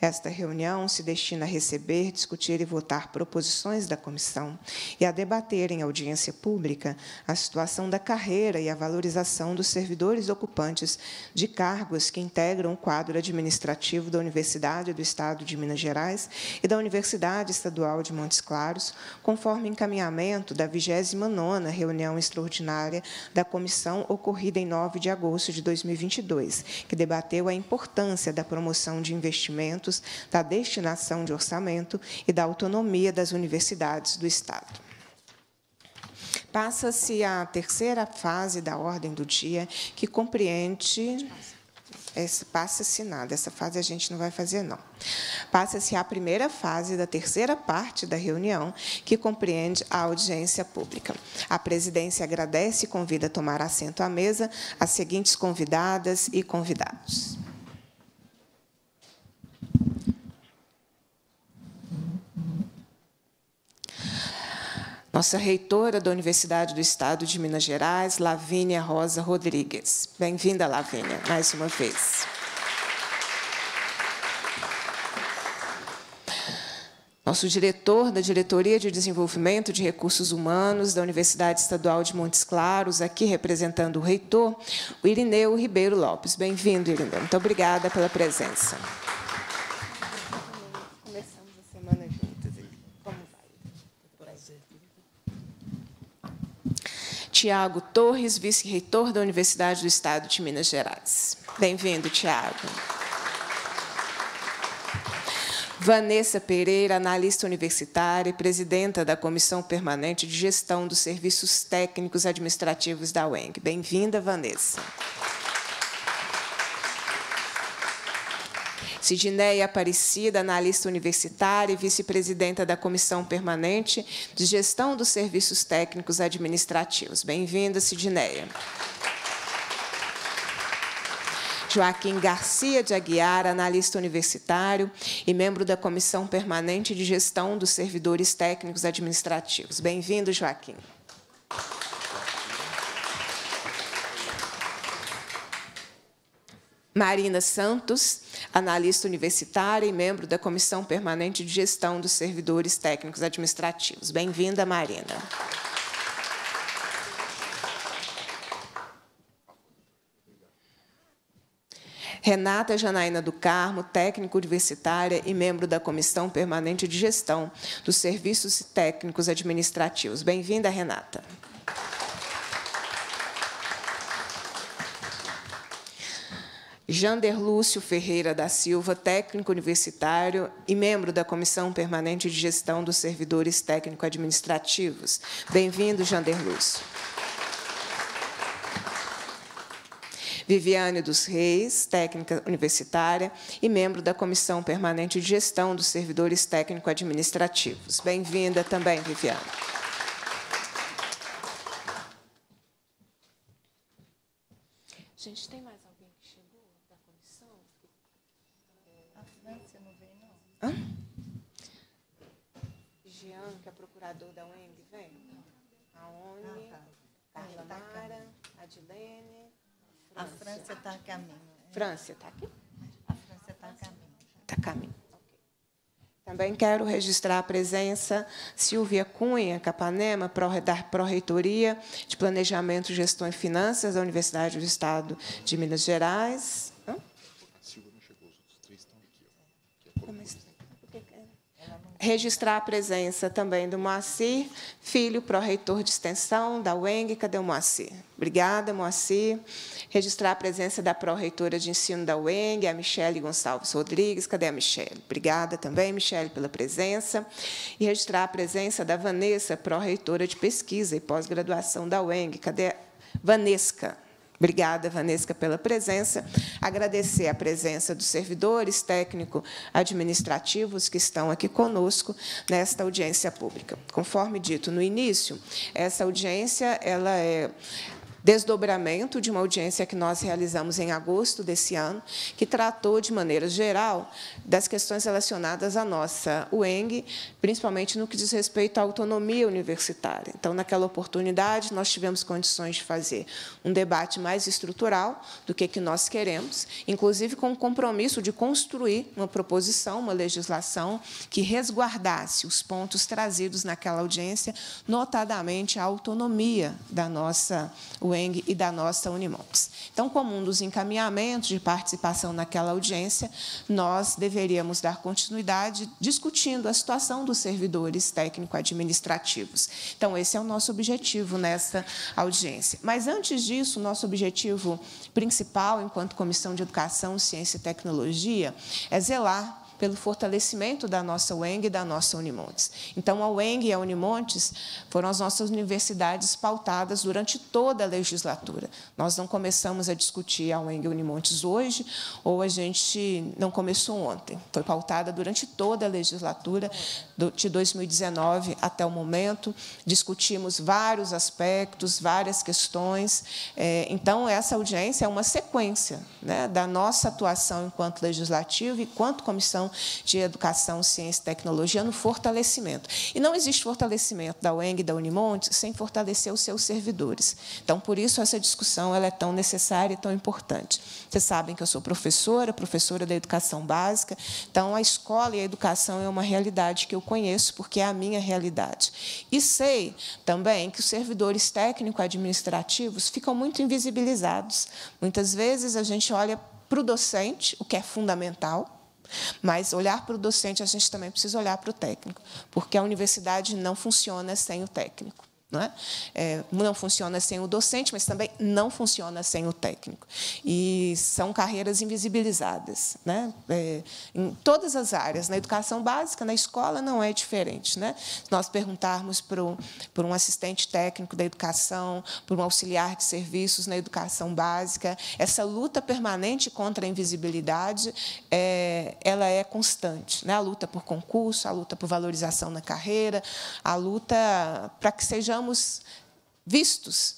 Esta reunião se destina a receber, discutir e votar proposições da comissão e a debater em audiência pública a situação da carreira e a valorização dos servidores ocupantes de cargos que integram o quadro administrativo da Universidade do Estado de Minas Gerais e da Universidade Estadual de Montes Claros, conforme encaminhamento da 29ª reunião extraordinária da comissão ocorrida em 9 de agosto de 2022, que debateu a importância da promoção de investimentos investimentos, da destinação de orçamento e da autonomia das universidades do Estado. Passa-se a terceira fase da ordem do dia, que compreende passa-se nada, essa fase a gente não vai fazer, não. Passa-se a primeira fase da terceira parte da reunião, que compreende a audiência pública. A presidência agradece e convida a tomar assento à mesa as seguintes convidadas e convidados. Nossa reitora da Universidade do Estado de Minas Gerais, Lavínia Rosa Rodrigues. Bem-vinda, Lavínia, mais uma vez. Nosso diretor da Diretoria de Desenvolvimento de Recursos Humanos da Universidade Estadual de Montes Claros, aqui representando o reitor, o Irineu Ribeiro Lopes. Bem-vindo, Irineu. Muito obrigada pela presença. Tiago Torres, vice-reitor da Universidade do Estado de Minas Gerais. Bem-vindo, Tiago. Vanessa Pereira, analista universitária e presidenta da Comissão Permanente de Gestão dos Serviços Técnicos Administrativos da UENG. Bem-vinda, Vanessa. Sidneia Aparecida, analista universitária e vice-presidenta da Comissão Permanente de Gestão dos Serviços Técnicos Administrativos. Bem-vinda, Sidneia. Joaquim Garcia de Aguiar, analista universitário e membro da Comissão Permanente de Gestão dos Servidores Técnicos Administrativos. Bem-vindo, Joaquim. Marina Santos, analista universitária e membro da Comissão Permanente de Gestão dos Servidores Técnicos Administrativos. Bem-vinda, Marina. Renata Janaína do Carmo, técnico universitária e membro da Comissão Permanente de Gestão dos Serviços Técnicos Administrativos. Bem-vinda, Renata. Jander Lúcio Ferreira da Silva, técnico universitário e membro da Comissão Permanente de Gestão dos Servidores Técnico-Administrativos. Bem-vindo, Jander Lúcio. Viviane dos Reis, técnica universitária e membro da Comissão Permanente de Gestão dos Servidores Técnico-Administrativos. Bem-vinda também, Viviane. Gente, tem Hã? Jean, que é procurador da UEMB, vem? A ONI, ah, tá. Carla tá Mara, Adilene. A França está a caminho. Né? França está aqui? A França está a caminho. Está a caminho. Também quero registrar a presença Silvia Cunha Capanema, da Pró-Reitoria de Planejamento, Gestão e Finanças da Universidade do Estado de Minas Gerais. registrar a presença também do Moacir, filho pró-reitor de extensão da UENG. Cadê o Moacir? Obrigada, Moacir. Registrar a presença da pró-reitora de ensino da UENG, a Michele Gonçalves Rodrigues. Cadê a Michele? Obrigada também, Michele, pela presença. E registrar a presença da Vanessa, pró-reitora de pesquisa e pós-graduação da UENG. Cadê a Vanesca? Obrigada, Vanesca, pela presença. Agradecer a presença dos servidores técnico-administrativos que estão aqui conosco nesta audiência pública. Conforme dito no início, essa audiência ela é desdobramento de uma audiência que nós realizamos em agosto desse ano, que tratou, de maneira geral, das questões relacionadas à nossa UENG, principalmente no que diz respeito à autonomia universitária. Então, naquela oportunidade, nós tivemos condições de fazer um debate mais estrutural do que, que nós queremos, inclusive com o compromisso de construir uma proposição, uma legislação que resguardasse os pontos trazidos naquela audiência, notadamente a autonomia da nossa UENG UENG e da nossa Unimontes. Então, como um dos encaminhamentos de participação naquela audiência, nós deveríamos dar continuidade discutindo a situação dos servidores técnico-administrativos. Então, esse é o nosso objetivo nessa audiência. Mas, antes disso, nosso objetivo principal, enquanto Comissão de Educação, Ciência e Tecnologia, é zelar pelo fortalecimento da nossa UENG e da nossa Unimontes. Então, a UENG e a Unimontes foram as nossas universidades pautadas durante toda a legislatura. Nós não começamos a discutir a UENG e a Unimontes hoje, ou a gente não começou ontem. Foi pautada durante toda a legislatura, de 2019 até o momento. Discutimos vários aspectos, várias questões. É, então, essa audiência é uma sequência né, da nossa atuação enquanto legislativo e enquanto comissão de Educação, Ciência e Tecnologia no fortalecimento. E não existe fortalecimento da UENG e da Unimonte sem fortalecer os seus servidores. Então, por isso, essa discussão ela é tão necessária e tão importante. Vocês sabem que eu sou professora, professora da educação básica, então a escola e a educação é uma realidade que eu conheço, porque é a minha realidade. E sei também que os servidores técnico-administrativos ficam muito invisibilizados. Muitas vezes a gente olha para o docente, o que é fundamental, mas olhar para o docente, a gente também precisa olhar para o técnico, porque a universidade não funciona sem o técnico. Não, é? É, não funciona sem o docente, mas também não funciona sem o técnico. E são carreiras invisibilizadas né? é, em todas as áreas. Na educação básica, na escola, não é diferente. Né? Se nós perguntarmos para um, assistente técnico da educação, para um auxiliar de serviços na educação básica, essa luta permanente contra a invisibilidade é, ela é constante. Né? A luta por concurso, a luta por valorização na carreira, a luta para que seja estamos vistos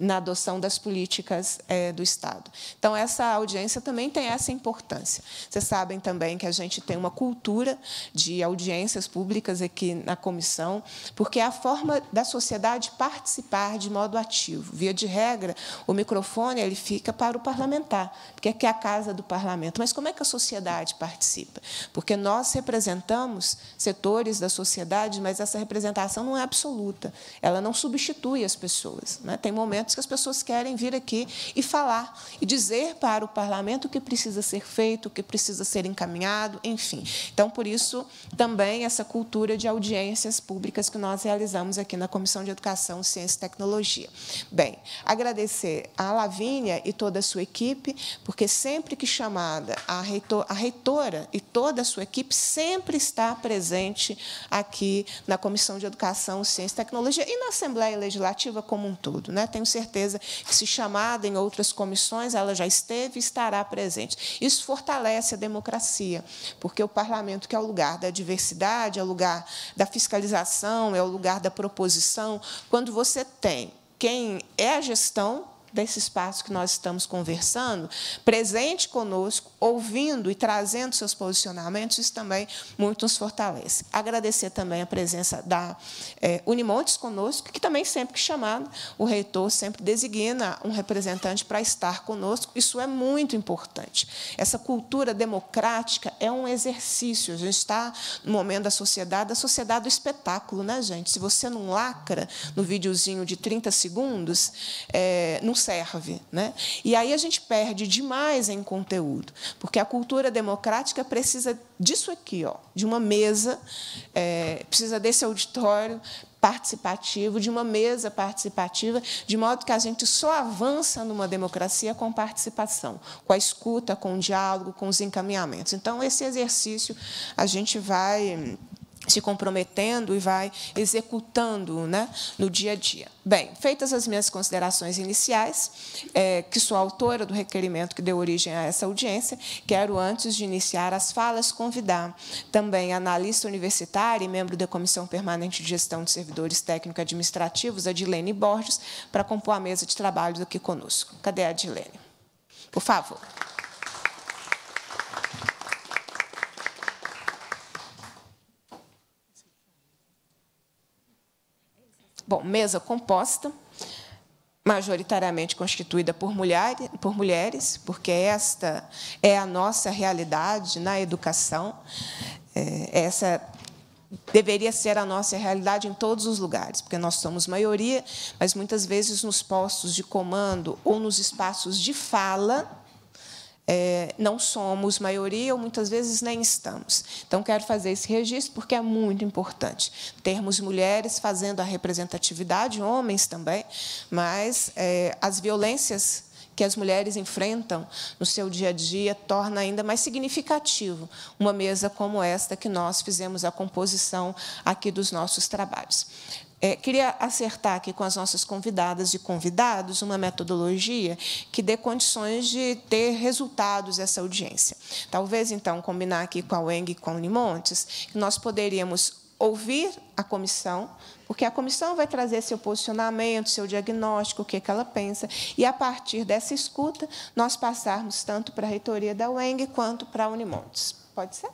na adoção das políticas é, do Estado. Então, essa audiência também tem essa importância. Vocês sabem também que a gente tem uma cultura de audiências públicas aqui na comissão, porque é a forma da sociedade participar de modo ativo. Via de regra, o microfone ele fica para o parlamentar, porque aqui é a casa do parlamento. Mas como é que a sociedade participa? Porque nós representamos setores da sociedade, mas essa representação não é absoluta. Ela não substitui as pessoas. Né? Tem momentos que as pessoas querem vir aqui e falar e dizer para o parlamento o que precisa ser feito, o que precisa ser encaminhado, enfim. Então, por isso, também essa cultura de audiências públicas que nós realizamos aqui na Comissão de Educação, Ciência e Tecnologia. Bem, agradecer a Lavínia e toda a sua equipe, porque sempre que chamada a, reitor, a reitora e toda a sua equipe sempre está presente aqui na Comissão de Educação, Ciência e Tecnologia e na Assembleia Legislativa como um todo. Né? Tenho certeza que, se chamada em outras comissões, ela já esteve e estará presente. Isso fortalece a democracia, porque o parlamento, que é o lugar da diversidade, é o lugar da fiscalização, é o lugar da proposição, quando você tem quem é a gestão desse espaço que nós estamos conversando, presente conosco, ouvindo e trazendo seus posicionamentos, isso também muito nos fortalece. Agradecer também a presença da é, Unimontes conosco, que também sempre que chamado, o reitor sempre designa um representante para estar conosco, isso é muito importante. Essa cultura democrática é um exercício, a gente está no momento da sociedade, da sociedade do espetáculo, né, gente? Se você não lacra no videozinho de 30 segundos, é, não serve. Né? E aí a gente perde demais em conteúdo, porque a cultura democrática precisa disso aqui, ó, de uma mesa, é, precisa desse auditório participativo, de uma mesa participativa, de modo que a gente só avança numa democracia com participação, com a escuta, com o diálogo, com os encaminhamentos. Então, esse exercício a gente vai se comprometendo e vai executando né, no dia a dia. Bem, feitas as minhas considerações iniciais, é, que sou autora do requerimento que deu origem a essa audiência, quero, antes de iniciar as falas, convidar também analista universitária e membro da Comissão Permanente de Gestão de Servidores Técnico-Administrativos, a Dilene Borges, para compor a mesa de trabalho aqui conosco. Cadê a Adilene? Por favor. Bom, mesa composta, majoritariamente constituída por, mulher, por mulheres, porque esta é a nossa realidade na educação, é, essa deveria ser a nossa realidade em todos os lugares, porque nós somos maioria, mas muitas vezes nos postos de comando ou nos espaços de fala, é, não somos maioria ou muitas vezes nem estamos. Então, quero fazer esse registro porque é muito importante. Termos mulheres fazendo a representatividade, homens também, mas é, as violências que as mulheres enfrentam no seu dia a dia torna ainda mais significativo uma mesa como esta que nós fizemos a composição aqui dos nossos trabalhos. É, queria acertar aqui com as nossas convidadas e convidados uma metodologia que dê condições de ter resultados essa audiência. Talvez, então, combinar aqui com a Weng e com o Limontes, que nós poderíamos ouvir a comissão, porque a comissão vai trazer seu posicionamento, seu diagnóstico, o que, é que ela pensa, e a partir dessa escuta, nós passarmos tanto para a reitoria da UENG quanto para a Unimontes. Pode ser?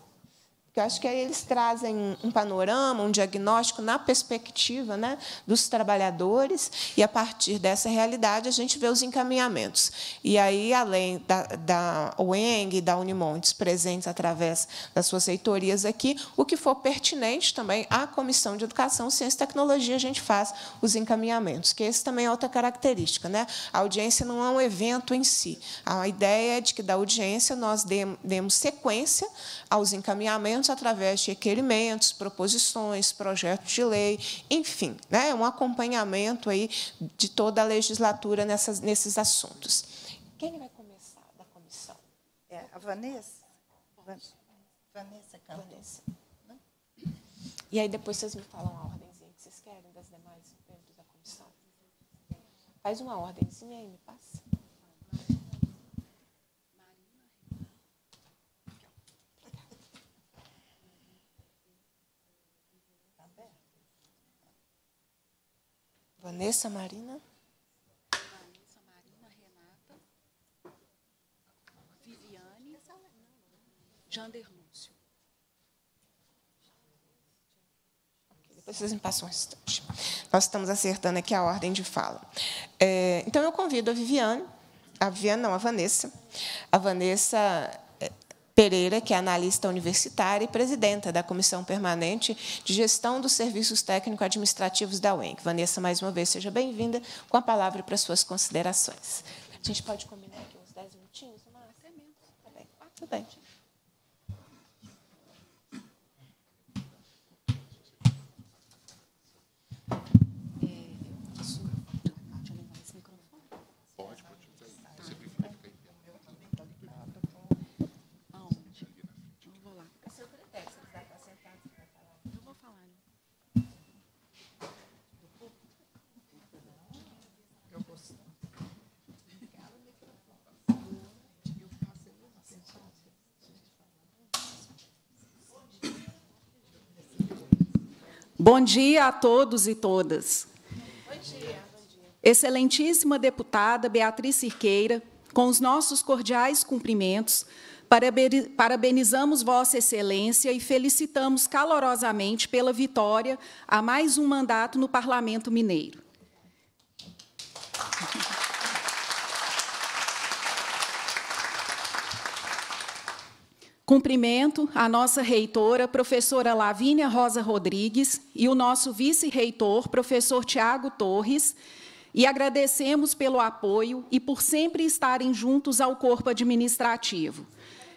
eu acho que aí eles trazem um panorama, um diagnóstico na perspectiva né, dos trabalhadores, e a partir dessa realidade a gente vê os encaminhamentos. E aí, além da, da UENG e da Unimontes presentes através das suas reitorias aqui, o que for pertinente também à Comissão de Educação, Ciência e Tecnologia, a gente faz os encaminhamentos, que esse também é outra característica. Né? A audiência não é um evento em si. A ideia é de que, da audiência, nós demos sequência aos encaminhamentos através de requerimentos, proposições, projetos de lei, enfim, né, um acompanhamento aí de toda a legislatura nessas, nesses assuntos. Quem vai começar da comissão? É, a Vanessa. Vanessa, Vanessa Campos. E aí depois vocês me falam a ordemzinha que vocês querem das demais membros da comissão. Faz uma ordemzinha aí, me passa. Vanessa Marina. Vanessa Marina, Renata. Viviane. Jander Lúcio. Depois vocês me passam um instante. Nós estamos acertando aqui a ordem de fala. É, então, eu convido a Viviane, a Viviane não, a Vanessa. A Vanessa Pereira, que é analista universitária e presidenta da Comissão Permanente de Gestão dos Serviços Técnico-Administrativos da UENC. Vanessa, mais uma vez, seja bem-vinda com a palavra para suas considerações. A gente pode combinar aqui uns 10 minutinhos? Até menos. Tá bem. Ah, tudo bem. Bom dia a todos e todas. Bom dia. Excelentíssima deputada Beatriz Cirqueira, com os nossos cordiais cumprimentos, parabenizamos Vossa Excelência e felicitamos calorosamente pela vitória a mais um mandato no Parlamento Mineiro. Cumprimento a nossa reitora, professora Lavínia Rosa Rodrigues, e o nosso vice-reitor, professor Tiago Torres, e agradecemos pelo apoio e por sempre estarem juntos ao corpo administrativo,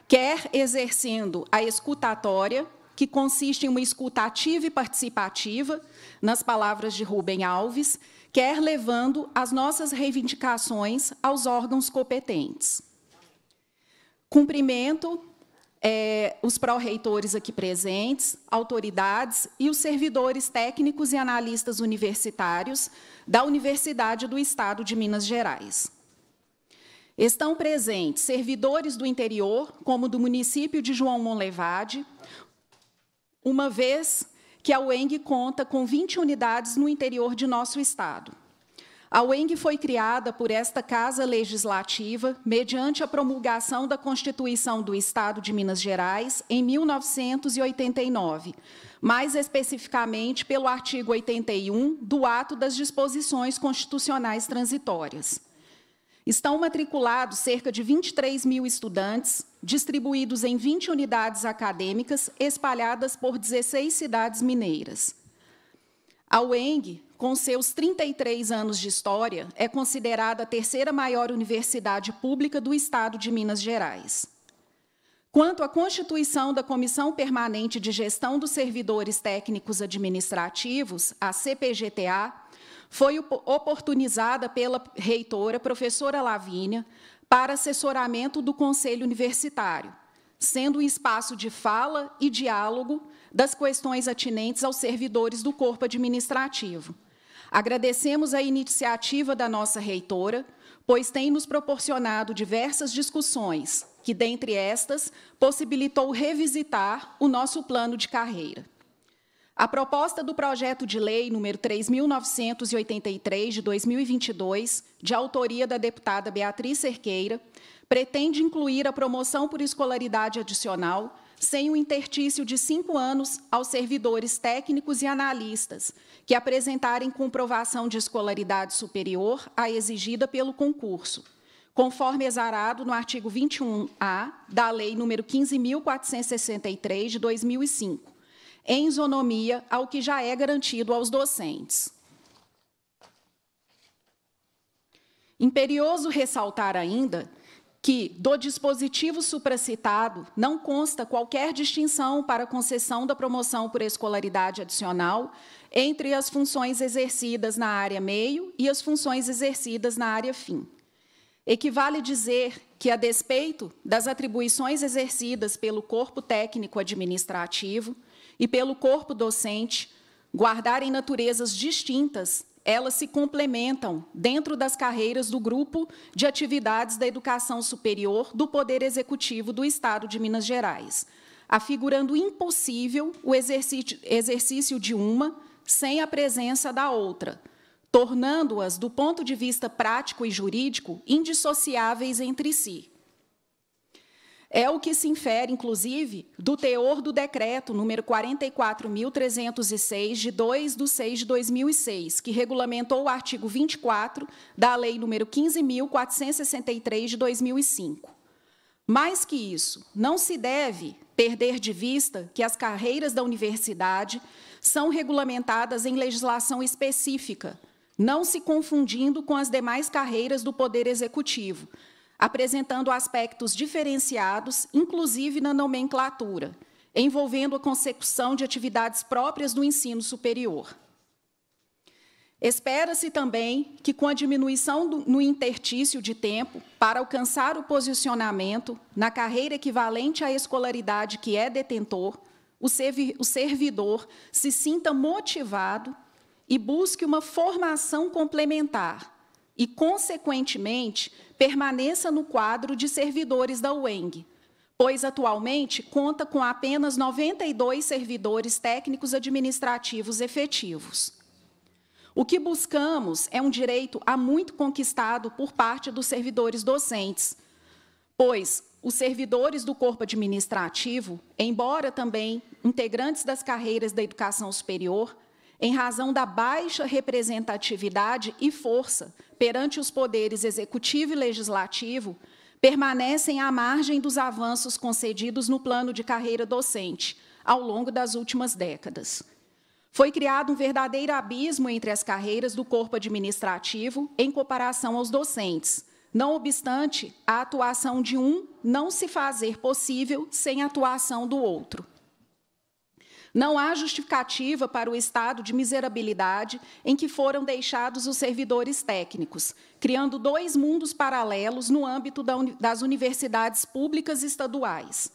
quer exercendo a escutatória, que consiste em uma escuta e participativa, nas palavras de Rubem Alves, quer levando as nossas reivindicações aos órgãos competentes. Cumprimento é, os pró-reitores aqui presentes, autoridades e os servidores técnicos e analistas universitários da Universidade do Estado de Minas Gerais. Estão presentes servidores do interior, como do município de João Monlevade, uma vez que a UENG conta com 20 unidades no interior de nosso estado. A UENG foi criada por esta Casa Legislativa mediante a promulgação da Constituição do Estado de Minas Gerais em 1989, mais especificamente pelo artigo 81 do Ato das Disposições Constitucionais Transitórias. Estão matriculados cerca de 23 mil estudantes, distribuídos em 20 unidades acadêmicas espalhadas por 16 cidades mineiras. A UENG com seus 33 anos de história, é considerada a terceira maior universidade pública do Estado de Minas Gerais. Quanto à constituição da Comissão Permanente de Gestão dos Servidores Técnicos Administrativos, a CPGTA, foi oportunizada pela reitora professora Lavínia para assessoramento do Conselho Universitário, sendo um espaço de fala e diálogo das questões atinentes aos servidores do corpo administrativo. Agradecemos a iniciativa da nossa reitora, pois tem nos proporcionado diversas discussões, que, dentre estas, possibilitou revisitar o nosso plano de carreira. A proposta do projeto de lei número 3983 de 2022, de autoria da deputada Beatriz Cerqueira, pretende incluir a promoção por escolaridade adicional sem o um intertício de cinco anos aos servidores técnicos e analistas que apresentarem comprovação de escolaridade superior à exigida pelo concurso, conforme exarado no artigo 21-A da Lei nº 15.463, de 2005, em isonomia ao que já é garantido aos docentes. Imperioso ressaltar ainda que do dispositivo supracitado não consta qualquer distinção para concessão da promoção por escolaridade adicional entre as funções exercidas na área meio e as funções exercidas na área fim. Equivale dizer que, a despeito das atribuições exercidas pelo corpo técnico administrativo e pelo corpo docente, guardarem naturezas distintas elas se complementam dentro das carreiras do grupo de atividades da educação superior do Poder Executivo do Estado de Minas Gerais, afigurando impossível o exercício de uma sem a presença da outra, tornando-as, do ponto de vista prático e jurídico, indissociáveis entre si. É o que se infere, inclusive, do teor do decreto número 44.306, de 2 de 6 de 2006, que regulamentou o artigo 24 da Lei número 15.463, de 2005. Mais que isso, não se deve perder de vista que as carreiras da universidade são regulamentadas em legislação específica, não se confundindo com as demais carreiras do Poder Executivo, apresentando aspectos diferenciados, inclusive na nomenclatura, envolvendo a consecução de atividades próprias do ensino superior. Espera-se também que, com a diminuição do, no intertício de tempo para alcançar o posicionamento na carreira equivalente à escolaridade que é detentor, o, servi, o servidor se sinta motivado e busque uma formação complementar e, consequentemente, permaneça no quadro de servidores da UENG, pois atualmente conta com apenas 92 servidores técnicos administrativos efetivos. O que buscamos é um direito há muito conquistado por parte dos servidores docentes, pois os servidores do corpo administrativo, embora também integrantes das carreiras da educação superior, em razão da baixa representatividade e força perante os poderes executivo e legislativo, permanecem à margem dos avanços concedidos no plano de carreira docente ao longo das últimas décadas. Foi criado um verdadeiro abismo entre as carreiras do corpo administrativo em comparação aos docentes, não obstante a atuação de um não se fazer possível sem a atuação do outro. Não há justificativa para o estado de miserabilidade em que foram deixados os servidores técnicos, criando dois mundos paralelos no âmbito das universidades públicas estaduais.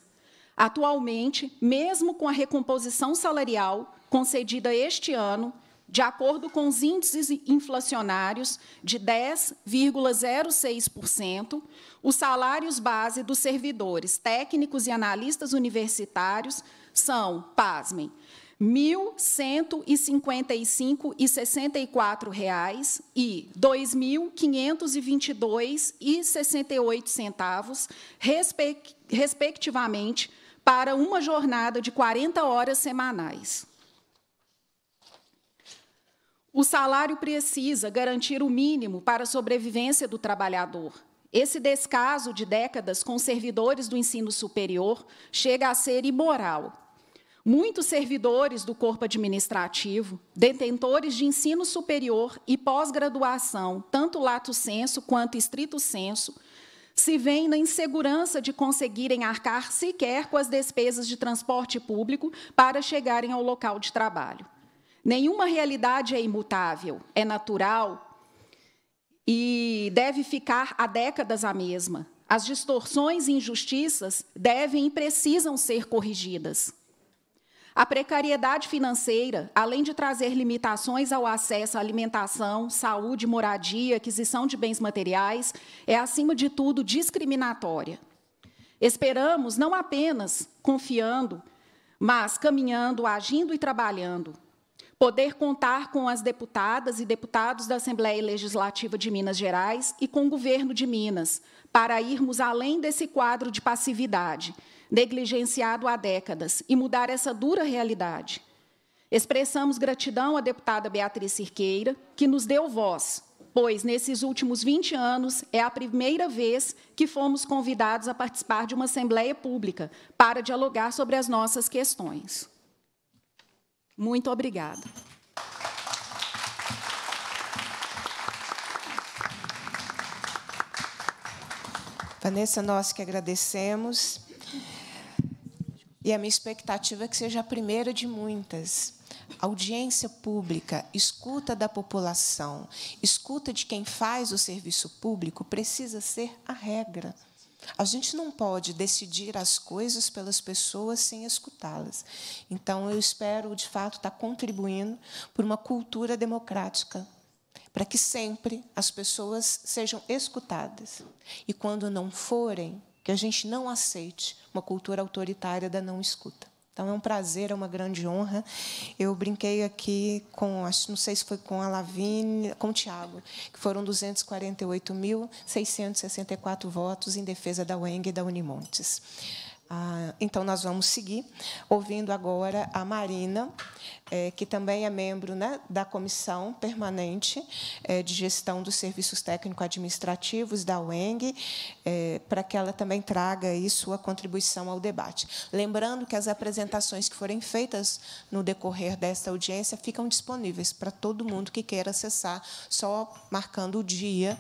Atualmente, mesmo com a recomposição salarial concedida este ano, de acordo com os índices inflacionários de 10,06%, os salários base dos servidores técnicos e analistas universitários são, pasmem, R$ 1.155,64 reais e R$ 2.522,68, respectivamente, para uma jornada de 40 horas semanais. O salário precisa garantir o mínimo para a sobrevivência do trabalhador. Esse descaso de décadas com servidores do ensino superior chega a ser imoral Muitos servidores do corpo administrativo, detentores de ensino superior e pós-graduação, tanto lato senso quanto estrito senso, se veem na insegurança de conseguirem arcar sequer com as despesas de transporte público para chegarem ao local de trabalho. Nenhuma realidade é imutável, é natural e deve ficar há décadas a mesma. As distorções e injustiças devem e precisam ser corrigidas. A precariedade financeira, além de trazer limitações ao acesso à alimentação, saúde, moradia, aquisição de bens materiais, é, acima de tudo, discriminatória. Esperamos, não apenas confiando, mas caminhando, agindo e trabalhando, poder contar com as deputadas e deputados da Assembleia Legislativa de Minas Gerais e com o governo de Minas, para irmos além desse quadro de passividade negligenciado há décadas, e mudar essa dura realidade. Expressamos gratidão à deputada Beatriz Cirqueira, que nos deu voz, pois nesses últimos 20 anos é a primeira vez que fomos convidados a participar de uma assembleia pública para dialogar sobre as nossas questões. Muito obrigada. Vanessa, nós que agradecemos. E a minha expectativa é que seja a primeira de muitas. Audiência pública, escuta da população, escuta de quem faz o serviço público precisa ser a regra. A gente não pode decidir as coisas pelas pessoas sem escutá-las. Então, eu espero, de fato, estar contribuindo por uma cultura democrática, para que sempre as pessoas sejam escutadas. E, quando não forem, que a gente não aceite uma cultura autoritária da não escuta. Então é um prazer, é uma grande honra. Eu brinquei aqui com, acho, não sei se foi com a Lavine, com o Tiago, que foram 248.664 votos em defesa da UENG e da Unimontes. Ah, então, nós vamos seguir ouvindo agora a Marina, é, que também é membro né, da Comissão Permanente é, de Gestão dos Serviços Técnico-Administrativos da UENG, é, eh, para que ela também traga aí sua contribuição ao debate. Lembrando que as apresentações que forem feitas no decorrer desta audiência ficam disponíveis para todo mundo que queira acessar, só marcando o dia,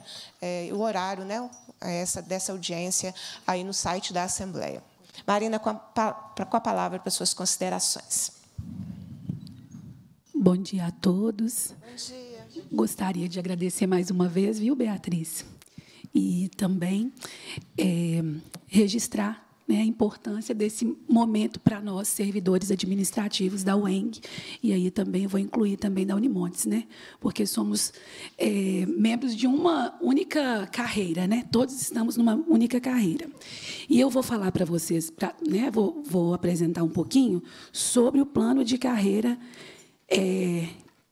o horário né, essa, dessa audiência aí no site da Assembleia. Marina, com a, com a palavra para suas considerações. Bom dia a todos. Bom dia. Gostaria de agradecer mais uma vez, viu, Beatriz? E também é, registrar né, a importância desse momento para nós, servidores administrativos da UENG. E aí também vou incluir também da Unimontes, né, porque somos é, membros de uma única carreira, né, todos estamos numa única carreira. E eu vou falar para vocês, pra, né, vou, vou, apresentar um pouquinho sobre o plano de carreira é,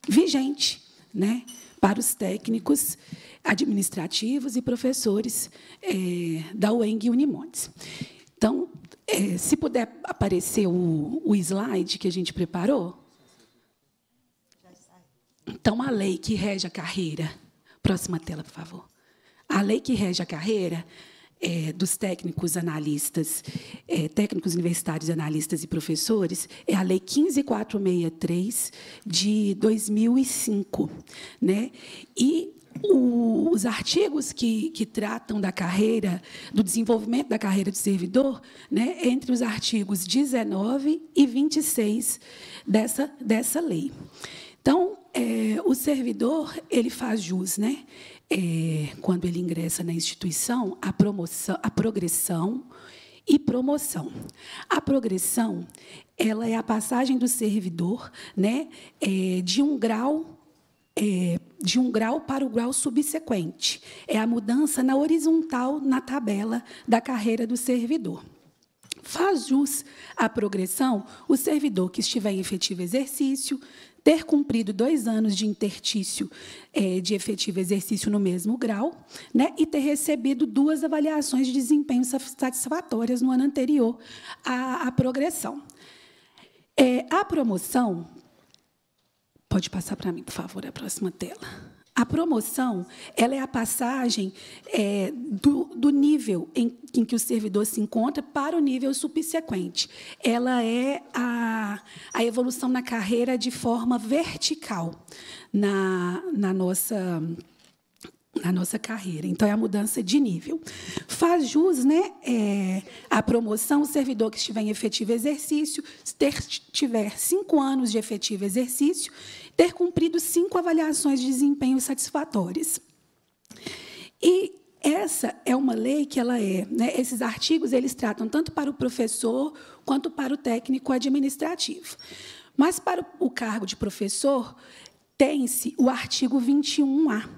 vigente né, para os técnicos administrativos e professores é, da UENG e Unimontes. Então, é, se puder aparecer o, o slide que a gente preparou. Então, a lei que rege a carreira. Próxima tela, por favor. A lei que rege a carreira é, dos técnicos analistas, é, técnicos universitários, analistas e professores, é a Lei 15463 de 2005, né? E os artigos que, que, tratam da carreira, do desenvolvimento da carreira do servidor, né, entre os artigos 19 e 26 dessa, dessa lei. Então, é, o servidor ele faz jus, né? É, quando ele ingressa na instituição, a promoção, a progressão e promoção. A progressão ela é a passagem do servidor, né, é, de um grau é, de um grau para o grau subsequente. É a mudança na horizontal na tabela da carreira do servidor. Faz jus à progressão o servidor que estiver em efetivo exercício, ter cumprido dois anos de intertício é, de efetivo exercício no mesmo grau, né, e ter recebido duas avaliações de desempenho satisfatórias no ano anterior à, à progressão. É, a promoção Pode passar para mim, por favor, a próxima tela. A promoção ela é a passagem é, do, do, nível em, em, que o servidor se encontra para o nível subsequente. Ela é a, a evolução na carreira de forma vertical na, na nossa na nossa carreira. Então, é a mudança de nível. Faz jus né, é, a promoção, o servidor que estiver em efetivo exercício, ter, tiver cinco anos de efetivo exercício ter cumprido cinco avaliações de desempenho satisfatórias. E essa é uma lei que ela é. Né? Esses artigos eles tratam tanto para o professor quanto para o técnico administrativo. Mas para o cargo de professor tem-se o artigo 21A,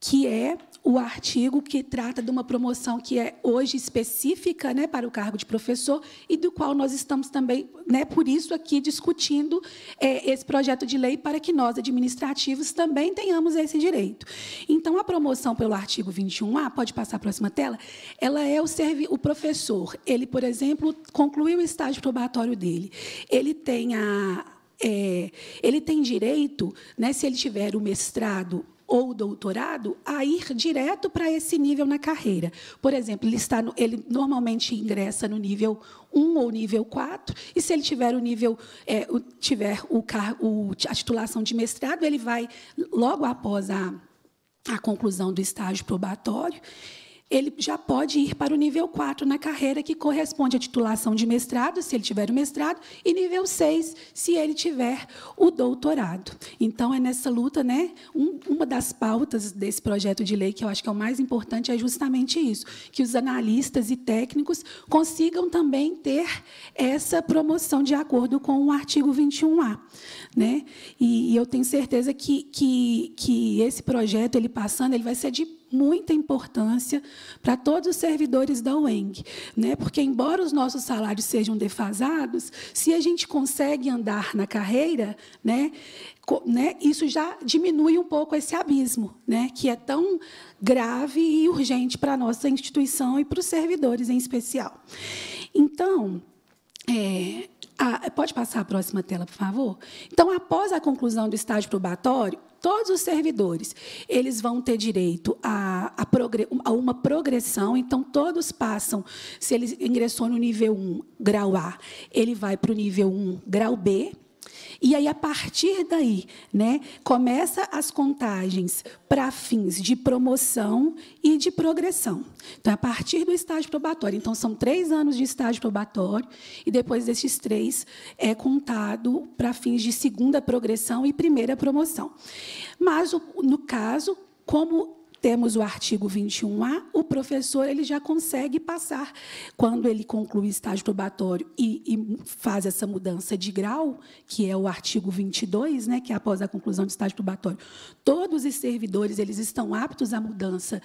que é o artigo que trata de uma promoção que é hoje específica né, para o cargo de professor e do qual nós estamos também, né, por isso, aqui discutindo é, esse projeto de lei para que nós, administrativos, também tenhamos esse direito. Então, a promoção pelo artigo 21A, pode passar a próxima tela, ela é o, o professor. Ele, por exemplo, concluiu o estágio probatório dele. Ele tem a, é, ele tem direito, né, se ele tiver o mestrado ou doutorado a ir direto para esse nível na carreira. Por exemplo, ele, está no, ele normalmente ingressa no nível 1 ou nível 4, e se ele tiver o nível, é, o, tiver o, o, a titulação de mestrado, ele vai logo após a, a conclusão do estágio probatório ele já pode ir para o nível 4 na carreira, que corresponde à titulação de mestrado, se ele tiver o mestrado, e nível 6, se ele tiver o doutorado. Então, é nessa luta, né? Um, uma das pautas desse projeto de lei, que eu acho que é o mais importante, é justamente isso: que os analistas e técnicos consigam também ter essa promoção de acordo com o artigo 21A. Né? E, e eu tenho certeza que, que, que esse projeto, ele passando, ele vai ser de muita importância para todos os servidores da UENG, né? Porque embora os nossos salários sejam defasados, se a gente consegue andar na carreira, né, né, isso já diminui um pouco esse abismo, né, que é tão grave e urgente para a nossa instituição e para os servidores em especial. Então, é, a, pode passar a próxima tela, por favor? Então, após a conclusão do estágio probatório, todos os servidores, eles vão ter direito a, a, a, uma progressão, então todos passam, se ele ingressou no nível 1, grau A, ele vai para o nível 1, grau B, e aí, a partir daí, né, começa as contagens para fins de promoção e de progressão. Então, é a partir do estágio probatório. Então, são três anos de estágio probatório, e depois desses três é contado para fins de segunda progressão e primeira promoção. Mas, no caso, como temos o artigo 21A, o professor ele já consegue passar. Quando ele conclui o estágio probatório e, e, faz essa mudança de grau, que é o artigo 22, né, que é após a conclusão do estágio probatório, todos os servidores eles estão aptos à mudança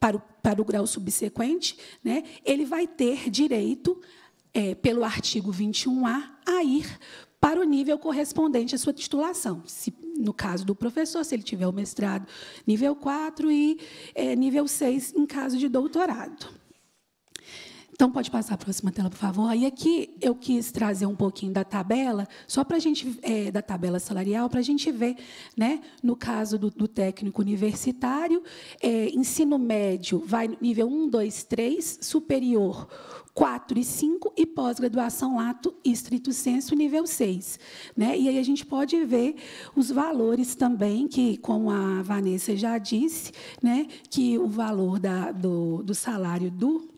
para o, para o grau subsequente, né, ele vai ter direito, é, pelo artigo 21A, a ir para o nível correspondente à sua titulação. Se, no caso do professor, se ele tiver o mestrado, nível 4 e é, nível 6, em caso de doutorado. Então, pode passar a próxima tela, por favor. Aí aqui eu quis trazer um pouquinho da tabela, só para a gente, é, da tabela salarial, para a gente ver, né, no caso do, do técnico universitário, é, ensino médio vai nível 1, 2, 3, superior 4 e 5 e pós-graduação lato estrito senso nível 6. Né? E aí a gente pode ver os valores também, que, como a Vanessa já disse, né, que o valor da, do, do salário do,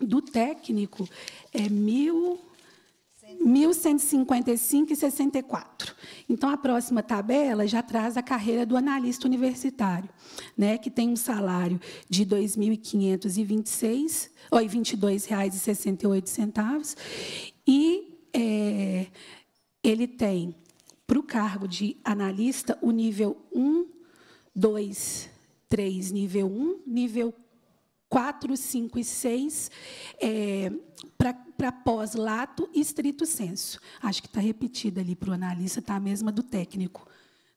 do técnico é mil. 1155 e 64. Então, a próxima tabela já traz a carreira do analista universitário, né, que tem um salário de R$ 2.526, ou e é, ele tem, para o cargo de analista, o nível 1, 2, 3, nível 1, nível 4, 5 e 6, é, para pós-lato e estrito senso. Acho que está repetida ali para o analista, está a mesma do técnico.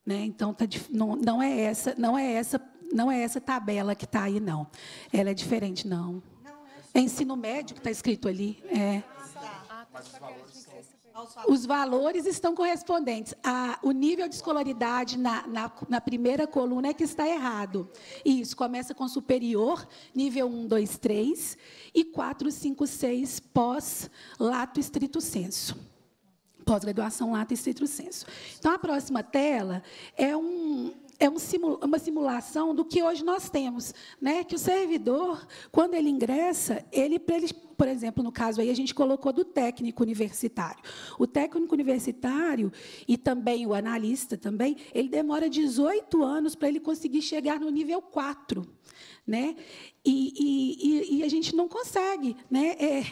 Né? Então, tá, não, não, é essa, não é essa, não é essa tabela que está aí, não. Ela é diferente, não. É, assim. é ensino médio que está escrito ali. É. Ah, tá. Os valores estão correspondentes. A, o nível de escolaridade na, na, na, primeira coluna é que está errado. Isso, começa com superior, nível 1, 2, 3, e 4, 5, 6, pós, lato, estrito senso. Pós-graduação, lato, estrito senso. Então, a próxima tela é um, é uma simulação do que hoje nós temos, né? Que o servidor, quando ele ingressa, ele ele por exemplo, no caso aí, a gente colocou do técnico universitário. O técnico universitário e também o analista também, ele demora 18 anos para ele conseguir chegar no nível 4. Né? E, e, e a gente não consegue. Né? É,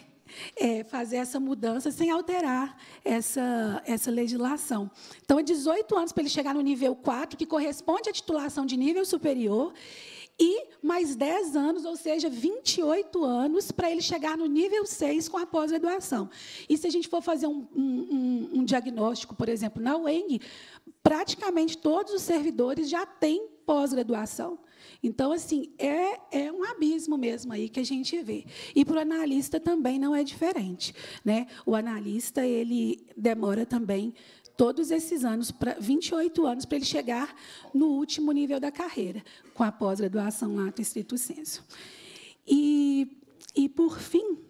é, fazer essa mudança sem alterar essa, essa legislação. Então, é 18 anos para ele chegar no nível 4, que corresponde à titulação de nível superior, e mais 10 anos, ou seja, 28 anos, para ele chegar no nível 6 com a pós-graduação. E se a gente for fazer um, um, um diagnóstico, por exemplo, na UENG, praticamente todos os servidores já têm pós-graduação. Então, assim, é, é um abismo mesmo aí que a gente vê. E para o analista também não é diferente. Né? O analista ele demora também todos esses anos, pra, 28 anos, para ele chegar no último nível da carreira, com a pós-graduação ato estrito senso. E, e, por fim,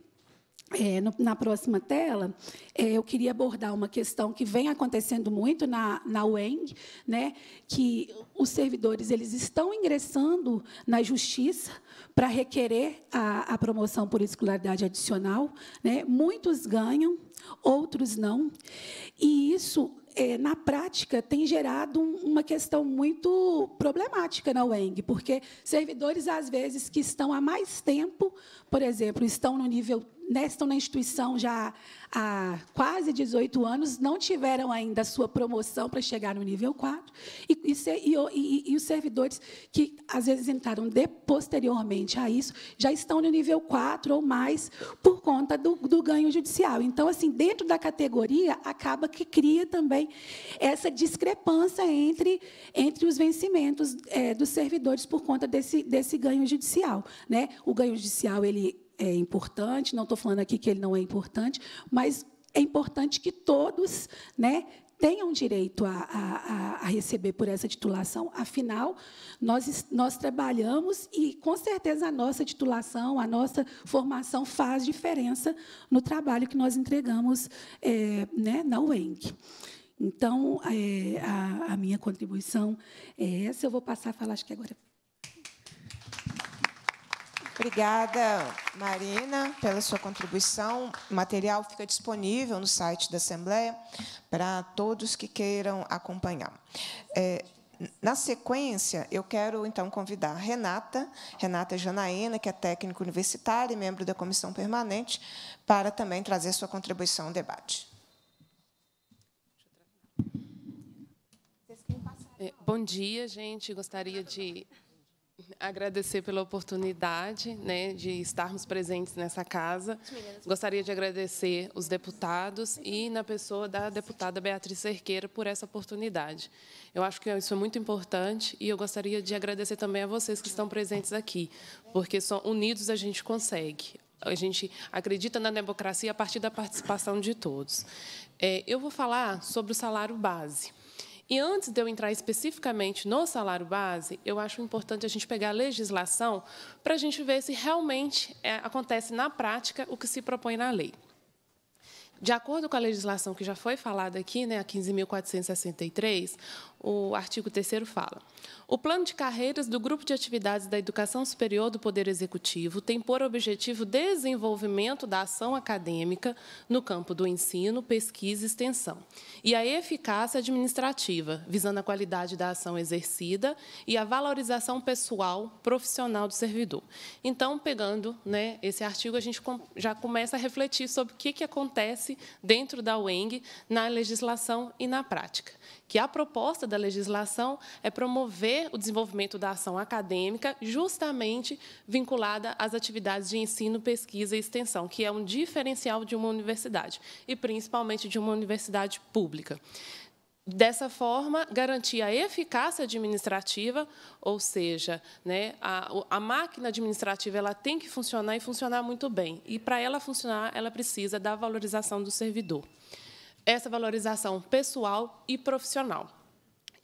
é, no, na próxima tela, é, eu queria abordar uma questão que vem acontecendo muito na, na UENG, né, que os servidores eles estão ingressando na justiça para requerer a, a promoção por escolaridade adicional. Né, muitos ganham, outros não. E isso é, na prática, tem gerado uma questão muito problemática na UENG, porque servidores, às vezes, que estão há mais tempo, por exemplo, estão no nível né, estão na instituição já há quase 18 anos, não tiveram ainda a sua promoção para chegar no nível 4, e, e, e, e os servidores que, às vezes, entraram de, posteriormente a isso, já estão no nível 4 ou mais por conta do, do ganho judicial. Então, assim, dentro da categoria, acaba que cria também essa discrepância entre, entre os vencimentos é, dos servidores por conta desse, desse ganho judicial. Né? O ganho judicial, ele é importante, não estou falando aqui que ele não é importante, mas é importante que todos né, tenham direito a, a, a, receber por essa titulação. Afinal, nós, nós trabalhamos e, com certeza, a nossa titulação, a nossa formação faz diferença no trabalho que nós entregamos é, né, na UENG. Então, é, a, a, minha contribuição é essa. Eu vou passar a falar, acho que agora Obrigada, Marina, pela sua contribuição. O material fica disponível no site da Assembleia para todos que queiram acompanhar. É, na sequência, eu quero, então, convidar a Renata, Renata Janaína, que é técnica universitária e membro da Comissão Permanente, para também trazer sua contribuição ao debate. É, bom dia, gente. Gostaria de Agradecer pela oportunidade né, de estarmos presentes nessa casa. Gostaria de agradecer os deputados e, na pessoa da deputada Beatriz Cerqueira, por essa oportunidade. Eu acho que isso é muito importante e eu gostaria de agradecer também a vocês que estão presentes aqui, porque só unidos a gente consegue. A gente acredita na democracia a partir da participação de todos. É, eu vou falar sobre o salário base. E antes de eu entrar especificamente no salário base, eu acho importante a gente pegar a legislação para a gente ver se realmente é, acontece na prática o que se propõe na lei. De acordo com a legislação que já foi falada aqui, né, a 15.463, o artigo 3 fala: o plano de carreiras do grupo de atividades da educação superior do Poder Executivo tem por objetivo desenvolvimento da ação acadêmica no campo do ensino, pesquisa e extensão, e a eficácia administrativa, visando a qualidade da ação exercida e a valorização pessoal profissional do servidor. Então, pegando né, esse artigo, a gente já começa a refletir sobre o que, que acontece acontece dentro da UENG na legislação e na prática. Que a proposta da legislação é promover o desenvolvimento da ação acadêmica justamente vinculada às atividades de ensino, pesquisa e extensão, que é um diferencial de uma universidade, e principalmente de uma universidade pública. Dessa forma, garantir a eficácia administrativa, ou seja, né, a, a, máquina administrativa ela tem que funcionar e funcionar muito bem. E, para ela funcionar, ela precisa da valorização do servidor. Essa valorização pessoal e profissional.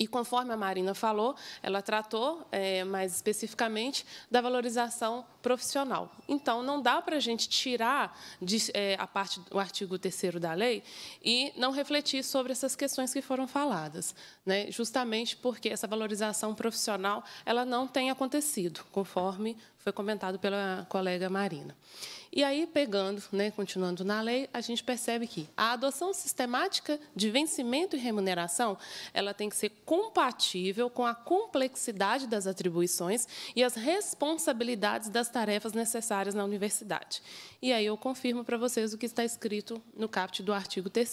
E conforme a Marina falou, ela tratou é, mais especificamente da valorização profissional. Então, não dá para a gente tirar de, é, a parte do artigo 3 da lei e não refletir sobre essas questões que foram faladas, né? justamente porque essa valorização profissional ela não tem acontecido, conforme foi comentado pela colega Marina. E aí, pegando, né, continuando na lei, a gente percebe que a adoção sistemática de vencimento e remuneração ela tem que ser compatível com a complexidade das atribuições e as responsabilidades das tarefas necessárias na universidade. E aí eu confirmo para vocês o que está escrito no capítulo do artigo 3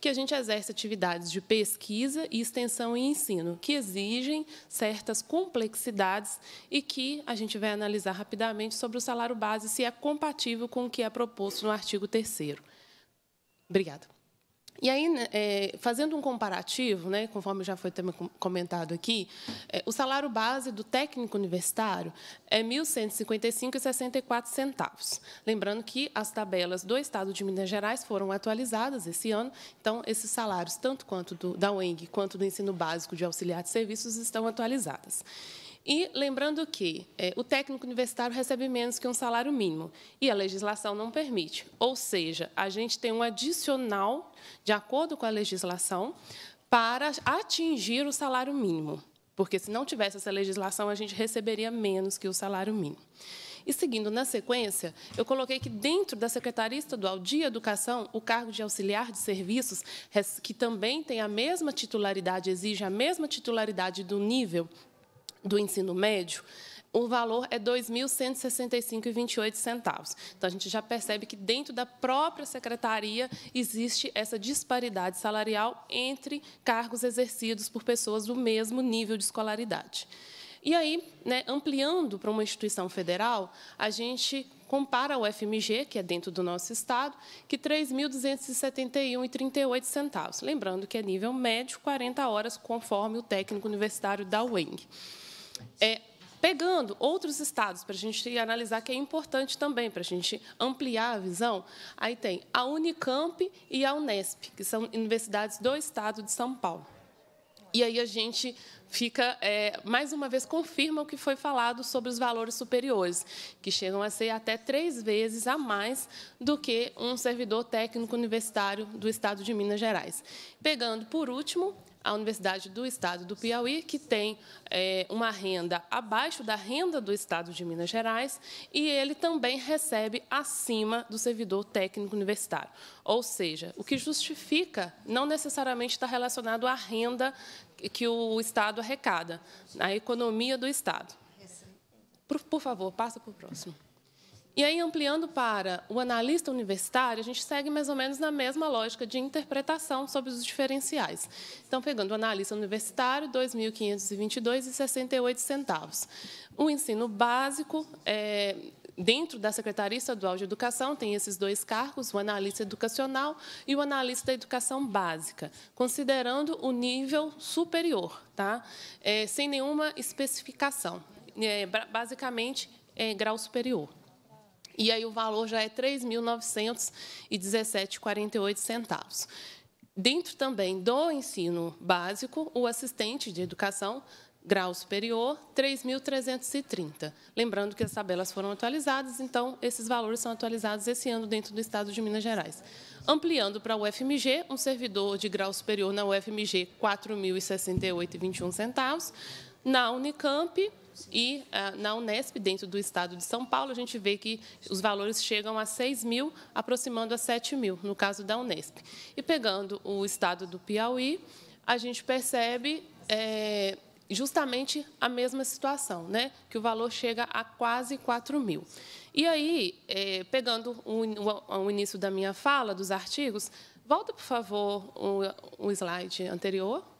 que a gente exerce atividades de pesquisa e extensão e ensino, que exigem certas complexidades e que a gente vai analisar rapidamente sobre o salário base se é compatível compatível com o que é proposto no artigo 3 Obrigada. E aí, né, é, fazendo um comparativo, né, conforme já foi também comentado aqui, é, o salário base do técnico universitário é R$ 1.155,64. Lembrando que as tabelas do Estado de Minas Gerais foram atualizadas esse ano, então esses salários, tanto quanto do, da UENG quanto do ensino básico de auxiliar de serviços, estão atualizadas. E lembrando que é, o técnico universitário recebe menos que um salário mínimo e a legislação não permite. Ou seja, a gente tem um adicional, de acordo com a legislação, para atingir o salário mínimo. Porque se não tivesse essa legislação, a gente receberia menos que o salário mínimo. E seguindo na sequência, eu coloquei que dentro da Secretaria Estadual de Educação, o cargo de auxiliar de serviços, que também tem a mesma titularidade, exige a mesma titularidade do nível do ensino médio, o valor é R$ 2.165,28. Então, a gente já percebe que, dentro da própria secretaria, existe essa disparidade salarial entre cargos exercidos por pessoas do mesmo nível de escolaridade. E aí, né, ampliando para uma instituição federal, a gente compara o FMG, que é dentro do nosso estado, que R$ 3.271,38. Lembrando que é nível médio, 40 horas, conforme o técnico universitário da UENG. É, pegando outros estados para a gente analisar que é importante também para a gente ampliar a visão. Aí tem a Unicamp e a Unesp, que são universidades do estado de São Paulo. E aí a gente fica, é, mais uma vez, confirma o que foi falado sobre os valores superiores, que chegam a ser até três vezes a mais do que um servidor técnico universitário do Estado de Minas Gerais. Pegando, por último, a Universidade do Estado do Piauí, que tem é, uma renda abaixo da renda do Estado de Minas Gerais, e ele também recebe acima do servidor técnico universitário. Ou seja, o que justifica não necessariamente está relacionado à renda que o Estado arrecada, à economia do Estado. Por, por favor, passa para o próximo. E aí, ampliando para o analista universitário, a gente segue mais ou menos na mesma lógica de interpretação sobre os diferenciais. Então, pegando o analista universitário, R$ 2.522,68. O ensino básico, é, dentro da Secretaria Estadual de Educação, tem esses dois cargos, o analista educacional e o analista da educação básica, considerando o nível superior, tá? É, sem nenhuma especificação. É, basicamente, é grau superior. E aí o valor já é R$ 3.917,48. Dentro também do ensino básico, o assistente de educação grau superior, 3.330. Lembrando que as tabelas foram atualizadas, então esses valores são atualizados esse ano dentro do Estado de Minas Gerais. Ampliando para a UFMG, um servidor de grau superior na UFMG, R$ 4.068,21. Na Unicamp, e ah, na Unesp, dentro do estado de São Paulo, a gente vê que os valores chegam a 6 mil, aproximando a 7 mil, no caso da Unesp. E pegando o estado do Piauí, a gente percebe é, justamente a mesma situação, né? que o valor chega a quase 4 mil. E aí, é, pegando o, o início da minha fala, dos artigos, volta, por favor, o, o slide anterior.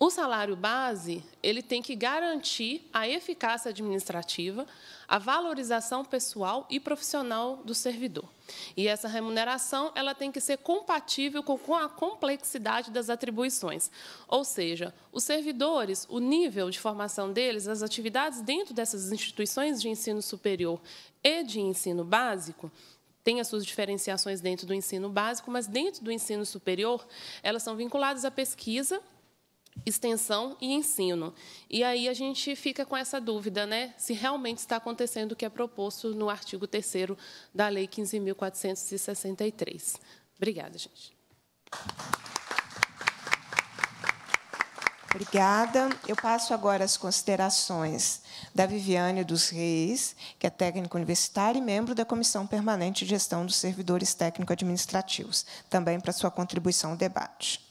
O salário base ele tem que garantir a eficácia administrativa, a valorização pessoal e profissional do servidor. E essa remuneração ela tem que ser compatível com a complexidade das atribuições. Ou seja, os servidores, o nível de formação deles, as atividades dentro dessas instituições de ensino superior e de ensino básico, tem as suas diferenciações dentro do ensino básico, mas dentro do ensino superior, elas são vinculadas à pesquisa extensão e ensino. E aí a gente fica com essa dúvida, né, se realmente está acontecendo o que é proposto no artigo 3 da Lei 15.463. Obrigada, gente. Obrigada. Eu passo agora as considerações da Viviane dos Reis, que é técnica universitária e membro da Comissão Permanente de Gestão dos Servidores Técnico-Administrativos, também para sua contribuição ao debate.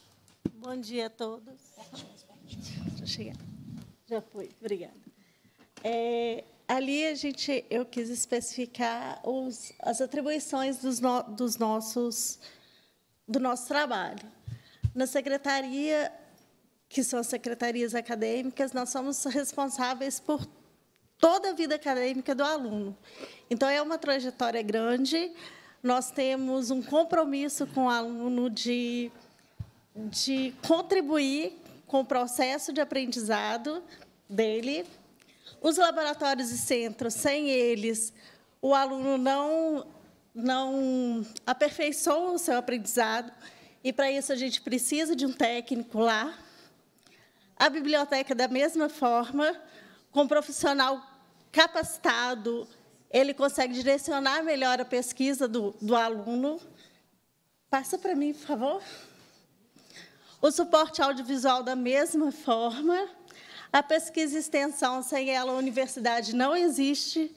Bom dia a todos. Deixa eu Já foi, obrigada. É, ali a gente, eu quis especificar os, as atribuições dos, no, dos nossos, do nosso trabalho. Na secretaria, que são as secretarias acadêmicas, nós somos responsáveis por toda a vida acadêmica do aluno. Então, é uma trajetória grande. Nós temos um compromisso com o aluno de de contribuir com o processo de aprendizado dele. Os laboratórios e centros, sem eles, o aluno não, não aperfeiçoa o seu aprendizado, e para isso a gente precisa de um técnico lá. A biblioteca, da mesma forma, com um profissional capacitado, ele consegue direcionar melhor a pesquisa do, do aluno. Passa para mim, por favor. O suporte audiovisual da mesma forma, a pesquisa e extensão, sem ela a universidade não existe,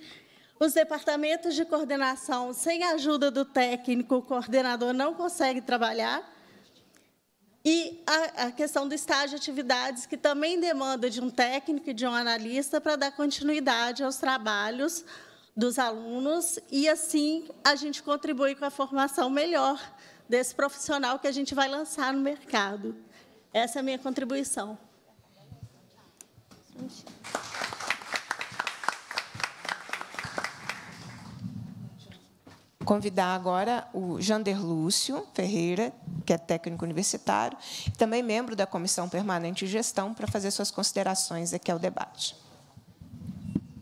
os departamentos de coordenação, sem a ajuda do técnico, o coordenador não consegue trabalhar, e a, a questão do estágio de atividades, que também demanda de um técnico e de um analista para dar continuidade aos trabalhos dos alunos, e assim a gente contribui com a formação melhor desse profissional que a gente vai lançar no mercado. Essa é a minha contribuição. Convidar agora o Jander Lúcio Ferreira, que é técnico universitário, e também membro da Comissão Permanente de Gestão, para fazer suas considerações aqui ao debate.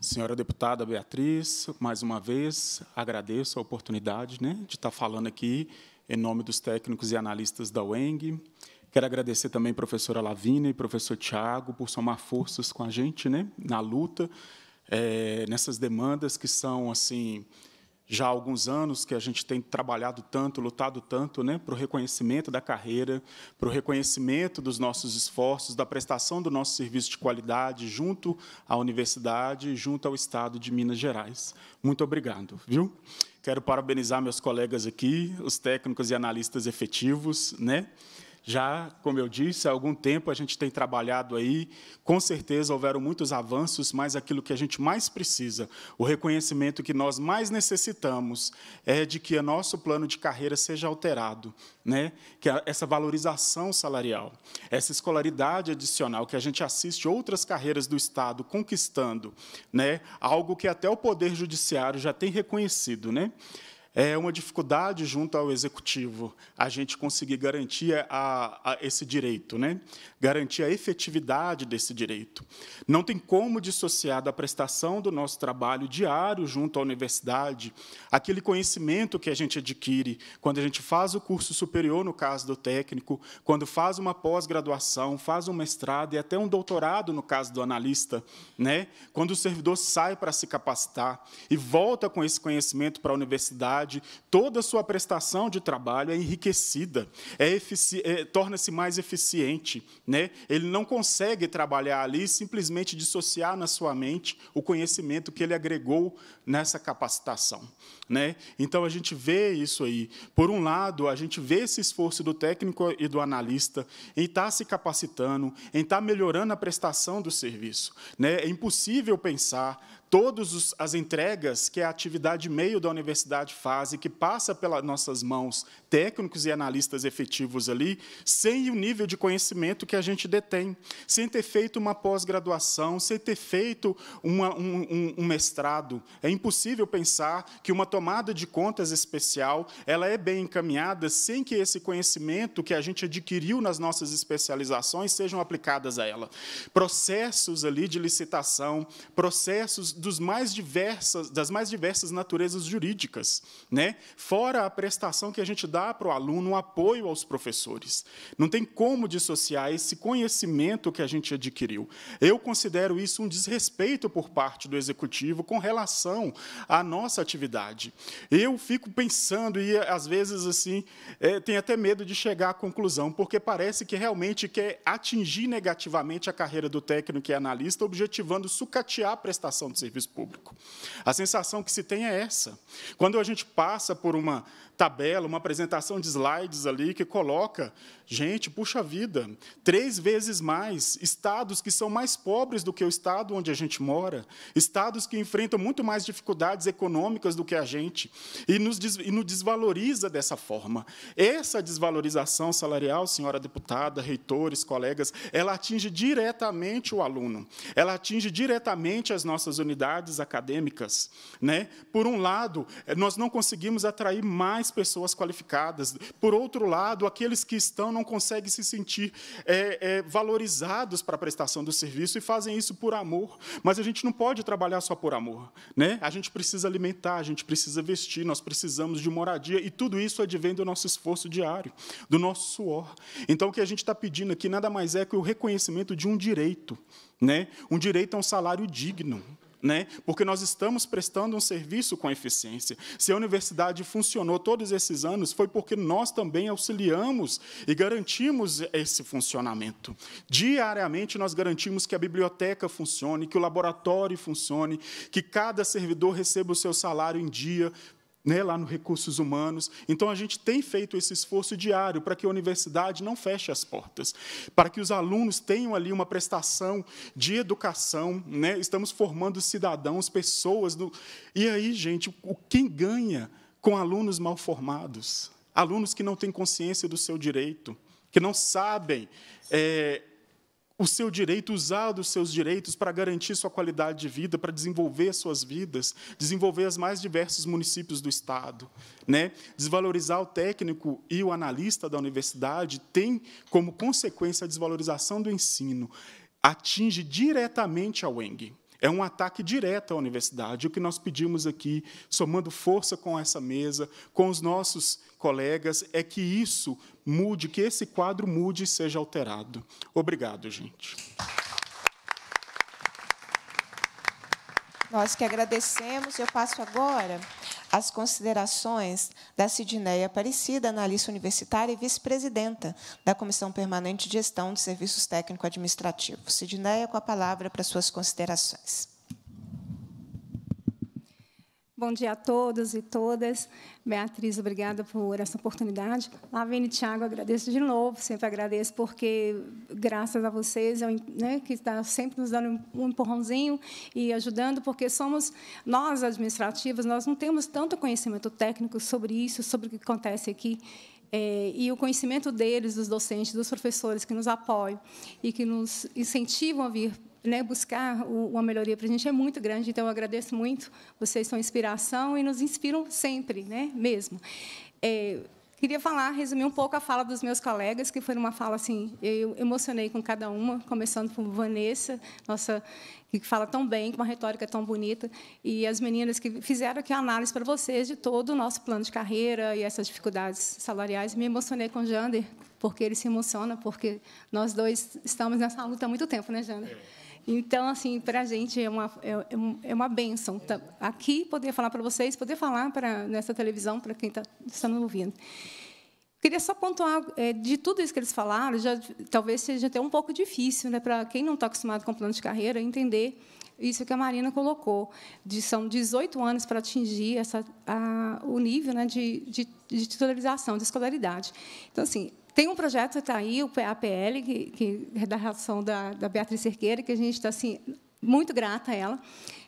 Senhora deputada Beatriz, mais uma vez agradeço a oportunidade né, de estar falando aqui em nome dos técnicos e analistas da UENG. Quero agradecer também a professora Lavina e professor Tiago por somar forças com a gente né, na luta, é, nessas demandas que são assim já há alguns anos que a gente tem trabalhado tanto, lutado tanto né, para o reconhecimento da carreira, para o reconhecimento dos nossos esforços, da prestação do nosso serviço de qualidade junto à universidade, junto ao Estado de Minas Gerais. Muito obrigado. Viu? Quero parabenizar meus colegas aqui, os técnicos e analistas efetivos, né? Já, como eu disse, há algum tempo a gente tem trabalhado aí, com certeza houveram muitos avanços, mas aquilo que a gente mais precisa, o reconhecimento que nós mais necessitamos é de que o nosso plano de carreira seja alterado, né? que essa valorização salarial, essa escolaridade adicional, que a gente assiste outras carreiras do Estado conquistando, né? algo que até o Poder Judiciário já tem reconhecido. Né? é uma dificuldade junto ao executivo a gente conseguir garantir a, a esse direito, né? garantir a efetividade desse direito. Não tem como dissociar da prestação do nosso trabalho diário junto à universidade aquele conhecimento que a gente adquire quando a gente faz o curso superior, no caso do técnico, quando faz uma pós-graduação, faz um mestrado e até um doutorado, no caso do analista, né? quando o servidor sai para se capacitar e volta com esse conhecimento para a universidade toda a sua prestação de trabalho é enriquecida, é é, torna-se mais eficiente. Né? Ele não consegue trabalhar ali e simplesmente dissociar na sua mente o conhecimento que ele agregou nessa capacitação. Né? Então, a gente vê isso aí. Por um lado, a gente vê esse esforço do técnico e do analista em estar tá se capacitando, em estar tá melhorando a prestação do serviço. Né? É impossível pensar todas as entregas que é a atividade meio da universidade faz e que passa pelas nossas mãos técnicos e analistas efetivos ali, sem o nível de conhecimento que a gente detém, sem ter feito uma pós-graduação, sem ter feito uma, um, um, mestrado. É impossível pensar que uma tomada de contas especial ela é bem encaminhada sem que esse conhecimento que a gente adquiriu nas nossas especializações sejam aplicadas a ela. Processos ali de licitação, processos dos mais diversas, das mais diversas naturezas jurídicas, né? fora a prestação que a gente dá para o aluno um apoio aos professores. Não tem como dissociar esse conhecimento que a gente adquiriu. Eu considero isso um desrespeito por parte do executivo com relação à nossa atividade. Eu fico pensando e às vezes assim é, tenho até medo de chegar à conclusão, porque parece que realmente quer atingir negativamente a carreira do técnico e analista, objetivando sucatear a prestação de serviço público. A sensação que se tem é essa. Quando a gente passa por uma tabela, uma apresentação apresentação de slides ali que coloca, gente, puxa vida, três vezes mais, estados que são mais pobres do que o estado onde a gente mora, estados que enfrentam muito mais dificuldades econômicas do que a gente, e nos, e nos desvaloriza dessa forma. Essa desvalorização salarial, senhora deputada, reitores, colegas, ela atinge diretamente o aluno, ela atinge diretamente as nossas unidades acadêmicas. Né? Por um lado, eh, nós não conseguimos atrair mais pessoas qualificadas por outro lado, aqueles que estão não conseguem se sentir é, é, valorizados para a prestação do serviço e fazem isso por amor. Mas a gente não pode trabalhar só por amor. Né? A gente precisa alimentar, a gente precisa vestir, nós precisamos de moradia, e tudo isso advém do nosso esforço diário, do nosso suor. Então, o que a gente está pedindo aqui nada mais é que o reconhecimento de um direito. Né? Um direito a um salário digno, né? Porque nós estamos prestando um serviço com eficiência. Se a universidade funcionou todos esses anos, foi porque nós também auxiliamos e garantimos esse funcionamento. Diariamente nós garantimos que a biblioteca funcione, que o laboratório funcione, que cada servidor receba o seu salário em dia, né, lá no Recursos Humanos. Então, a gente tem feito esse esforço diário para que a universidade não feche as portas, para que os alunos tenham ali uma prestação de educação. Né? Estamos formando cidadãos, pessoas. Do... E aí, gente, o quem ganha com alunos mal formados? Alunos que não têm consciência do seu direito, que não sabem é, o seu direito, usar dos seus direitos para garantir sua qualidade de vida, para desenvolver suas vidas, desenvolver as mais diversos municípios do Estado. Né? Desvalorizar o técnico e o analista da universidade tem como consequência a desvalorização do ensino, atinge diretamente a UENG. É um ataque direto à universidade. O que nós pedimos aqui, somando força com essa mesa, com os nossos colegas, é que isso mude, que esse quadro mude e seja alterado. Obrigado, gente. Nós que agradecemos. Eu passo agora as considerações da Sidneia Aparecida, analista universitária e vice-presidenta da Comissão Permanente de Gestão de Serviços Técnico-Administrativos. Sidneia, com a palavra para suas considerações. Bom dia a todos e todas. Beatriz, obrigada por essa oportunidade. Lavine e Tiago, agradeço de novo, sempre agradeço, porque graças a vocês, né, que está sempre nos dando um empurrãozinho e ajudando, porque somos nós, administrativas, nós não temos tanto conhecimento técnico sobre isso, sobre o que acontece aqui. É, e o conhecimento deles, dos docentes, dos professores que nos apoiam e que nos incentivam a vir né, buscar uma melhoria para a gente é muito grande, então eu agradeço muito. Vocês são inspiração e nos inspiram sempre, né, mesmo. É, queria falar, resumir um pouco a fala dos meus colegas, que foi uma fala assim, eu emocionei com cada uma, começando por Vanessa, nossa que fala tão bem, com uma retórica tão bonita, e as meninas que fizeram aqui a análise para vocês de todo o nosso plano de carreira e essas dificuldades salariais. Me emocionei com o Jander, porque ele se emociona, porque nós dois estamos nessa luta há muito tempo, né, Jander? É. Então, assim, para a gente é uma, é, é, é uma benção tá aqui poder falar para vocês, poder falar para nessa televisão, para quem está, está nos ouvindo. Queria só pontuar, é, de tudo isso que eles falaram, já, talvez seja até um pouco difícil né, para quem não está acostumado com plano de carreira entender isso que a Marina colocou, de, são 18 anos para atingir essa, a, o nível né, de, de, de titularização, de escolaridade. Então, assim, tem um projeto que está aí, o APL, que, que é da redação da, da Beatriz Cerqueira, que a gente está assim, muito grata a ela.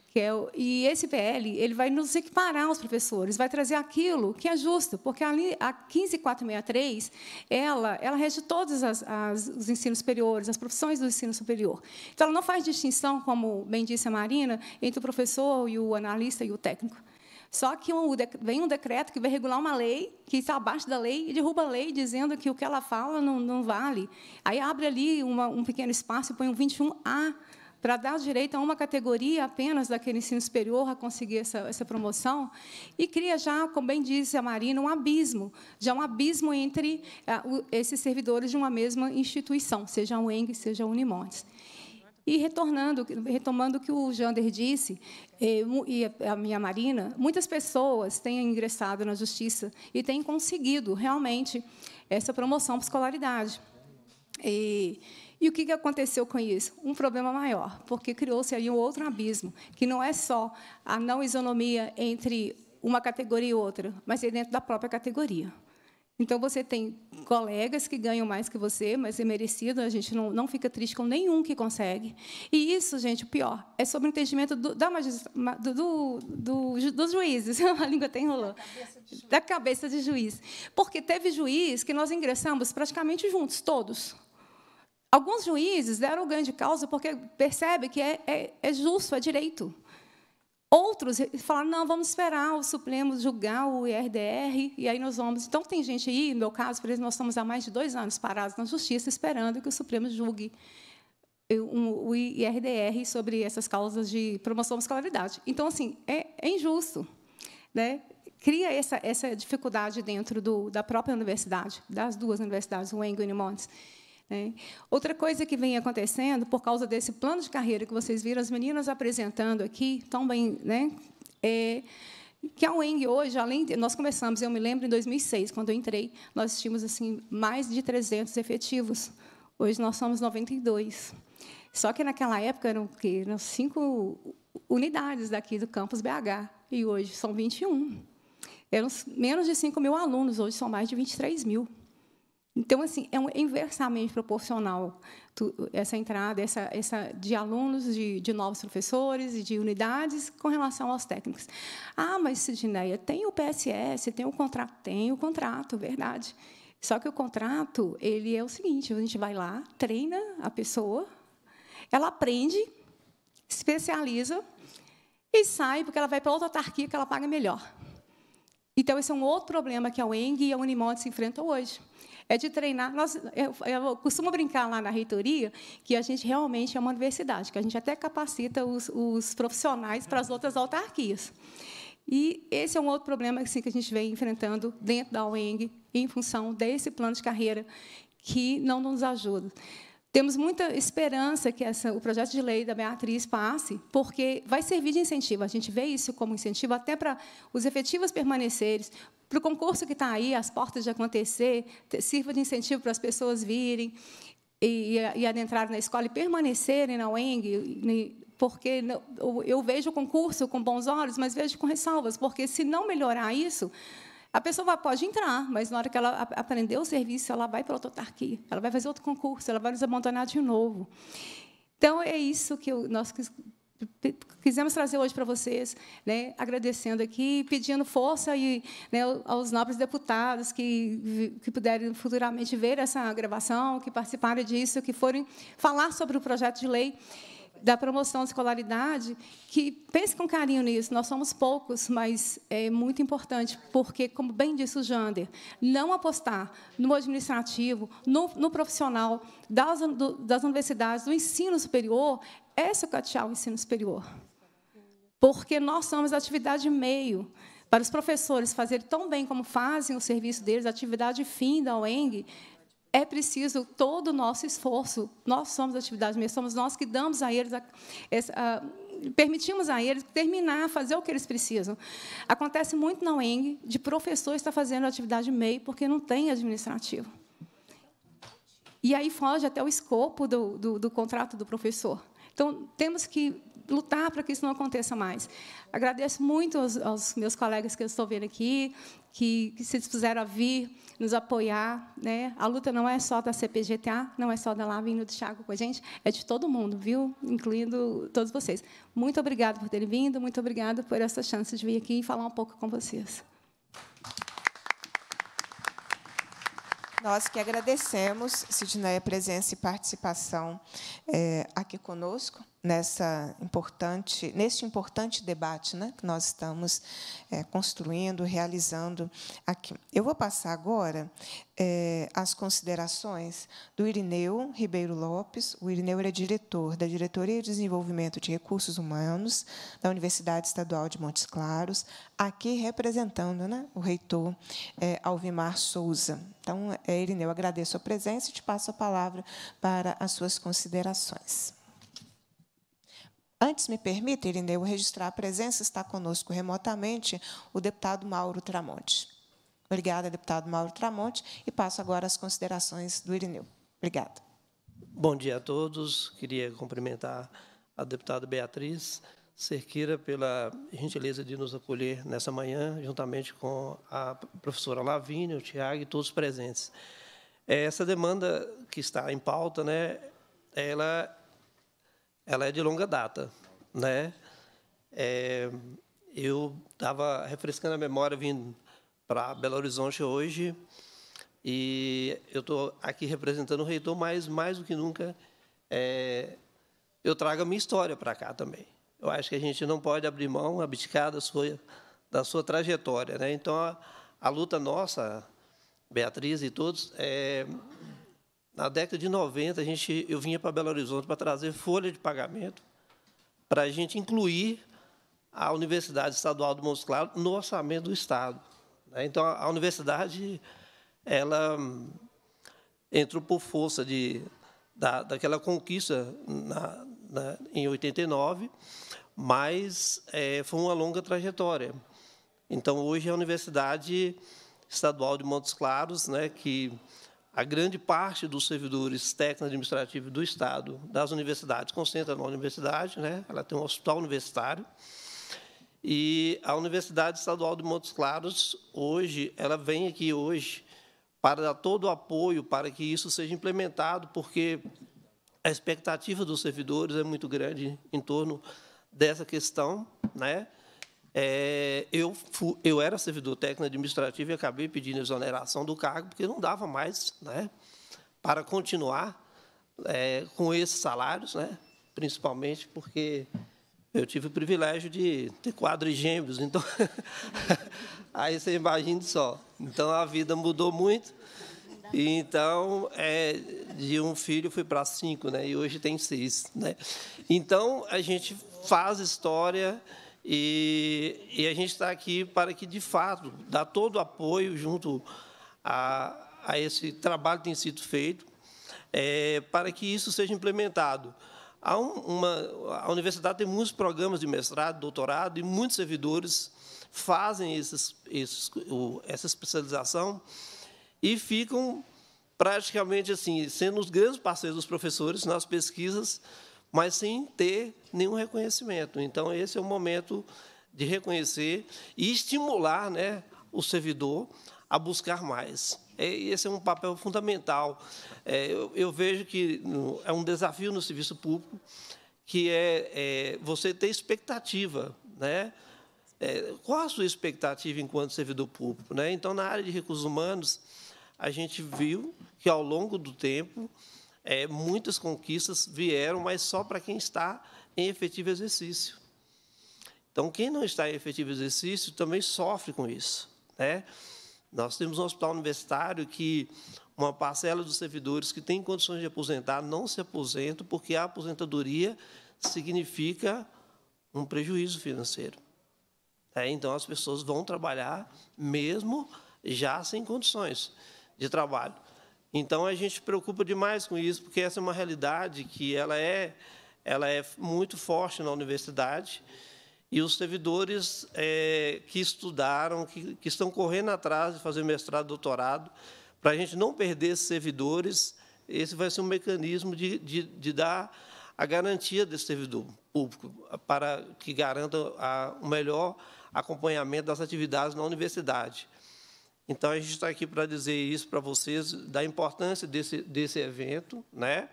Que é o, e esse PL ele vai nos equiparar aos professores, vai trazer aquilo que é justo, porque ali, a 15463 ela, ela rege todos as, as, os ensinos superiores, as profissões do ensino superior. Então, ela não faz distinção, como bem disse a Marina, entre o professor e o analista e o técnico. Só que um, vem um decreto que vai regular uma lei, que está abaixo da lei, e derruba a lei, dizendo que o que ela fala não, não vale. Aí abre ali uma, um pequeno espaço e põe um 21A para dar direito a uma categoria apenas daquele ensino superior a conseguir essa, essa, promoção, e cria já, como bem disse a Marina, um abismo, já um abismo entre eh, esses servidores de uma mesma instituição, seja a UENG, seja a Unimontes. E retornando, retomando o que o Jander disse, eh, e a minha Marina, muitas pessoas têm ingressado na justiça e têm conseguido realmente essa promoção para escolaridade. E, e o que aconteceu com isso? Um problema maior, porque criou-se aí um outro abismo, que não é só a não isonomia entre uma categoria e outra, mas é dentro da própria categoria. Então, você tem colegas que ganham mais que você, mas é merecido, a gente não, não fica triste com nenhum que consegue. E isso, gente, o pior, é sobre o entendimento do, da do, do, do, dos juízes. A língua até enrolou. Da cabeça de juiz. Porque teve juiz que nós ingressamos praticamente juntos, todos. Alguns juízes deram ganho de causa porque percebe que é, é, é justo, é direito. Outros falaram, não, vamos esperar o Supremo julgar o IRDR, e aí nós vamos. Então, tem gente aí, no meu caso, por exemplo, nós estamos há mais de dois anos parados na Justiça, esperando que o Supremo julgue eh, o IRDR sobre essas causas de promoção da escolaridade. Então, assim, é, é injusto. Né? Cria essa, essa dificuldade dentro do, da própria universidade, das duas universidades, o Engel e o Montes. Né? Outra coisa que vem acontecendo, por causa desse plano de carreira que vocês viram as meninas apresentando aqui, tão bem, né? É, que a UENG hoje, além de, nós começamos, eu me lembro, em 2006, quando eu entrei, nós tínhamos assim mais de 300 efetivos. Hoje nós somos 92. Só que naquela época eram, que, eram cinco unidades daqui do campus BH, e hoje são 21. Eram menos de 5 mil alunos, hoje são mais de 23 mil. Então, assim, é, um, inversamente proporcional tu, essa entrada essa, essa de alunos, de, de novos professores e de unidades com relação aos técnicos. Ah, mas, Sidneia, tem o PSS, tem o contrato? Tem o contrato, verdade. Só que o contrato ele é o seguinte, a gente vai lá, treina a pessoa, ela aprende, especializa e sai, porque ela vai para outra autarquia que ela paga melhor. Então, esse é um outro problema que a UENG e a Unimod se enfrentam hoje é de treinar. Nós, eu, eu, costumo brincar lá na reitoria que a gente realmente é uma universidade, que a gente até capacita os, os profissionais para as outras autarquias. E esse é um outro problema assim, que a gente vem enfrentando dentro da UENG, em função desse plano de carreira que não nos ajuda. Temos muita esperança que essa, o projeto de lei da Beatriz passe, porque vai servir de incentivo. A gente vê isso como incentivo até para os efetivos permanecerem, para o concurso que está aí, as portas de acontecer, sirva de incentivo para as pessoas virem e, e adentrarem na escola e permanecerem na UENG, porque eu vejo o concurso com bons olhos, mas vejo com ressalvas, porque se não melhorar isso, a pessoa pode entrar, mas na hora que ela aprender o serviço, ela vai para a autarquia, ela vai fazer outro concurso, ela vai nos abandonar de novo. Então, é isso que eu, nós quisemos trazer hoje para vocês, né, agradecendo aqui, pedindo força e, né, aos nobres deputados que, que puderem futuramente ver essa gravação, que participaram disso, que forem falar sobre o projeto de lei da promoção de escolaridade, que pense com carinho nisso. Nós somos poucos, mas é muito importante, porque, como bem disse o Jander, não apostar no administrativo, no, no profissional das, do, das universidades, do ensino superior, é sucatear o ensino superior. Porque nós somos atividade meio. Para os professores fazerem tão bem como fazem o serviço deles, a atividade fim da OENG, é preciso todo o nosso esforço. Nós somos atividades mesmo, somos nós que damos a eles a, a, permitimos a eles terminar, fazer o que eles precisam. Acontece muito na UENG de professor estar fazendo atividade MEI porque não tem administrativo. E aí foge até o escopo do, do, do contrato do professor. Então, temos que lutar para que isso não aconteça mais. Agradeço muito aos, aos meus colegas que eu estou vendo aqui, que, que se dispuseram a vir, nos apoiar. Né? A luta não é só da CPGTA, não é só da Lavinho do Thiago com a gente, é de todo mundo, viu? Incluindo todos vocês. Muito obrigado por terem vindo, muito obrigado por essa chance de vir aqui e falar um pouco com vocês. Nós que agradecemos, Sidney, a presença e participação é, aqui conosco nessa importante, neste importante debate né, que nós estamos é, construindo, realizando aqui. Eu vou passar agora é, as considerações do Irineu Ribeiro Lopes. O Irineu era é diretor da Diretoria de Desenvolvimento de Recursos Humanos da Universidade Estadual de Montes Claros, aqui representando né, o reitor é, Alvimar Souza. Então, é, Irineu, agradeço a presença e te passo a palavra para as suas considerações. Antes, me permita, Irineu, registrar a presença, está conosco remotamente, o deputado Mauro Tramonte. Obrigada, deputado Mauro Tramonte, e passo agora as considerações do Irineu. Obrigada. Bom dia a todos. Queria cumprimentar a deputada Beatriz Cerqueira pela gentileza de nos acolher nessa manhã, juntamente com a professora Lavínia, o Tiago e todos os presentes. Essa demanda que está em pauta, né, ela ela é de longa data, né? É, eu estava refrescando a memória vindo para Belo Horizonte hoje e eu estou aqui representando o reitor, mas mais do que nunca é, eu trago a minha história para cá também. Eu acho que a gente não pode abrir mão, abdicar da sua, da sua trajetória. Né? Então, a, a luta nossa, Beatriz e todos, é, na década de 90, a gente, eu vinha para Belo Horizonte para trazer folha de pagamento para a gente incluir a Universidade Estadual do Montes Claros no orçamento do Estado. Né? Então, a universidade ela entrou por força de, da, daquela conquista na, na, em 89, mas é, foi uma longa trajetória. Então, hoje, a Universidade Estadual de Montes Claros, né, que a grande parte dos servidores técnicos administrativos do Estado, das universidades, concentra na universidade, né? ela tem um hospital universitário, e a Universidade Estadual de Montes Claros, hoje, ela vem aqui hoje para dar todo o apoio para que isso seja implementado, porque a expectativa dos servidores é muito grande em torno dessa questão, né? É, eu, fui, eu era servidor técnico administrativo e acabei pedindo exoneração do cargo, porque não dava mais né, para continuar é, com esses salários, né, principalmente porque eu tive o privilégio de ter quadrigêmeos, então aí você imagina só. Então a vida mudou muito. E então é, de um filho fui para cinco, né? E hoje tem seis, né? Então a gente faz história e, e a gente está aqui para que, de fato, dar todo o apoio junto a, a esse trabalho que tem sido feito, é, para que isso seja implementado. Há uma, a universidade tem muitos programas de mestrado, doutorado, e muitos servidores fazem esses, esses, essa especialização e ficam praticamente assim, sendo os grandes parceiros dos professores nas pesquisas mas sem ter nenhum reconhecimento. Então, esse é o momento de reconhecer e estimular né, o servidor a buscar mais. É, esse é um papel fundamental. É, eu, vejo que é um desafio no serviço público, que é, é você ter expectativa. Né? qual a sua expectativa enquanto servidor público? Né? Então, na área de recursos humanos, a gente viu que, ao longo do tempo, é, muitas conquistas vieram, mas só para quem está em efetivo exercício. Então, quem não está em efetivo exercício também sofre com isso. Né? Nós temos um hospital universitário que uma parcela dos servidores que têm condições de aposentar não se aposenta porque a aposentadoria significa um prejuízo financeiro. É, então, as pessoas vão trabalhar mesmo já sem condições de trabalho. Então a gente se preocupa demais com isso, porque essa é uma realidade que ela é, ela é muito forte na universidade e os servidores é, que estudaram, que, que, estão correndo atrás de fazer mestrado, doutorado, para a gente não perder esses servidores, esse vai ser um mecanismo de, de, de dar a garantia desse servidor público, para que garanta o melhor acompanhamento das atividades na universidade. Então, a gente está aqui para dizer isso para vocês, da importância desse, desse evento, né?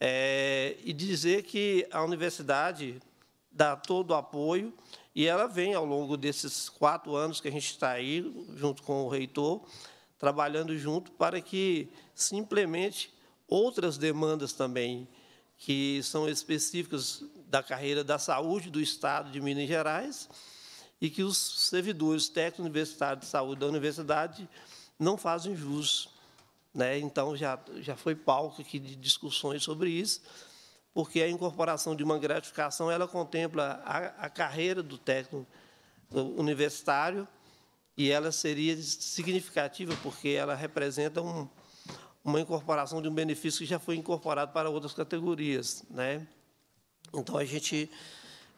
É, e dizer que a universidade dá todo o apoio e ela vem, ao longo desses quatro anos que a gente está aí, junto com o reitor, trabalhando junto para que se implemente outras demandas também, que são específicas da carreira da saúde do Estado de Minas Gerais, e que os servidores técnicos universitários de saúde da universidade não fazem jus. Né? Então, já, já foi palco aqui de discussões sobre isso, porque a incorporação de uma gratificação ela contempla a, a carreira do técnico universitário e ela seria significativa, porque ela representa um, uma incorporação de um benefício que já foi incorporado para outras categorias. Né? Então, a gente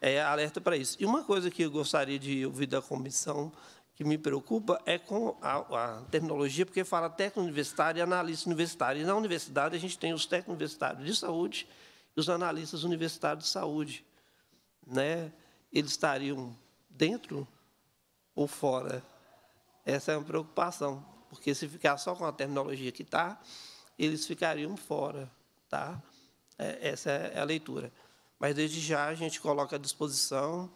é, alerta para isso. E uma coisa que eu gostaria de ouvir da comissão, que me preocupa, é com a, a terminologia, porque fala técnico universitário e analista universitário. E na universidade a gente tem os técnicos universitários de saúde e os analistas universitários de saúde. Né? Eles estariam dentro ou fora? Essa é uma preocupação, porque se ficar só com a terminologia que está, eles ficariam fora. Tá? É, essa é a leitura. Mas desde já a gente coloca à disposição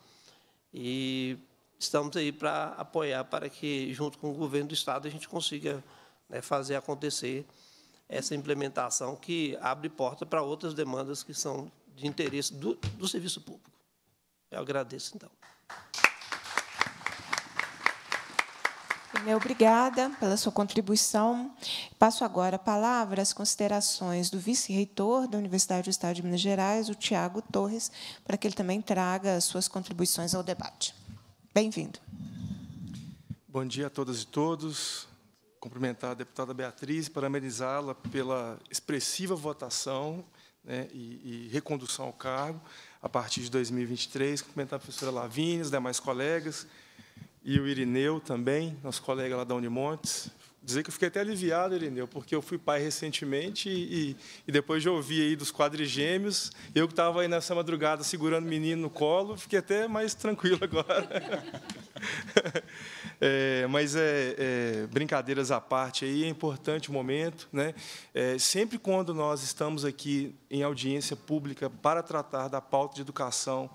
e estamos aí para apoiar para que, junto com o governo do Estado, a gente consiga né, fazer acontecer essa implementação que abre porta para outras demandas que são de interesse do, do serviço público. Eu agradeço, então. Meu obrigada pela sua contribuição. Passo agora a palavra às considerações do vice-reitor da Universidade do Estado de Minas Gerais, o Tiago Torres, para que ele também traga as suas contribuições ao debate. Bem-vindo. Bom dia a todas e todos. Cumprimentar a deputada Beatriz, parabenizá-la pela expressiva votação né, e, e, recondução ao cargo a partir de 2023. Cumprimentar a professora Lavínia, os demais colegas, e o Irineu também, nosso colega lá da Unimontes. Dizer que eu fiquei até aliviado, Irineu, porque eu fui pai recentemente e, e depois de ouvir aí dos quadrigêmeos, eu que estava aí nessa madrugada segurando o menino no colo, fiquei até mais tranquilo agora. É, mas é, é, brincadeiras à parte aí, é importante o momento. Né? É, sempre quando nós estamos aqui em audiência pública para tratar da pauta de educação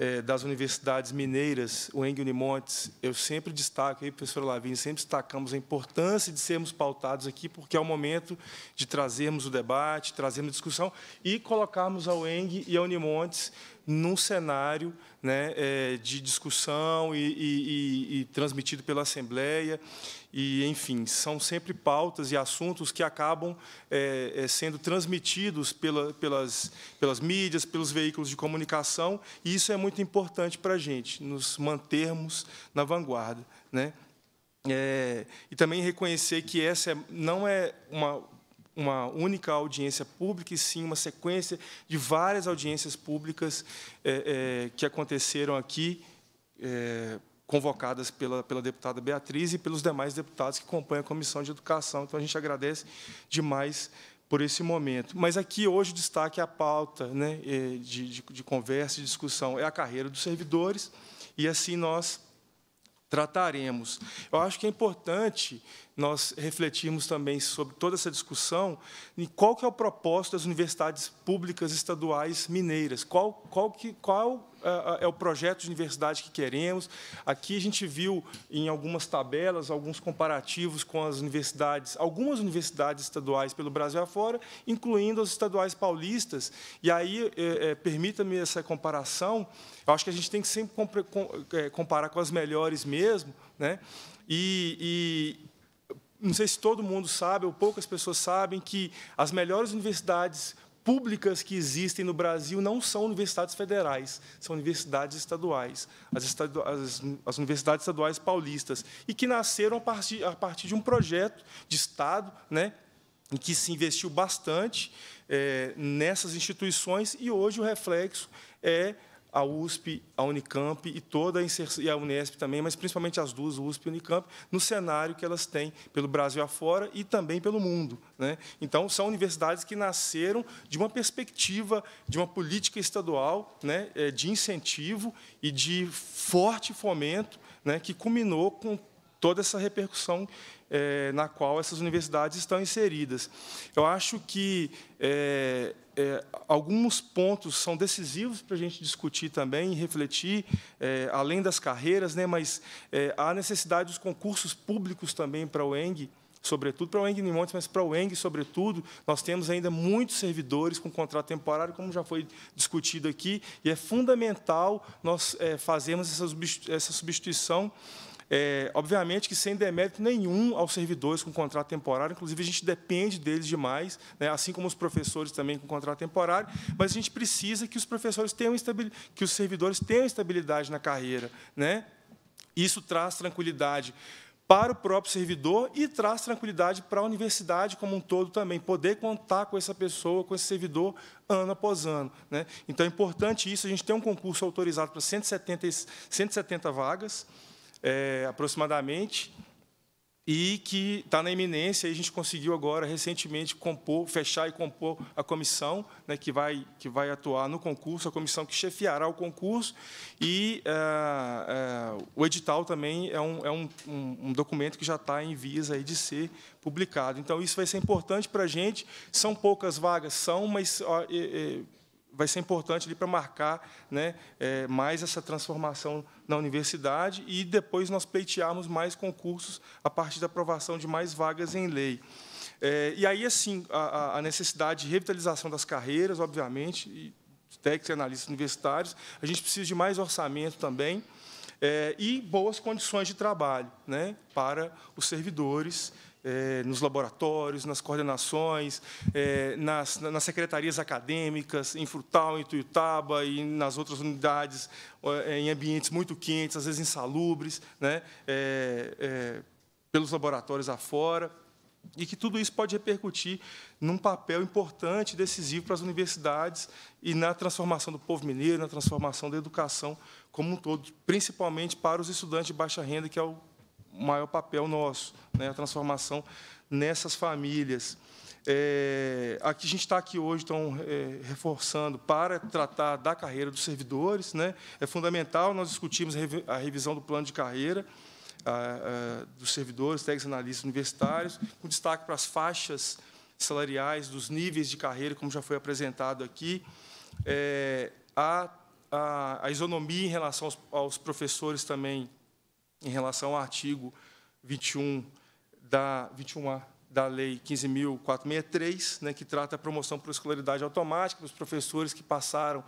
é, das universidades mineiras, o Eng Unimontes, eu sempre destaco, aí, professor Lavini, sempre destacamos a importância de sermos pautados aqui, porque é o momento de trazermos o debate, trazermos discussão e colocarmos a Eng e a Unimontes num cenário né, é, de discussão e, e, e, e transmitido pela Assembleia e, enfim, são sempre pautas e assuntos que acabam é, é, sendo transmitidos pela, pelas, pelas mídias, pelos veículos de comunicação, e isso é muito importante para a gente, nos mantermos na vanguarda. Né? É, e também reconhecer que essa é, não é uma uma única audiência pública, e sim uma sequência de várias audiências públicas é, é, que aconteceram aqui, é, convocadas pela, pela deputada Beatriz e pelos demais deputados que compõem a Comissão de Educação. Então, a gente agradece demais por esse momento. Mas aqui, hoje, o destaque é a pauta né, é, de, de, de conversa e discussão, é a carreira dos servidores, e assim nós trataremos. Eu acho que é importante nós refletirmos também sobre toda essa discussão e qual que é o propósito das universidades públicas estaduais mineiras, qual, qual, que, qual é o projeto de universidade que queremos. Aqui a gente viu em algumas tabelas, alguns comparativos com as universidades, algumas universidades estaduais pelo Brasil afora, incluindo as estaduais paulistas. E aí, é, é, permita-me essa comparação, eu acho que a gente tem que sempre é, comparar com as melhores mesmo, né? e, e não sei se todo mundo sabe, ou poucas pessoas sabem, que as melhores universidades públicas que existem no Brasil não são universidades federais, são universidades estaduais, as, estadu as, as universidades estaduais paulistas, e que nasceram a partir, a partir, de um projeto de Estado, né, em que se investiu bastante é, nessas instituições, e hoje o reflexo é a USP, a Unicamp e toda a, e a Unesp também, mas principalmente as duas, USP e Unicamp, no cenário que elas têm pelo Brasil afora e também pelo mundo. Né? Então, são universidades que nasceram de uma perspectiva, de uma política estadual né, é, de incentivo e de forte fomento, né, que culminou com toda essa repercussão é, na qual essas universidades estão inseridas. Eu acho que... É, é, alguns pontos são decisivos para a gente discutir também e refletir, é, além das carreiras, né, mas é, há necessidade dos concursos públicos também para o ENG, sobretudo para o ENG Nimontes, mas para o ENG, sobretudo, nós temos ainda muitos servidores com contrato temporário, como já foi discutido aqui, e é fundamental nós é, fazermos essa substituição é, obviamente que sem demérito nenhum aos servidores com contrato temporário, inclusive a gente depende deles demais, né, assim como os professores também com contrato temporário, mas a gente precisa que os professores tenham que os servidores tenham estabilidade na carreira. Né? Isso traz tranquilidade para o próprio servidor e traz tranquilidade para a universidade como um todo também, poder contar com essa pessoa, com esse servidor, ano após ano. Né? Então, é importante isso. A gente tem um concurso autorizado para 170, 170 vagas, é, aproximadamente, e que está na iminência, e a gente conseguiu agora, recentemente, compor, fechar e compor a comissão né, que, vai, que vai atuar no concurso, a comissão que chefiará o concurso, e é, é, o edital também é um, é um, um documento que já está em vias aí de ser publicado. Então, isso vai ser importante para a gente. São poucas vagas, são, mas ó, é, é, vai ser importante para marcar né, é, mais essa transformação na universidade e depois nós pleitearmos mais concursos a partir da aprovação de mais vagas em lei. É, e aí, assim, a, a, necessidade de revitalização das carreiras, obviamente, e técnicos e analistas universitários, a gente precisa de mais orçamento também é, e boas condições de trabalho né, para os servidores é, nos laboratórios, nas coordenações, é, nas, nas, secretarias acadêmicas, em Frutal, em Tuiutaba e nas outras unidades, eh, em ambientes muito quentes, às vezes insalubres, né, é, pelos laboratórios afora, e que tudo isso pode repercutir num papel importante, decisivo para as universidades e na transformação do povo mineiro, na transformação da educação como um todo, principalmente para os estudantes de baixa renda, que é o maior papel nosso, né? a transformação nessas famílias. É, aqui a gente está aqui hoje, então, é, reforçando para tratar da carreira dos servidores. Né? É fundamental, nós discutimos a revisão do plano de carreira a, a, dos servidores, técnicos, analistas universitários, com destaque para as faixas salariais, dos níveis de carreira, como já foi apresentado aqui, é, a, a, a isonomia em relação aos, aos professores também em relação ao artigo 21 da 21A da Lei 15.463, né, que trata a promoção por escolaridade automática dos professores que passaram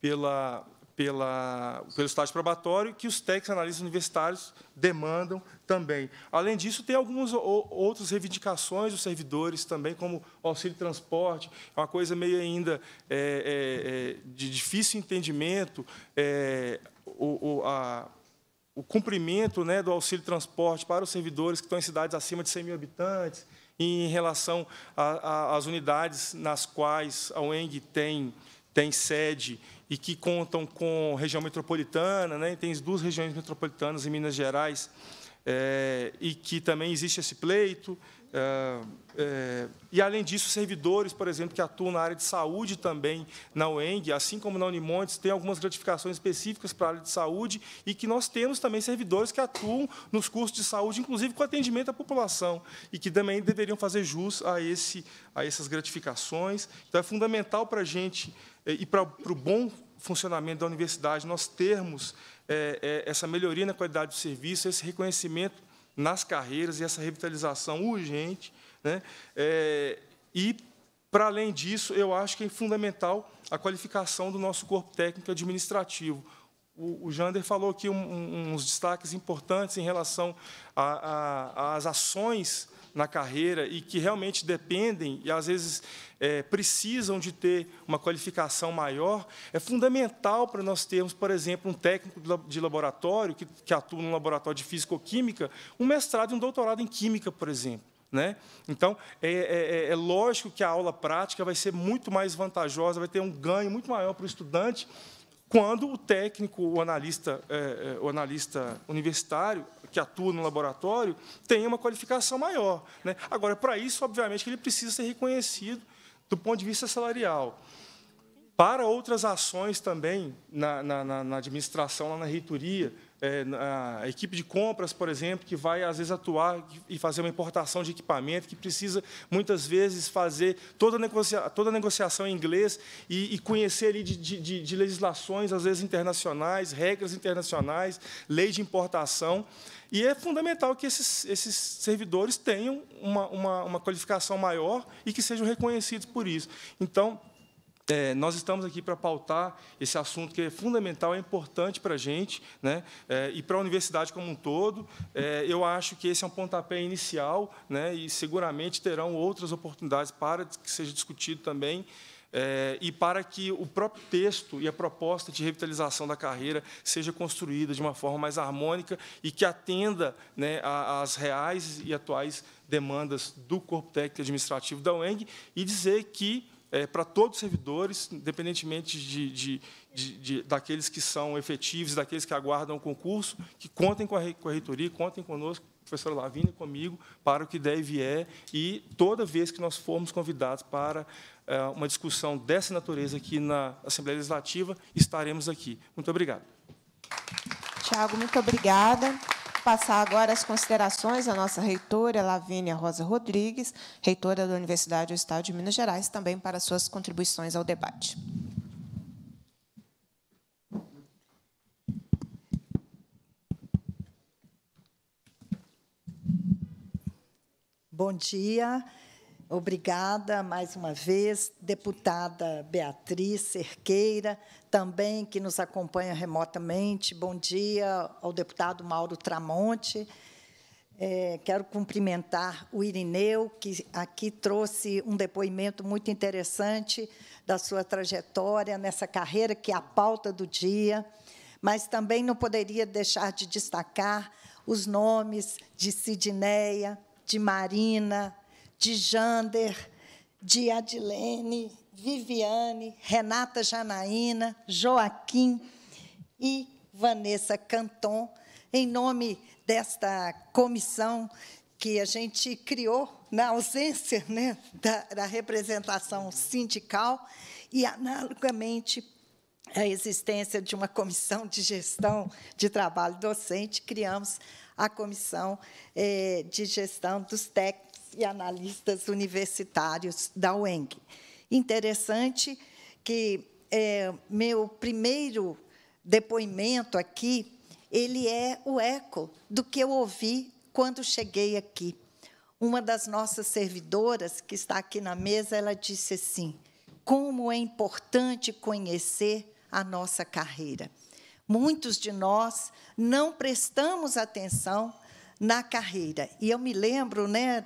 pela, pela, pelo estágio probatório, que os técnicos analistas universitários demandam também. Além disso, tem algumas outras reivindicações dos servidores também, como auxílio transporte, é uma coisa meio ainda é, é, é, de difícil entendimento, é, o, o, a o cumprimento né, do auxílio transporte para os servidores que estão em cidades acima de 100 mil habitantes, em relação às unidades nas quais a UENG tem, tem sede e que contam com região metropolitana, né, tem duas regiões metropolitanas em Minas Gerais, é, e que também existe esse pleito, é, é, e, além disso, servidores, por exemplo, que atuam na área de saúde também na UENG, assim como na Unimontes, tem algumas gratificações específicas para a área de saúde e que nós temos também servidores que atuam nos cursos de saúde, inclusive com atendimento à população, e que também deveriam fazer jus a, esse, a essas gratificações. Então, é fundamental para a gente é, e para, para o bom funcionamento da universidade nós termos é, é essa melhoria na qualidade do serviço, esse reconhecimento nas carreiras e essa revitalização urgente. Né? É, e, para além disso, eu acho que é fundamental a qualificação do nosso corpo técnico administrativo. O, o Jander falou aqui um, um, uns destaques importantes em relação às ações na carreira e que realmente dependem e às vezes é, precisam de ter uma qualificação maior, é fundamental para nós termos, por exemplo, um técnico de laboratório que, que atua no laboratório de físico-química, um mestrado e um doutorado em química, por exemplo. Né? Então, é, é, é, é, lógico que a aula prática vai ser muito mais vantajosa, vai ter um ganho muito maior para o estudante, quando o técnico, o analista, é, é o analista universitário, que atua no laboratório tenha uma qualificação maior. Né? Agora, para isso, obviamente, ele precisa ser reconhecido do ponto de vista salarial para outras ações também na, na, na administração, lá na reitoria, é, a equipe de compras, por exemplo, que vai às vezes atuar e fazer uma importação de equipamento, que precisa muitas vezes fazer toda a, negocia toda a negociação em inglês e, e conhecer ali de, de, de, legislações, às vezes internacionais, regras internacionais, lei de importação. E é fundamental que esses, esses servidores tenham uma, uma, uma qualificação maior e que sejam reconhecidos por isso. Então, é, nós estamos aqui para pautar esse assunto que é fundamental, é importante para a gente né, é, e para a universidade como um todo. É, eu acho que esse é um pontapé inicial né, e seguramente terão outras oportunidades para que seja discutido também. É, e para que o próprio texto e a proposta de revitalização da carreira seja construída de uma forma mais harmônica e que atenda né, às reais e atuais demandas do corpo técnico administrativo da UENG e dizer que é, para todos os servidores, independentemente de, de, de, de, daqueles que são efetivos, daqueles que aguardam o concurso, que contem com a, com a reitoria, contem conosco, professora Lavínia, comigo, para o que der e vier, é, e toda vez que nós formos convidados para é, uma discussão dessa natureza aqui na Assembleia Legislativa, estaremos aqui. Muito obrigado. Tiago, muito obrigada passar agora as considerações à nossa reitora, Lavínia Rosa Rodrigues, reitora da Universidade do Estado de Minas Gerais, também para suas contribuições ao debate. Bom dia. Obrigada mais uma vez, deputada Beatriz Cerqueira, também que nos acompanha remotamente. Bom dia ao deputado Mauro Tramonte. É, quero cumprimentar o Irineu, que aqui trouxe um depoimento muito interessante da sua trajetória nessa carreira, que é a pauta do dia. Mas também não poderia deixar de destacar os nomes de Sidneia, de Marina, de Jander, de Adilene, Viviane, Renata Janaína, Joaquim e Vanessa Canton, em nome desta comissão que a gente criou na ausência né, da, da representação sindical e, analogamente, a existência de uma comissão de gestão de trabalho docente, criamos a comissão eh, de gestão dos técnicos e analistas universitários da UENG. Interessante que é, meu primeiro depoimento aqui, ele é o eco do que eu ouvi quando cheguei aqui. Uma das nossas servidoras, que está aqui na mesa, ela disse assim, como é importante conhecer a nossa carreira. Muitos de nós não prestamos atenção na carreira. E eu me lembro, né,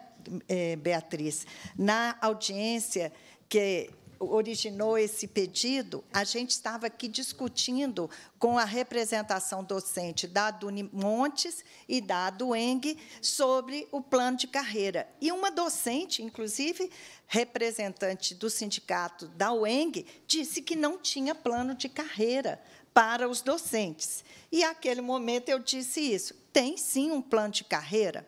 é, Beatriz, na audiência que originou esse pedido, a gente estava aqui discutindo com a representação docente da Duni Montes e da Dueng sobre o plano de carreira. E uma docente, inclusive representante do sindicato da UENG, disse que não tinha plano de carreira para os docentes. E, naquele momento, eu disse isso. Tem, sim, um plano de carreira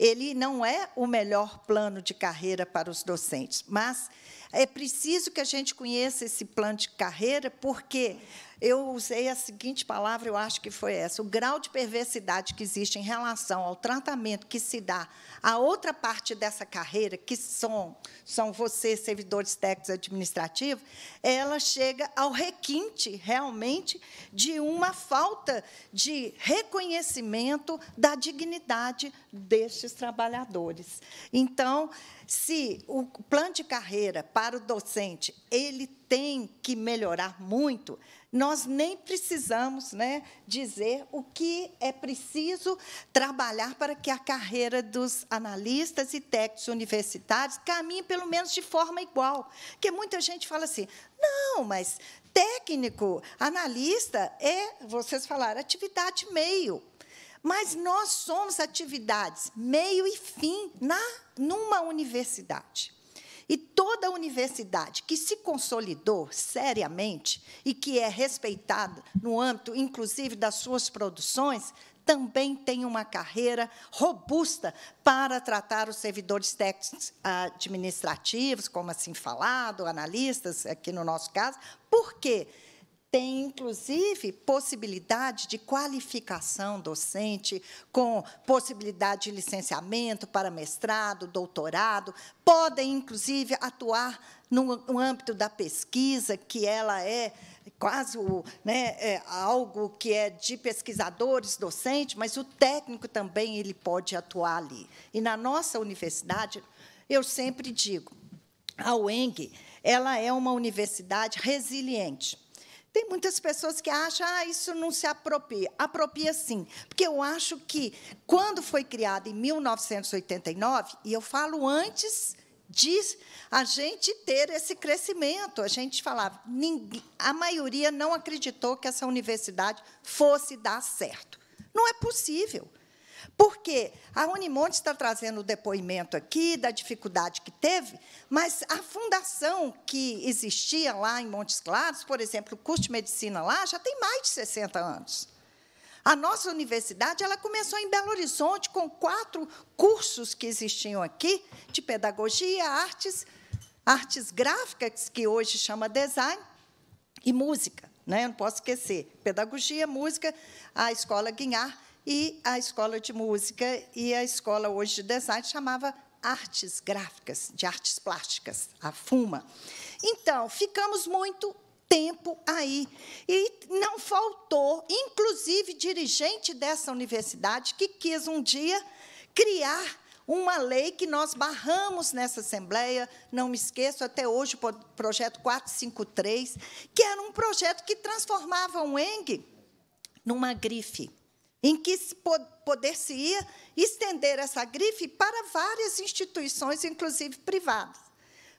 ele não é o melhor plano de carreira para os docentes, mas é preciso que a gente conheça esse plano de carreira, porque eu usei a seguinte palavra, eu acho que foi essa: o grau de perversidade que existe em relação ao tratamento que se dá a outra parte dessa carreira, que são, são vocês, servidores técnicos administrativos, ela chega ao requinte, realmente, de uma falta de reconhecimento da dignidade destes trabalhadores. Então, se o plano de carreira para o docente ele tem que melhorar muito, nós nem precisamos né, dizer o que é preciso trabalhar para que a carreira dos analistas e técnicos universitários caminhe, pelo menos, de forma igual. Porque muita gente fala assim, não, mas técnico, analista, é, vocês falaram, atividade meio. Mas nós somos atividades meio e fim na, numa universidade. E toda universidade que se consolidou seriamente e que é respeitada no âmbito, inclusive, das suas produções, também tem uma carreira robusta para tratar os servidores técnicos ah, administrativos, como assim falado, analistas, aqui no nosso caso. Por quê? Porque tem inclusive possibilidade de qualificação docente, com possibilidade de licenciamento para mestrado, doutorado, podem inclusive atuar no, âmbito da pesquisa, que ela é quase né, é algo que é de pesquisadores, docentes mas o técnico também ele pode atuar ali. E na nossa universidade, eu sempre digo, a UENG ela é uma universidade resiliente tem muitas pessoas que acham, ah, isso não se apropria. Apropria sim, porque eu acho que quando foi criado em 1989, e eu falo antes de a gente ter esse crescimento. A gente falava, ninguém, a maioria não acreditou que essa universidade fosse dar certo. Não é possível. Porque a Unimonte está trazendo o depoimento aqui da dificuldade que teve, mas a fundação que existia lá em Montes Claros, por exemplo, o curso de medicina lá, já tem mais de 60 anos. A nossa universidade ela começou em Belo Horizonte com quatro cursos que existiam aqui de pedagogia, artes, artes gráficas que hoje chama design e música, né? Eu não posso esquecer, pedagogia, música, a escola Guinhar e a escola de música e a escola hoje de design chamava artes gráficas, de artes plásticas, a FUMA. Então, ficamos muito tempo aí. E não faltou, inclusive, dirigente dessa universidade que quis um dia criar uma lei que nós barramos nessa Assembleia, não me esqueço até hoje, o projeto 453, que era um projeto que transformava o ENG numa grife em que poder se ia estender essa grife para várias instituições, inclusive privadas.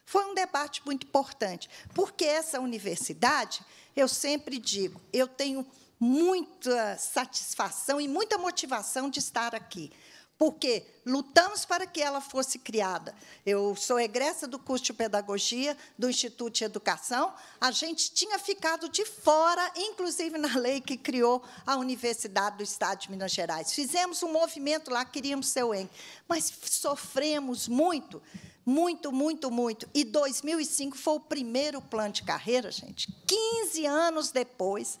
Foi um debate muito importante, porque essa universidade, eu sempre digo, eu tenho muita satisfação e muita motivação de estar aqui, porque lutamos para que ela fosse criada. Eu sou egressa do curso de pedagogia do Instituto de Educação. A gente tinha ficado de fora, inclusive na lei que criou a Universidade do Estado de Minas Gerais. Fizemos um movimento lá, queríamos ser o EN, mas sofremos muito. Muito, muito, muito. E 2005 foi o primeiro plano de carreira, gente. 15 anos depois,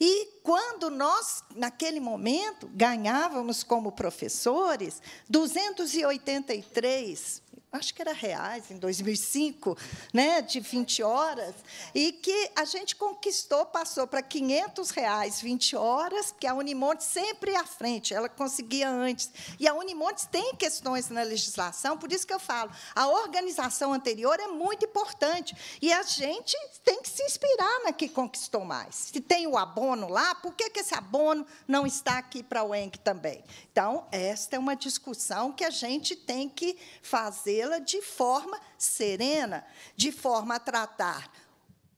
e quando nós, naquele momento, ganhávamos como professores 283 acho que era reais, em 2005, né, de 20 horas, e que a gente conquistou, passou para 500 reais 20 horas, que a Unimontes sempre à frente, ela conseguia antes. E a Unimontes tem questões na legislação, por isso que eu falo, a organização anterior é muito importante, e a gente tem que se inspirar na que conquistou mais. Se tem o abono lá, por que, que esse abono não está aqui para o ENC também? Então, esta é uma discussão que a gente tem que fazer la de forma serena, de forma a tratar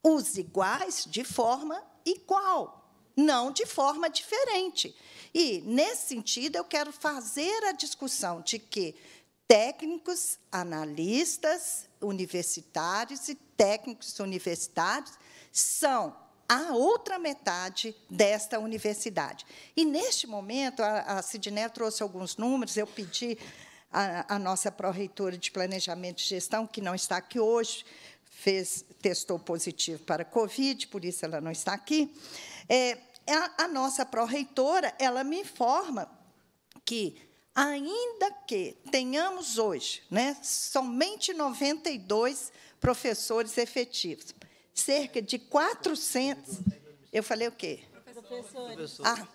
os iguais de forma igual, não de forma diferente. E, nesse sentido, eu quero fazer a discussão de que técnicos, analistas universitários e técnicos universitários são a outra metade desta universidade. E, neste momento, a, a Sidney trouxe alguns números, eu pedi a, a nossa pró-reitora de Planejamento e Gestão, que não está aqui hoje, fez, testou positivo para Covid, por isso ela não está aqui. É, é a, a nossa pró-reitora, ela me informa que, ainda que tenhamos hoje né, somente 92 professores efetivos, cerca de 400... Eu falei o quê? Professores. Ah,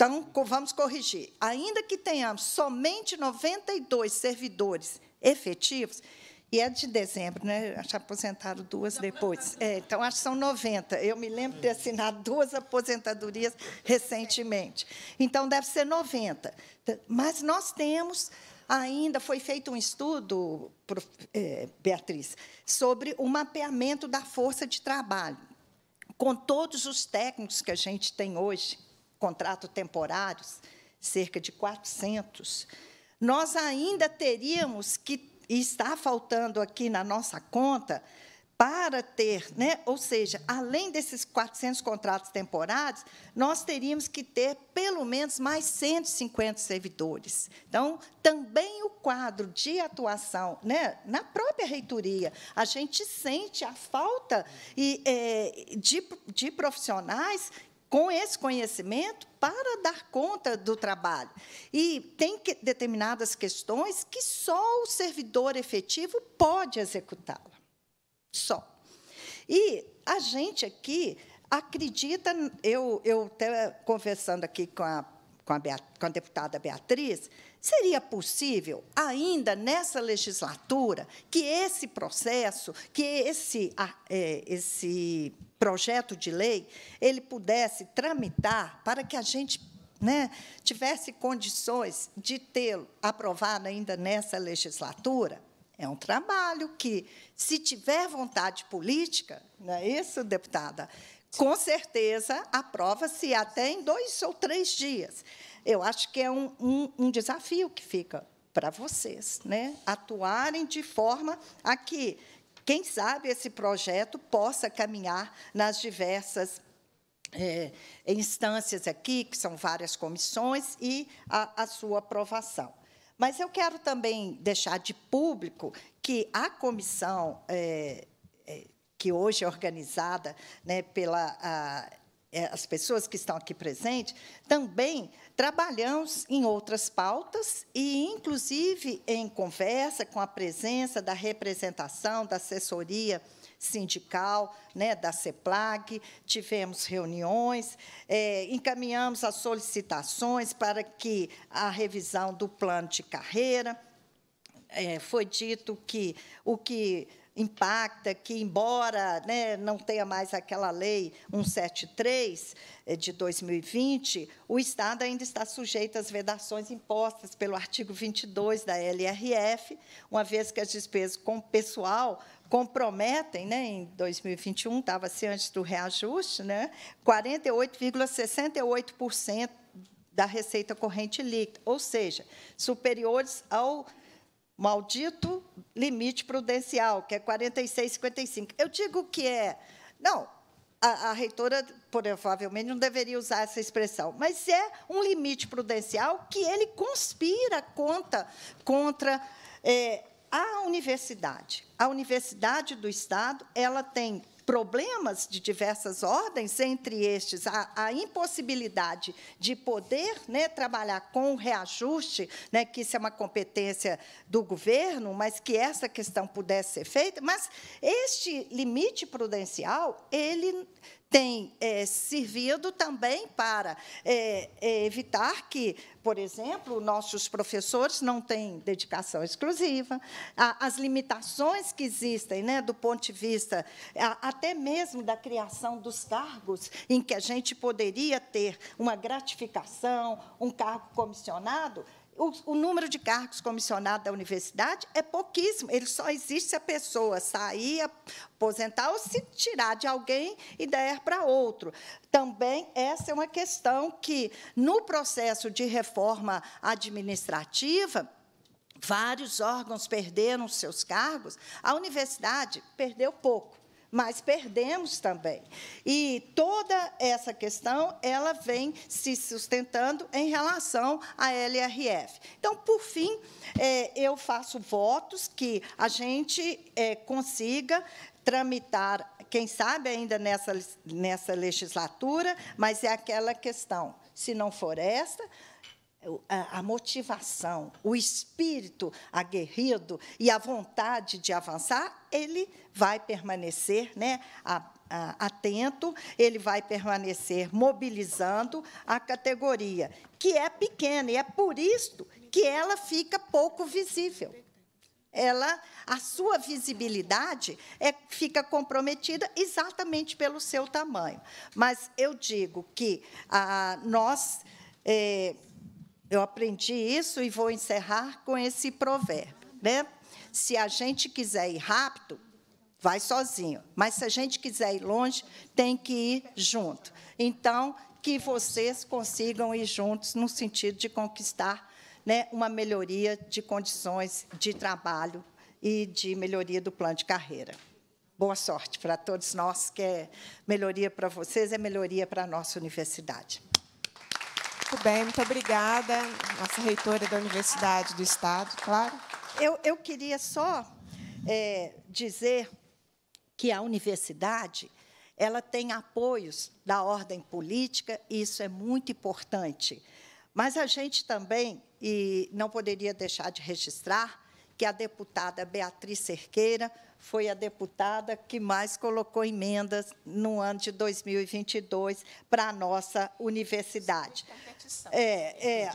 então, vamos corrigir. Ainda que tenhamos somente 92 servidores efetivos, e é de dezembro, né? Acho aposentaram duas depois. É, então, acho que são 90. Eu me lembro de ter assinado duas aposentadorias recentemente. Então, deve ser 90. Mas nós temos ainda, foi feito um estudo, é, Beatriz, sobre o mapeamento da força de trabalho. Com todos os técnicos que a gente tem hoje, contrato temporários, cerca de 400, nós ainda teríamos que, e está faltando aqui na nossa conta, para ter, né, ou seja, além desses 400 contratos temporários, nós teríamos que ter pelo menos mais 150 servidores. Então, também o quadro de atuação né, na própria reitoria, a gente sente a falta e, é, de, de profissionais com esse conhecimento para dar conta do trabalho. E tem que, determinadas questões que só o servidor efetivo pode executá-la. Só. E a gente aqui acredita, eu, eu até conversando aqui com a, com a, com a deputada Beatriz, Seria possível, ainda nessa legislatura, que esse processo, que esse, é, esse projeto de lei, ele pudesse tramitar para que a gente né, tivesse condições de tê-lo aprovado ainda nessa legislatura? É um trabalho que, se tiver vontade política, não é isso, deputada? Com certeza, aprova-se até em dois ou três dias eu acho que é um, um, um desafio que fica para vocês, né? atuarem de forma a que, quem sabe, esse projeto possa caminhar nas diversas é, instâncias aqui, que são várias comissões, e a, a sua aprovação. Mas eu quero também deixar de público que a comissão, é, é que hoje é organizada né, pela é, as pessoas que estão aqui presentes, também trabalhamos em outras pautas e, inclusive, em conversa com a presença da representação, da assessoria sindical, né, da CEPLAG, tivemos reuniões, é, encaminhamos as solicitações para que a revisão do plano de carreira, é, foi dito que o que impacta, que, embora né, não tenha mais aquela lei 173 eh, de 2020, o Estado ainda está sujeito às vedações impostas pelo artigo 22 da LRF, uma vez que as despesas com pessoal comprometem, né, em 2021, estava assim antes do reajuste, né, 48,68% da receita corrente líquida, ou seja, superiores ao maldito limite prudencial, que é 46,55. Eu digo que é. Não, a, a reitora provavelmente não deveria usar essa expressão, mas é um limite prudencial que ele conspira contra, contra eh, é, a universidade. A universidade do Estado ela tem problemas de diversas ordens, entre estes a, a impossibilidade de poder né, trabalhar com reajuste, né, que isso é uma competência do governo, mas que essa questão pudesse ser feita, mas este limite prudencial, ele tem é, servido também para é, é, evitar que, por exemplo, nossos professores não tenham dedicação exclusiva, a, as limitações que existem, né, do ponto de vista a, até mesmo da criação dos cargos, em que a gente poderia ter uma gratificação, um cargo comissionado, o, o, número de cargos comissionados da universidade é pouquíssimo. Ele só existe se a pessoa sair, aposentar ou se tirar de alguém e der para outro. Também essa é uma questão que, no processo de reforma administrativa, vários órgãos perderam seus cargos, a universidade perdeu pouco mas perdemos também. E toda essa questão ela vem se sustentando em relação à LRF. Então, por fim, é, eu faço votos que a gente é, consiga tramitar, quem sabe ainda nessa, nessa legislatura, mas é aquela questão. Se não for esta, a, motivação, o espírito aguerrido e a vontade de avançar, ele vai permanecer né, atento, ele vai permanecer mobilizando a categoria, que é pequena, e é por isso que ela fica pouco visível ela a sua visibilidade é, fica comprometida exatamente pelo seu tamanho. Mas eu digo que ah, nós eh, eu aprendi isso e vou encerrar com esse provérbio. Né? Se a gente quiser ir rápido, vai sozinho. Mas se a gente quiser ir longe, tem que ir junto. Então, que vocês consigam ir juntos no sentido de conquistar né, uma melhoria de condições de trabalho e de melhoria do plano de carreira. Boa sorte para todos nós, que é melhoria para vocês, é melhoria para a nossa universidade. Muito bem, muito obrigada, nossa reitora da Universidade do Estado, claro. Eu, eu queria só é, dizer que a universidade ela tem apoios da ordem política, e isso é muito importante. Mas a gente também, e não poderia deixar de registrar, que a deputada Beatriz Cerqueira foi a deputada que mais colocou emendas no ano de 2022 para a nossa universidade. É, é, é.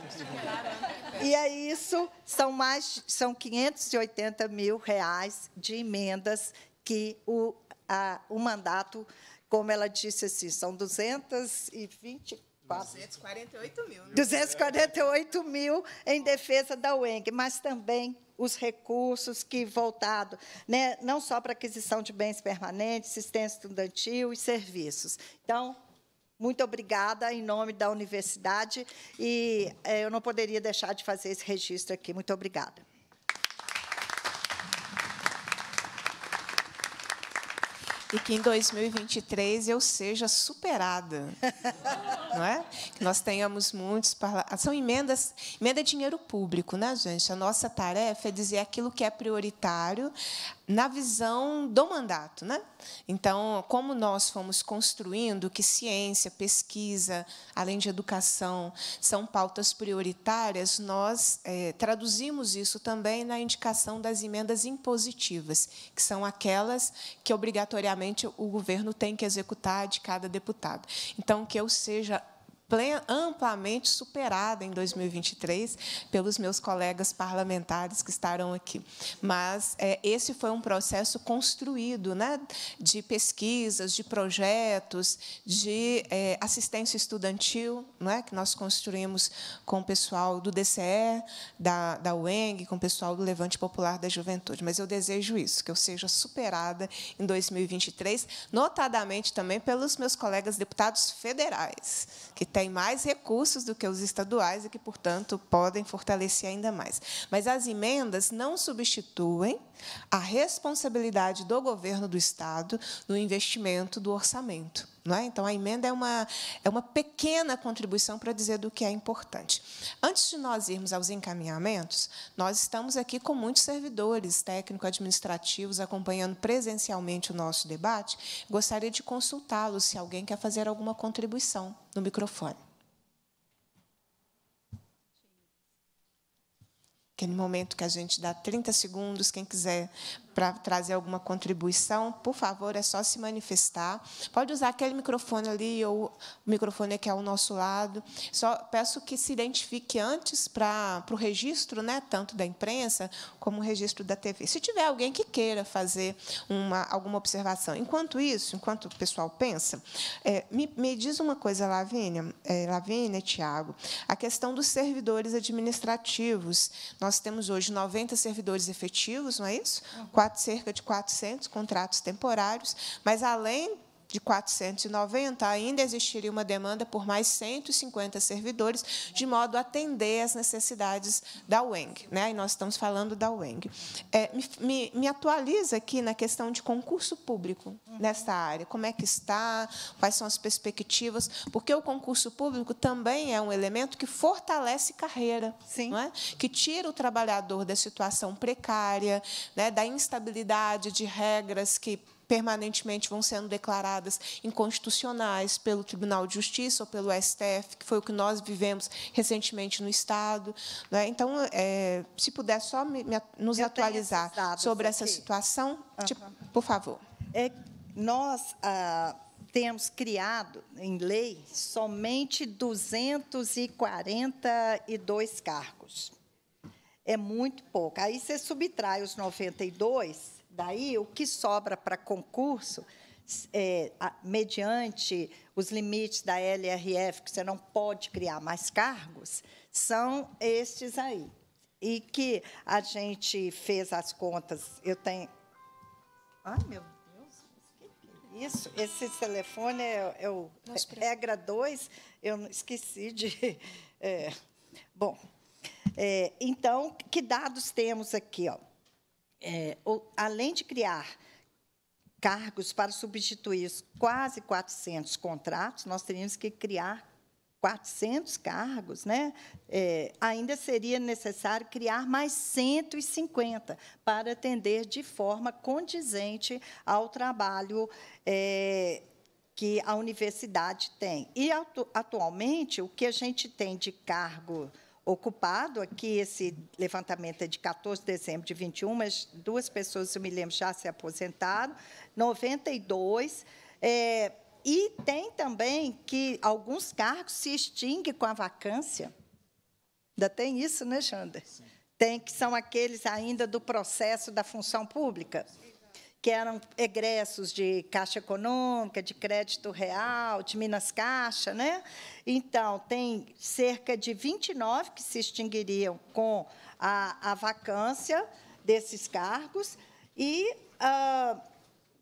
E é isso, são mais são 580 mil reais de emendas que o, a, o mandato, como ela disse assim, são 224 248 mil. Né? 248 mil em defesa da UENG, mas também os recursos que voltado, né, não só para aquisição de bens permanentes, assistência estudantil e serviços. Então, muito obrigada em nome da universidade e eh, eu não poderia deixar de fazer esse registro aqui. Muito obrigada. e que em 2023 eu seja superada, não é? Que nós tenhamos muitos ah, São emendas, emenda é dinheiro público, né, gente? A nossa tarefa é dizer aquilo que é prioritário, na visão do mandato. Né? Então, como nós fomos construindo que ciência, pesquisa, além de educação, são pautas prioritárias, nós é, traduzimos isso também na indicação das emendas impositivas, que são aquelas que obrigatoriamente o governo tem que executar de cada deputado. Então, que eu seja amplamente superada em 2023 pelos meus colegas parlamentares que estarão aqui. Mas é, esse foi um processo construído né, de pesquisas, de projetos, de é, assistência estudantil, né, que nós construímos com o pessoal do DCE, da, da UENG, com o pessoal do Levante Popular da Juventude. Mas eu desejo isso, que eu seja superada em 2023, notadamente também pelos meus colegas deputados federais, que têm mais recursos do que os estaduais e que, portanto, podem fortalecer ainda mais. Mas as emendas não substituem a responsabilidade do governo do Estado no investimento do orçamento. Não é? Então, a emenda é uma, é uma pequena contribuição para dizer do que é importante. Antes de nós irmos aos encaminhamentos, nós estamos aqui com muitos servidores técnico-administrativos acompanhando presencialmente o nosso debate. Gostaria de consultá-los se alguém quer fazer alguma contribuição no microfone. Aquele momento que a gente dá 30 segundos, quem quiser para trazer alguma contribuição, por favor, é só se manifestar. Pode usar aquele microfone ali ou o microfone que é ao nosso lado. Só peço que se identifique antes para, para o registro, né, tanto da imprensa como o registro da TV. Se tiver alguém que queira fazer uma, alguma observação. Enquanto isso, enquanto o pessoal pensa, é, me, me, diz uma coisa, Lavínia, é, Lavínia, Tiago, a questão dos servidores administrativos. Nós temos hoje 90 servidores efetivos, não é isso? Uhum quatro, cerca de 400 contratos temporários, mas além de 490, ainda existiria uma demanda por mais 150 servidores, de modo a atender as necessidades da UENG. Né? E nós estamos falando da UENG. É, me, me, me, atualiza aqui na questão de concurso público nessa área. Como é que está? Quais são as perspectivas? Porque o concurso público também é um elemento que fortalece carreira, Sim. Não é? que tira o trabalhador da situação precária, né? da instabilidade de regras que permanentemente vão sendo declaradas inconstitucionais pelo Tribunal de Justiça ou pelo STF, que foi o que nós vivemos recentemente no Estado. Né? Então, é, se puder só me, me, nos Eu atualizar sobre aqui. essa situação, uhum. por favor. É, nós ah, temos criado em lei somente 242 cargos. É muito pouco. Aí você subtrai os 92 Daí, o que sobra para concurso, é, a, mediante os limites da LRF, que você não pode criar mais cargos, são estes aí. E que a gente fez as contas. Eu tenho. Ai, meu Deus! É isso, esse telefone é, é o Nossa, é regra 2, eu esqueci de. É, bom, é, então, que dados temos aqui? Ó? é, além de criar cargos para substituir quase 400 contratos, nós teríamos que criar 400 cargos, né? É, ainda seria necessário criar mais 150 para atender de forma condizente ao trabalho é, que a universidade tem. E atualmente o que a gente tem de cargo ocupado. Aqui, esse levantamento é de 14 de dezembro de 21, mas duas pessoas, eu me lembro, já se aposentaram, 92. É, e tem também que alguns cargos se extinguem com a vacância. Ainda tem isso, né, Xander? Sim. Tem que são aqueles ainda do processo da função pública. Sim que eram egressos de Caixa Econômica, de Crédito Real, de Minas Caixa. Né? Então, tem cerca de 29 que se extinguiriam com a, a vacância desses cargos, e ah,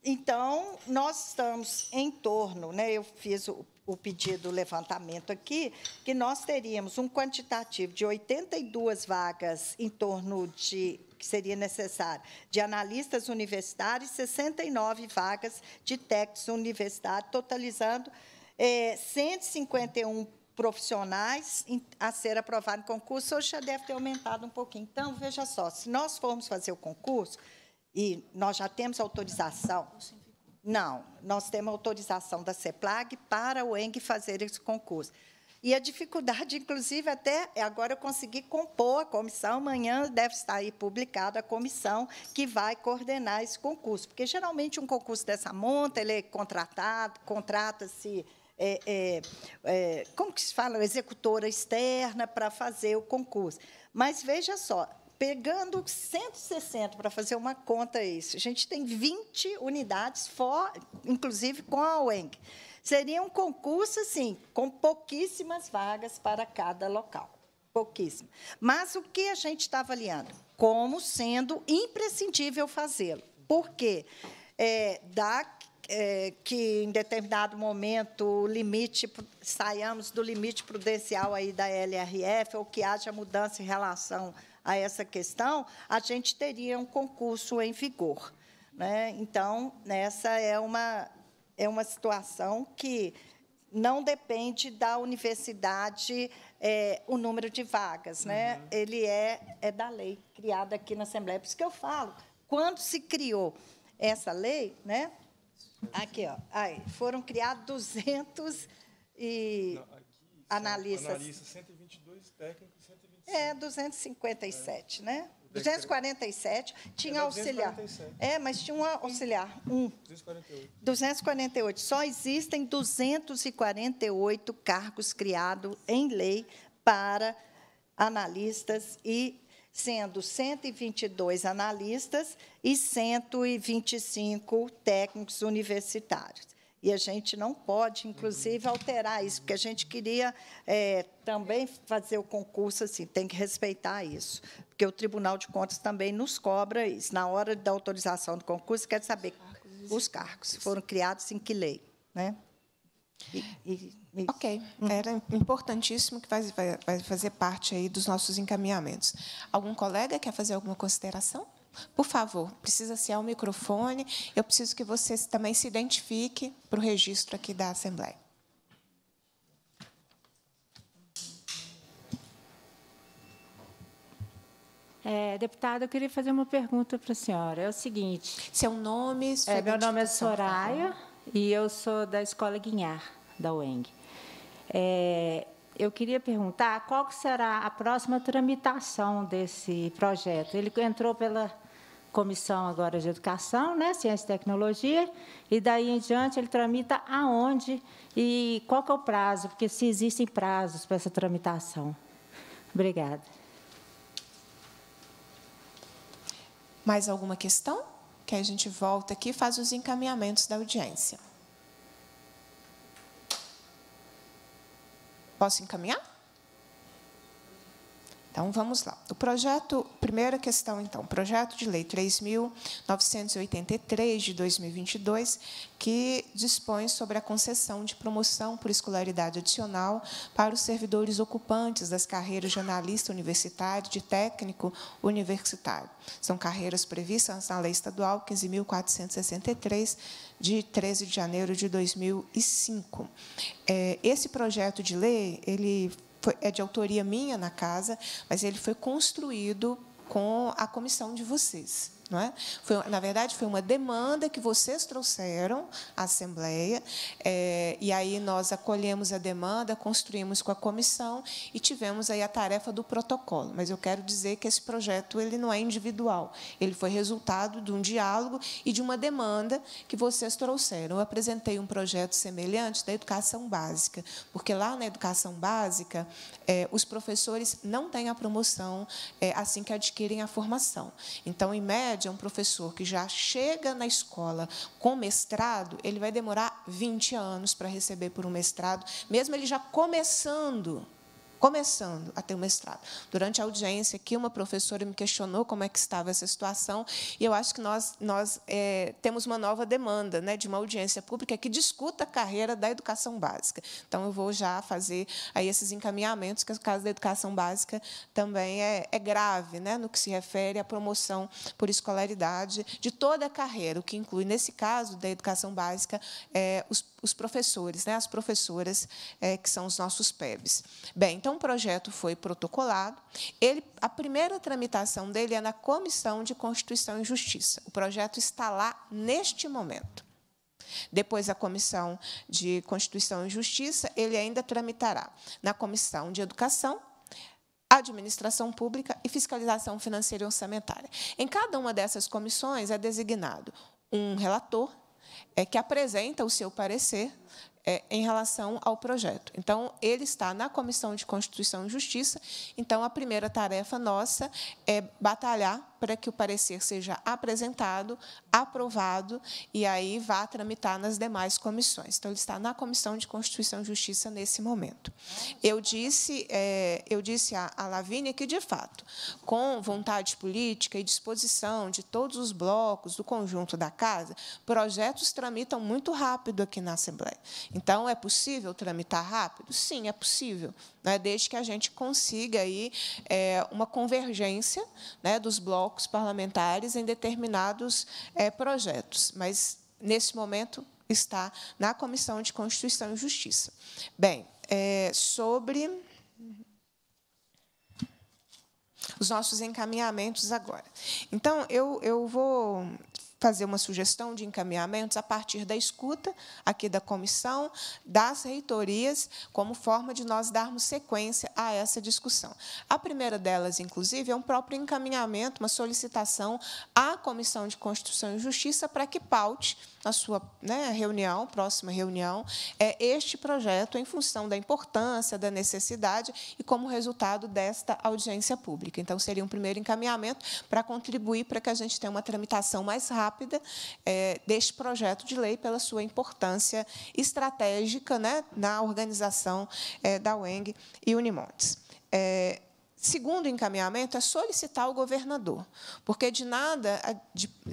então, nós estamos em torno, né? eu fiz o, o pedido, o levantamento aqui, que nós teríamos um quantitativo de 82 vagas em torno de que seria necessário, de analistas universitários, 69 vagas de técnicos universitários, totalizando é, eh, 151 profissionais a ser aprovado no concurso, hoje já deve ter aumentado um pouquinho. Então, veja só, se nós formos fazer o concurso, e nós já temos autorização... Não, nós temos autorização da CEPLAG para o ENG fazer esse concurso. E a dificuldade, inclusive, até agora eu consegui compor a comissão, amanhã deve estar aí publicada a comissão que vai coordenar esse concurso, porque geralmente um concurso dessa monta, ele é contratado, contrata-se. É, é, é, como que se fala? Executora externa para fazer o concurso. Mas veja só, pegando 160 para fazer uma conta isso, a gente tem 20 unidades, for, inclusive com a UENG. Seria um concurso, sim, com pouquíssimas vagas para cada local. Pouquíssimo. Mas o que a gente está avaliando? Como sendo imprescindível fazê-lo. Por quê? É, dá é, que, em determinado momento, o limite, saiamos do limite prudencial aí da LRF, ou que haja mudança em relação a essa questão, a gente teria um concurso em vigor. Né? Então, essa é uma é uma situação que não depende da universidade é, o número de vagas, né? Uhum. Ele é, é da lei criada aqui na Assembleia. Por isso que eu falo, quando se criou essa lei, né? Aqui, ó, aí, foram criados 200 e é analistas. Analistas, 122 técnicos, 125. É, 257, né? 247, tinha é auxiliar. 247. É, mas tinha um auxiliar, um. 248. 248. Só existem 248 cargos criados em lei para analistas e sendo 122 analistas e 125 técnicos universitários. E a gente não pode, inclusive, alterar isso, porque a gente queria é, também fazer o concurso assim, tem que respeitar isso, porque o Tribunal de Contas também nos cobra isso. Na hora da autorização do concurso, quer saber os cargos, foram criados em que lei. Né? E, e, e... Ok, era importantíssimo que vai, vai, vai fazer parte aí dos nossos encaminhamentos. Algum colega quer fazer alguma consideração? Por favor, precisa ser ao microfone. Eu preciso que você também se identifique para o registro aqui da Assembleia. É, deputada, eu queria fazer uma pergunta para a senhora. É o seguinte. Seu nome? É, sua é, meu nome é tá Soraya e eu sou da Escola Guinhar, da UENG. É, eu queria perguntar qual será a próxima tramitação desse projeto. Ele entrou pela Comissão agora de Educação, né, Ciência e Tecnologia, e daí em diante ele tramita aonde e qual que é o prazo, porque se existem prazos para essa tramitação. Obrigada. Mais alguma questão? Que a gente volta aqui e faz os encaminhamentos da audiência. Posso encaminhar? Então, vamos lá. O projeto, primeira questão, então, projeto de lei 3.983 de 2022, que dispõe sobre a concessão de promoção por escolaridade adicional para os servidores ocupantes das carreiras de analista universitário e de técnico universitário. São carreiras previstas na Lei Estadual 15.463, de 13 de janeiro de 2005. É, esse projeto de lei, ele é de autoria minha na casa, mas ele foi construído com a comissão de vocês. Não é? Foi, na verdade, foi uma demanda que vocês trouxeram à Assembleia, é, e aí nós acolhemos a demanda, construímos com a comissão e tivemos aí a tarefa do protocolo. Mas eu quero dizer que esse projeto ele não é individual, ele foi resultado de um diálogo e de uma demanda que vocês trouxeram. Eu apresentei um projeto semelhante da educação básica, porque lá na educação básica, é, os professores não têm a promoção é, assim que adquirem a formação. Então, em média, verdade, é um professor que já chega na escola com mestrado, ele vai demorar 20 anos para receber por um mestrado, mesmo ele já começando começando a ter o mestrado. Durante a audiência aqui, uma professora me questionou como é que estava essa situação, e eu acho que nós, nós é, temos uma nova demanda né, de uma audiência pública que discuta a carreira da educação básica. Então, eu vou já fazer aí esses encaminhamentos, que o caso da educação básica também é, é grave né, no que se refere à promoção por escolaridade de toda a carreira, o que inclui, nesse caso da educação básica, é, os os professores, né, as professoras, é, que são os nossos PEBs. Bem, então o projeto foi protocolado. Ele, a primeira tramitação dele é na Comissão de Constituição e Justiça. O projeto está lá neste momento. Depois, a Comissão de Constituição e Justiça, ele ainda tramitará na Comissão de Educação, Administração Pública e Fiscalização Financeira e Orçamentária. Em cada uma dessas comissões é designado um relator é, que apresenta o seu parecer é, em relação ao projeto. Então, ele está na Comissão de Constituição e Justiça, então a primeira tarefa nossa é batalhar para que o parecer seja apresentado, aprovado e aí vá tramitar nas demais comissões. Então, ele está na Comissão de Constituição e Justiça nesse momento. Eu disse, é, eu disse a Lavínia que, de fato, com vontade política e disposição de todos os blocos, do conjunto da Casa, projetos tramitam muito rápido aqui na Assembleia. Então, é possível tramitar rápido? Sim, é possível né, desde que a gente consiga aí, é, uma convergência né, dos blocos parlamentares em determinados é, projetos. Mas, nesse momento, está na Comissão de Constituição e Justiça. Bem, é, sobre os nossos encaminhamentos agora. Então, eu, eu vou fazer uma sugestão de encaminhamentos a partir da escuta aqui da comissão, das reitorias, como forma de nós darmos sequência a essa discussão. A primeira delas, inclusive, é um próprio encaminhamento, uma solicitação à Comissão de Constituição e Justiça para que paute na sua né, reunião, próxima reunião, é este projeto em função da importância, da necessidade e como resultado desta audiência pública. Então, seria um primeiro encaminhamento para contribuir para que a gente tenha uma tramitação mais rápida é, deste projeto de lei pela sua importância estratégica né, na organização é, da UENG e Unimontes. É, Segundo encaminhamento é solicitar o governador, porque de nada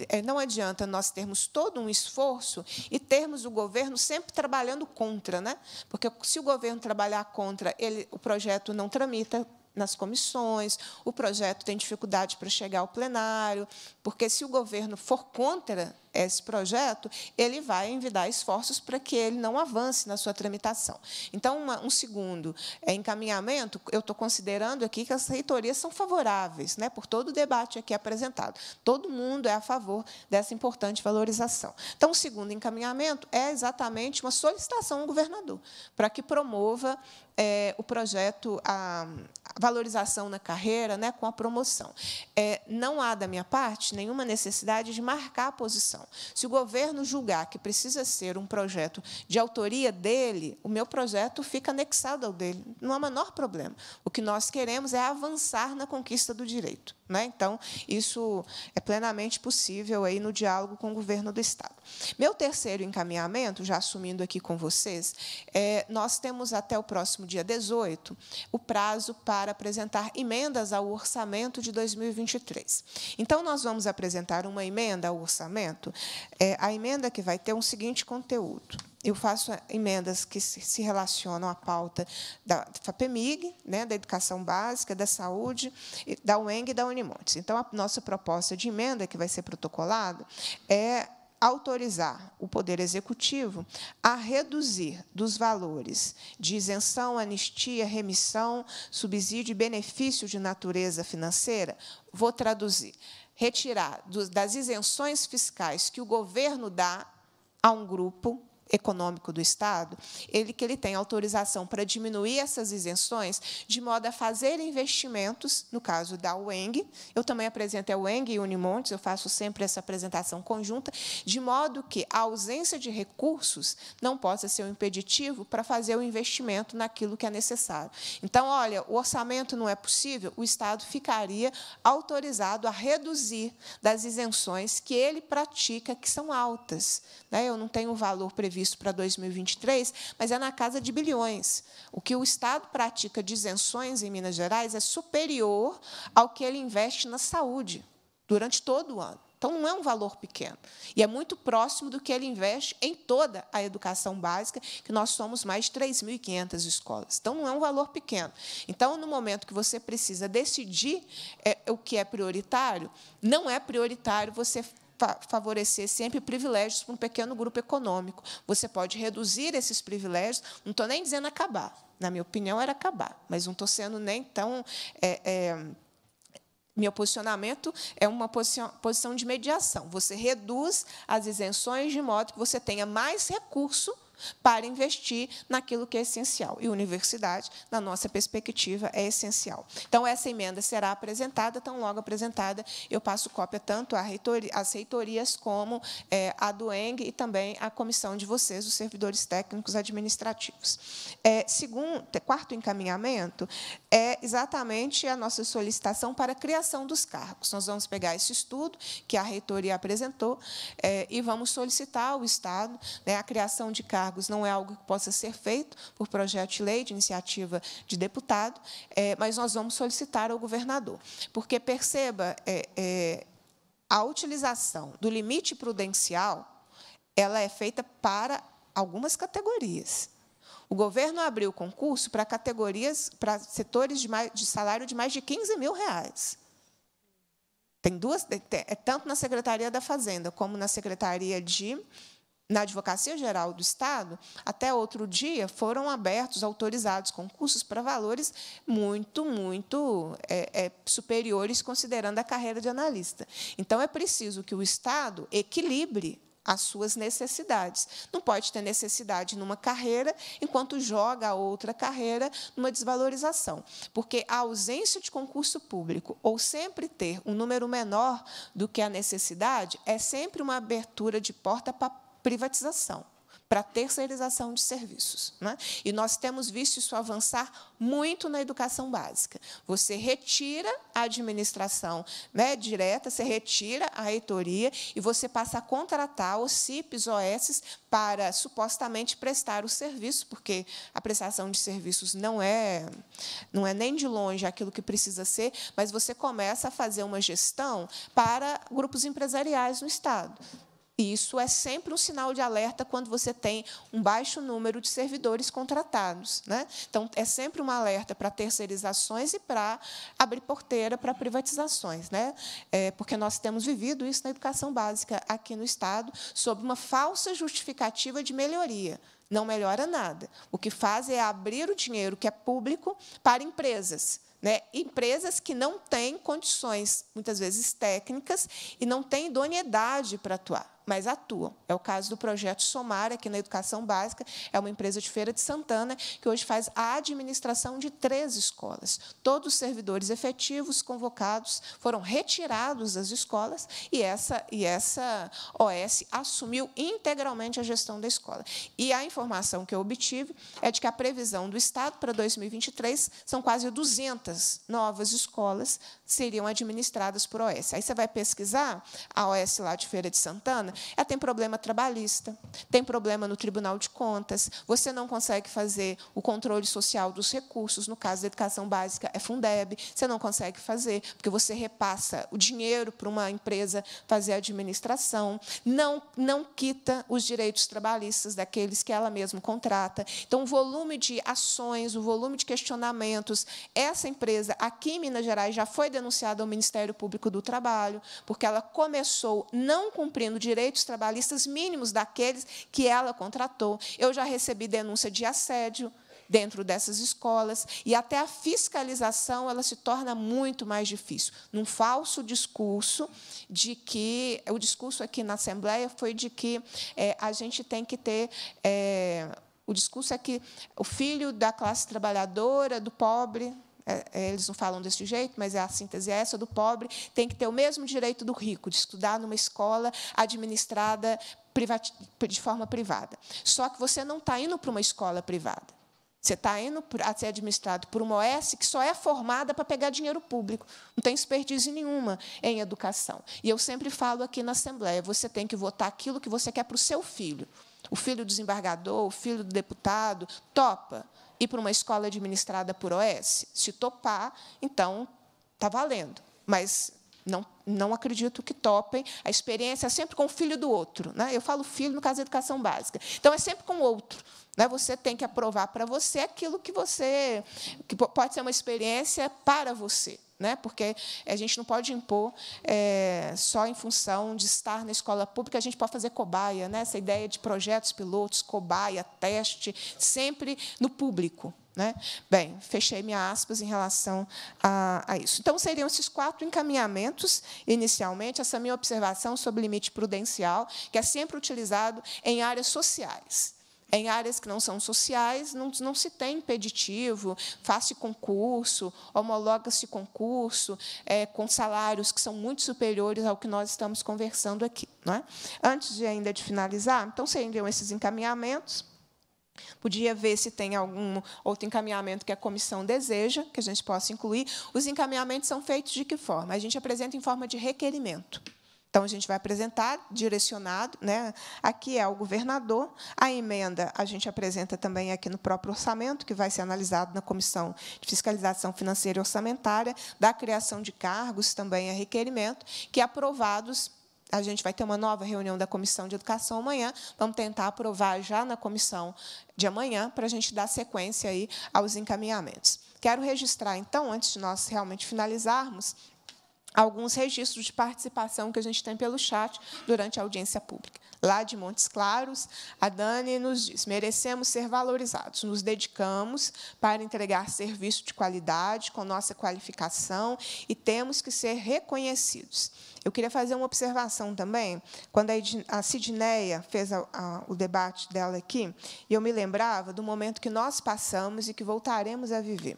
é, não adianta nós termos todo um esforço e termos o governo sempre trabalhando contra, né? Porque se o governo trabalhar contra, ele, o projeto não tramita nas comissões, o projeto tem dificuldade para chegar ao plenário, porque se o governo for contra esse projeto, ele vai envidar esforços para que ele não avance na sua tramitação. Então, uma, um segundo é, encaminhamento, eu estou considerando aqui que as reitorias são favoráveis, né, por todo o debate aqui apresentado. Todo mundo é a favor dessa importante valorização. Então, o segundo encaminhamento é exatamente uma solicitação ao governador para que promova é, o projeto, a, a valorização na carreira né, com a promoção. É, não há, da minha parte, nenhuma necessidade de marcar a posição. Se o governo julgar que precisa ser um projeto de autoria dele, o meu projeto fica anexado ao dele. Não há menor problema. O que nós queremos é avançar na conquista do direito. Né? Então, isso é plenamente possível aí no diálogo com o governo do Estado. Meu terceiro encaminhamento, já assumindo aqui com vocês, é, nós temos até o próximo dia 18 o prazo para apresentar emendas ao orçamento de 2023. Então, nós vamos vamos apresentar uma emenda ao orçamento. É, a emenda que vai ter é um seguinte conteúdo. Eu faço é, emendas que se relacionam à pauta da FAPEMIG, né, da educação básica, da saúde, da UENG e da Unimontes. Então, a nossa proposta de emenda, que vai ser protocolada, é autorizar o Poder Executivo a reduzir dos valores de isenção, anistia, remissão, subsídio e benefício de natureza financeira, vou traduzir, retirar das isenções fiscais que o governo dá a um grupo econômico do Estado, ele que ele tem autorização para diminuir essas isenções, de modo a fazer investimentos, no caso da UENG, eu também apresento a UENG e Unimontes, eu faço sempre essa apresentação conjunta, de modo que a ausência de recursos não possa ser um impeditivo para fazer o investimento naquilo que é necessário. Então, olha, o orçamento não é possível, o Estado ficaria autorizado a reduzir das isenções que ele pratica, que são altas. Né? Eu não tenho o valor previsto previsto para 2023, mas é na casa de bilhões. O que o Estado pratica de isenções em Minas Gerais é superior ao que ele investe na saúde durante todo o ano. Então, não é um valor pequeno. E é muito próximo do que ele investe em toda a educação básica, que nós somos mais de 3.500 escolas. Então, não é um valor pequeno. Então, no momento que você precisa decidir é, o que é prioritário, não é prioritário você favorecer sempre privilégios para um pequeno grupo econômico. Você pode reduzir esses privilégios, não estou nem dizendo acabar, na minha opinião era acabar, mas não estou sendo nem tão. É, é, meu posicionamento é uma posição de mediação. Você reduz as isenções de modo que você tenha mais recurso para investir naquilo que é essencial. E universidade, na nossa perspectiva, é essencial. Então, essa emenda será apresentada, tão logo apresentada, eu passo cópia tanto às reitorias como é, à Dueng e também à comissão de vocês, os servidores técnicos administrativos. É, segundo, quarto encaminhamento é exatamente a nossa solicitação para a criação dos cargos. Nós vamos pegar esse estudo que a reitoria apresentou é, e vamos solicitar ao Estado né, a criação de cargos cargos não é algo que possa ser feito por projeto de lei, de iniciativa de deputado, é, mas nós vamos solicitar ao governador. Porque, perceba, é, é, a utilização do limite prudencial ela é feita para algumas categorias. O governo abriu concurso para categorias, para setores de, mais, de salário de mais de 15 mil reais. Tem duas, é tanto na Secretaria da Fazenda como na Secretaria de na Advocacia Geral do Estado, até outro dia, foram abertos, autorizados concursos para valores muito, muito é, é, superiores, considerando a carreira de analista. Então, é preciso que o Estado equilibre as suas necessidades. Não pode ter necessidade numa carreira enquanto joga a outra carreira numa desvalorização, porque a ausência de concurso público ou sempre ter um número menor do que a necessidade é sempre uma abertura de porta para privatização, para terceirização de serviços. Né? E nós temos visto isso avançar muito na educação básica. Você retira a administração né, direta, você retira a reitoria e você passa a contratar os CIPs, OSs, para supostamente prestar o serviço, porque a prestação de serviços não é, não é nem de longe aquilo que precisa ser, mas você começa a fazer uma gestão para grupos empresariais no Estado. Isso é sempre um sinal de alerta quando você tem um baixo número de servidores contratados. Né? Então, é sempre um alerta para terceirizações e para abrir porteira para privatizações, né? É, porque nós temos vivido isso na educação básica aqui no Estado, sob uma falsa justificativa de melhoria não melhora nada. O que faz é abrir o dinheiro que é público para empresas. Né? Empresas que não têm condições, muitas vezes técnicas, e não têm idoneidade para atuar mas atuam. É o caso do projeto Somar, aqui na Educação Básica, é uma empresa de Feira de Santana, que hoje faz a administração de três escolas. Todos os servidores efetivos convocados foram retirados das escolas e essa, e essa OS assumiu integralmente a gestão da escola. E a informação que eu obtive é de que a previsão do Estado para 2023 são quase 200 novas escolas seriam administradas por OS. Aí você vai pesquisar a OS lá de Feira de Santana, ela é, tem problema trabalhista, tem problema no Tribunal de Contas, você não consegue fazer o controle social dos recursos, no caso da educação básica é Fundeb, você não consegue fazer, porque você repassa o dinheiro para uma empresa fazer a administração, não, não quita os direitos trabalhistas daqueles que ela mesma contrata. Então, o volume de ações, o volume de questionamentos, essa empresa aqui em Minas Gerais já foi denunciada ao Ministério Público do Trabalho, porque ela começou não cumprindo direitos direitos trabalhistas mínimos daqueles que ela contratou. Eu já recebi denúncia de assédio dentro dessas escolas e até a fiscalização ela se torna muito mais difícil. Num falso discurso de que o discurso aqui na Assembleia foi de que é, a gente tem que ter é, o discurso é que o filho da classe trabalhadora, do pobre, é, é, eles não falam desse jeito, mas é a síntese é essa, do pobre tem que ter o mesmo direito do rico de estudar numa escola administrada de forma privada. Só que você não está indo para uma escola privada. Você está indo a ser administrado por uma OS que só é formada para pegar dinheiro público. Não tem expertise nenhuma em educação. E eu sempre falo aqui na Assembleia: você tem que votar aquilo que você quer para o seu filho. O filho do desembargador, o filho do deputado, topa ir para uma escola administrada por OS? Se topar, então está valendo. Mas não, não acredito que topem. A experiência é sempre com o filho do outro. Né? Eu falo filho no caso da educação básica. Então, é sempre com o outro. Né? Você tem que aprovar para você aquilo que você. que pode ser uma experiência para você né? porque a gente não pode impor é, só em função de estar na escola pública, a gente pode fazer cobaia, né? essa ideia de projetos pilotos, cobaia, teste, sempre no público. Né? Bem, fechei minhas aspas em relação a, a, isso. Então, seriam esses quatro encaminhamentos, inicialmente, essa minha observação sobre limite prudencial, que é sempre utilizado em áreas sociais. Em áreas que não são sociais, não, não se tem impeditivo, faz-se concurso, homologa-se concurso, é, com salários que são muito superiores ao que nós estamos conversando aqui. Não é? Antes de ainda de finalizar, então seriam esses encaminhamentos. Podia ver se tem algum outro encaminhamento que a comissão deseja, que a gente possa incluir. Os encaminhamentos são feitos de que forma? A gente apresenta em forma de requerimento. Então, a gente vai apresentar direcionado, né? aqui é o governador, a emenda a gente apresenta também aqui no próprio orçamento, que vai ser analisado na Comissão de Fiscalização Financeira e Orçamentária, da criação de cargos também é requerimento, que aprovados a gente vai ter uma nova reunião da Comissão de Educação amanhã, vamos tentar aprovar já na comissão de amanhã, para a gente dar sequência aí aos encaminhamentos. Quero registrar, então, antes de nós realmente finalizarmos, alguns registros de participação que a gente tem pelo chat durante a audiência pública lá de Montes Claros, a Dani nos diz: merecemos ser valorizados, nos dedicamos para entregar serviço de qualidade, com nossa qualificação, e temos que ser reconhecidos. Eu queria fazer uma observação também, quando a Sidneia fez a, a, o debate dela aqui, e eu me lembrava do momento que nós passamos e que voltaremos a viver.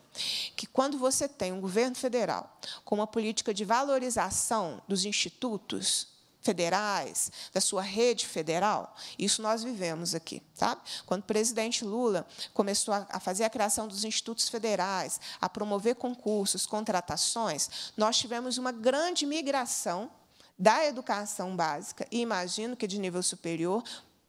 Que quando você tem um governo federal com uma política de valorização dos institutos, federais, da sua rede federal. Isso nós vivemos aqui, sabe? Tá? Quando o presidente Lula começou a fazer a criação dos institutos federais, a promover concursos, contratações, nós tivemos uma grande migração da educação básica, e imagino que de nível superior,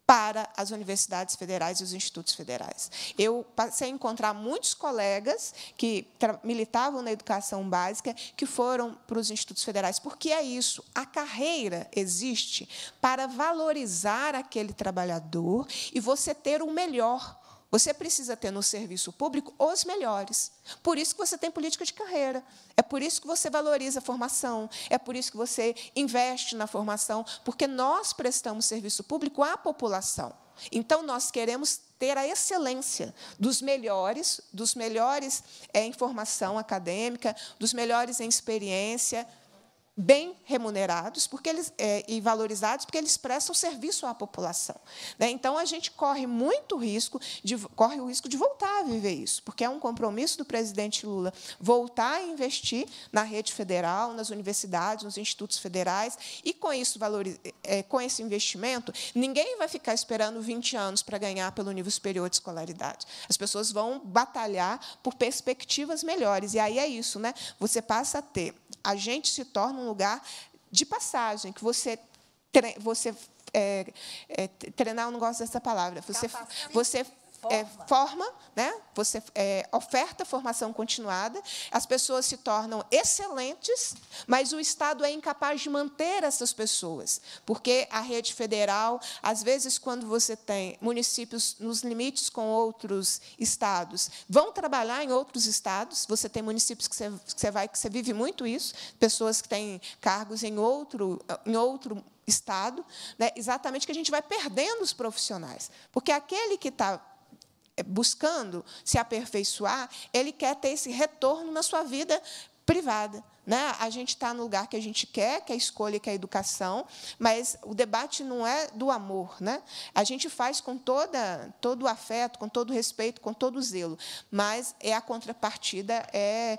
para as universidades federais e os institutos federais. Eu passei a encontrar muitos colegas que militavam na educação básica que foram para os institutos federais, porque é isso, a carreira existe para valorizar aquele trabalhador e você ter o melhor você precisa ter no serviço público os melhores. Por isso que você tem política de carreira. É por isso que você valoriza a formação. É por isso que você investe na formação, porque nós prestamos serviço público à população. Então nós queremos ter a excelência dos melhores, dos melhores eh, em formação acadêmica, dos melhores em experiência, bem remunerados porque eles, é, e valorizados porque eles prestam serviço à população. Né? Então, a gente corre muito risco, de, corre o risco de voltar a viver isso, porque é um compromisso do presidente Lula voltar a investir na rede federal, nas universidades, nos institutos federais, e com isso é, com esse investimento, ninguém vai ficar esperando 20 anos para ganhar pelo nível superior de escolaridade. As pessoas vão batalhar por perspectivas melhores. E aí é isso, né? Você passa a ter, a gente se torna um lugar de passagem, que você, você é, é, treinar, eu não gosto dessa palavra, tá você, você é forma, é, forma né? você é, oferta formação continuada, as pessoas se tornam excelentes, mas o Estado é incapaz de manter essas pessoas, porque a rede federal, às vezes, quando você tem municípios nos limites com outros estados, vão trabalhar em outros estados, você tem municípios que você, que você vai, que você vive muito isso, pessoas que têm cargos em outro, em outro Estado, né, exatamente que a gente vai perdendo os profissionais. Porque aquele que está é, buscando se aperfeiçoar, ele quer ter esse retorno na sua vida privada, né? A gente está no lugar que a gente quer, que é a escolha, que é a educação, mas o debate não é do amor. Né? A gente faz com toda, todo o afeto, com todo o respeito, com todo o zelo, mas é a contrapartida é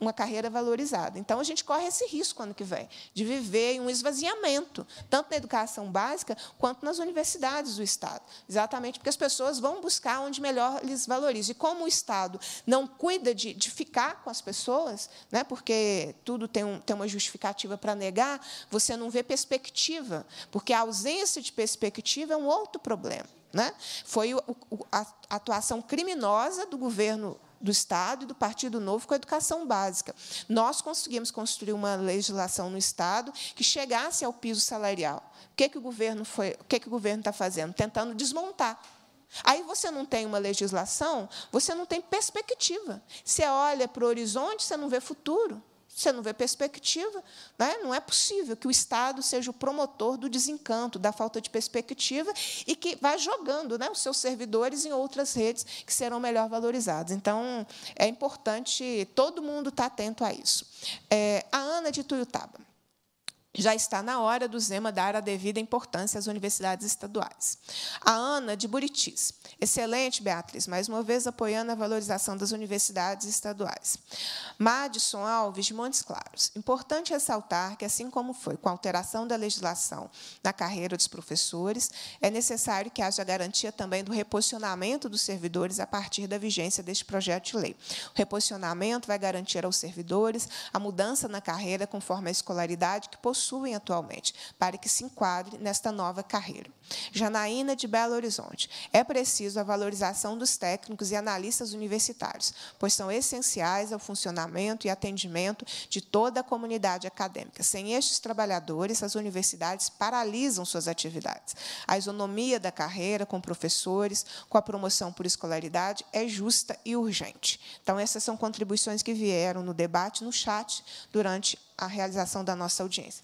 uma carreira valorizada. Então, a gente corre esse risco ano que vem, de viver um esvaziamento, tanto na educação básica quanto nas universidades do Estado, exatamente porque as pessoas vão buscar onde melhor lhes valoriza. E como o Estado não cuida de, de ficar com as pessoas, né? porque tudo tem, um, tem uma justificativa para negar, você não vê perspectiva, porque a ausência de perspectiva é um outro problema. Né? Foi o, a atuação criminosa do governo do Estado e do Partido Novo com a educação básica. Nós conseguimos construir uma legislação no Estado que chegasse ao piso salarial. O que, que o governo foi, o que, que o governo está fazendo? Tentando desmontar. Aí você não tem uma legislação, você não tem perspectiva. Você olha para o horizonte, você não vê futuro. Você não vê perspectiva, né? não é possível que o Estado seja o promotor do desencanto, da falta de perspectiva e que vá jogando né, os seus servidores em outras redes que serão melhor valorizadas. Então, é importante todo mundo estar tá atento a isso. É, a Ana de Tuiutaba já está na hora do Zema dar a devida importância às universidades estaduais. A Ana, de Buritis. Excelente, Beatriz, mais uma vez apoiando a valorização das universidades estaduais. Madison Alves, de Montes Claros. Importante ressaltar que, assim como foi com a alteração da legislação na carreira dos professores, é necessário que haja garantia também do reposicionamento dos servidores a partir da vigência deste projeto de lei. O reposicionamento vai garantir aos servidores a mudança na carreira conforme a escolaridade que possuem possuem atualmente, para que se enquadre nesta nova carreira. Janaína de Belo Horizonte. É preciso a valorização dos técnicos e analistas universitários, pois são essenciais ao funcionamento e atendimento de toda a comunidade acadêmica. Sem estes trabalhadores, as universidades paralisam suas atividades. A isonomia da carreira com professores, com a promoção por escolaridade, é justa e urgente. Então, essas são contribuições que vieram no debate, no chat, durante a realização da nossa audiência.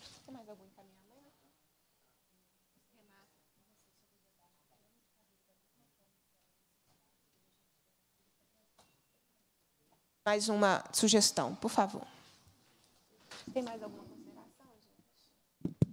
mais uma sugestão, por favor. Tem mais alguma consideração, gente?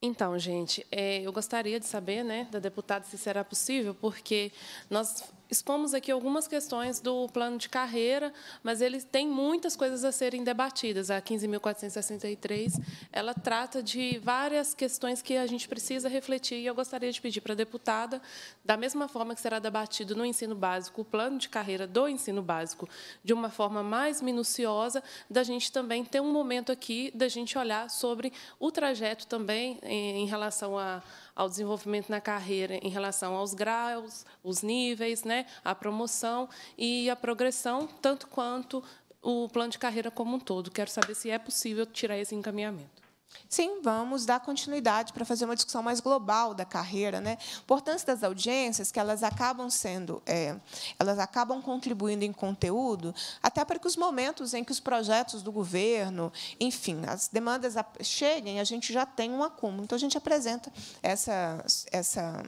Então, gente, é, eu gostaria de saber, né, da deputada, se será possível, porque nós expomos aqui algumas questões do plano de carreira, mas ele tem muitas coisas a serem debatidas. A 15.463, ela trata de várias questões que a gente precisa refletir, e eu gostaria de pedir para a deputada, da mesma forma que será debatido no ensino básico, o plano de carreira do ensino básico, de uma forma mais minuciosa, da gente também ter um momento aqui, da gente olhar sobre o trajeto também em relação a ao desenvolvimento na carreira em relação aos graus, os níveis, né, a promoção e a progressão, tanto quanto o plano de carreira como um todo. Quero saber se é possível tirar esse encaminhamento. Sim, vamos dar continuidade para fazer uma discussão mais global da carreira, né? Importância das audiências, que elas acabam sendo, é, elas acabam contribuindo em conteúdo, até para que os momentos em que os projetos do governo, enfim, as demandas cheguem, a gente já tem um acúmulo. Então a gente apresenta essa, essa,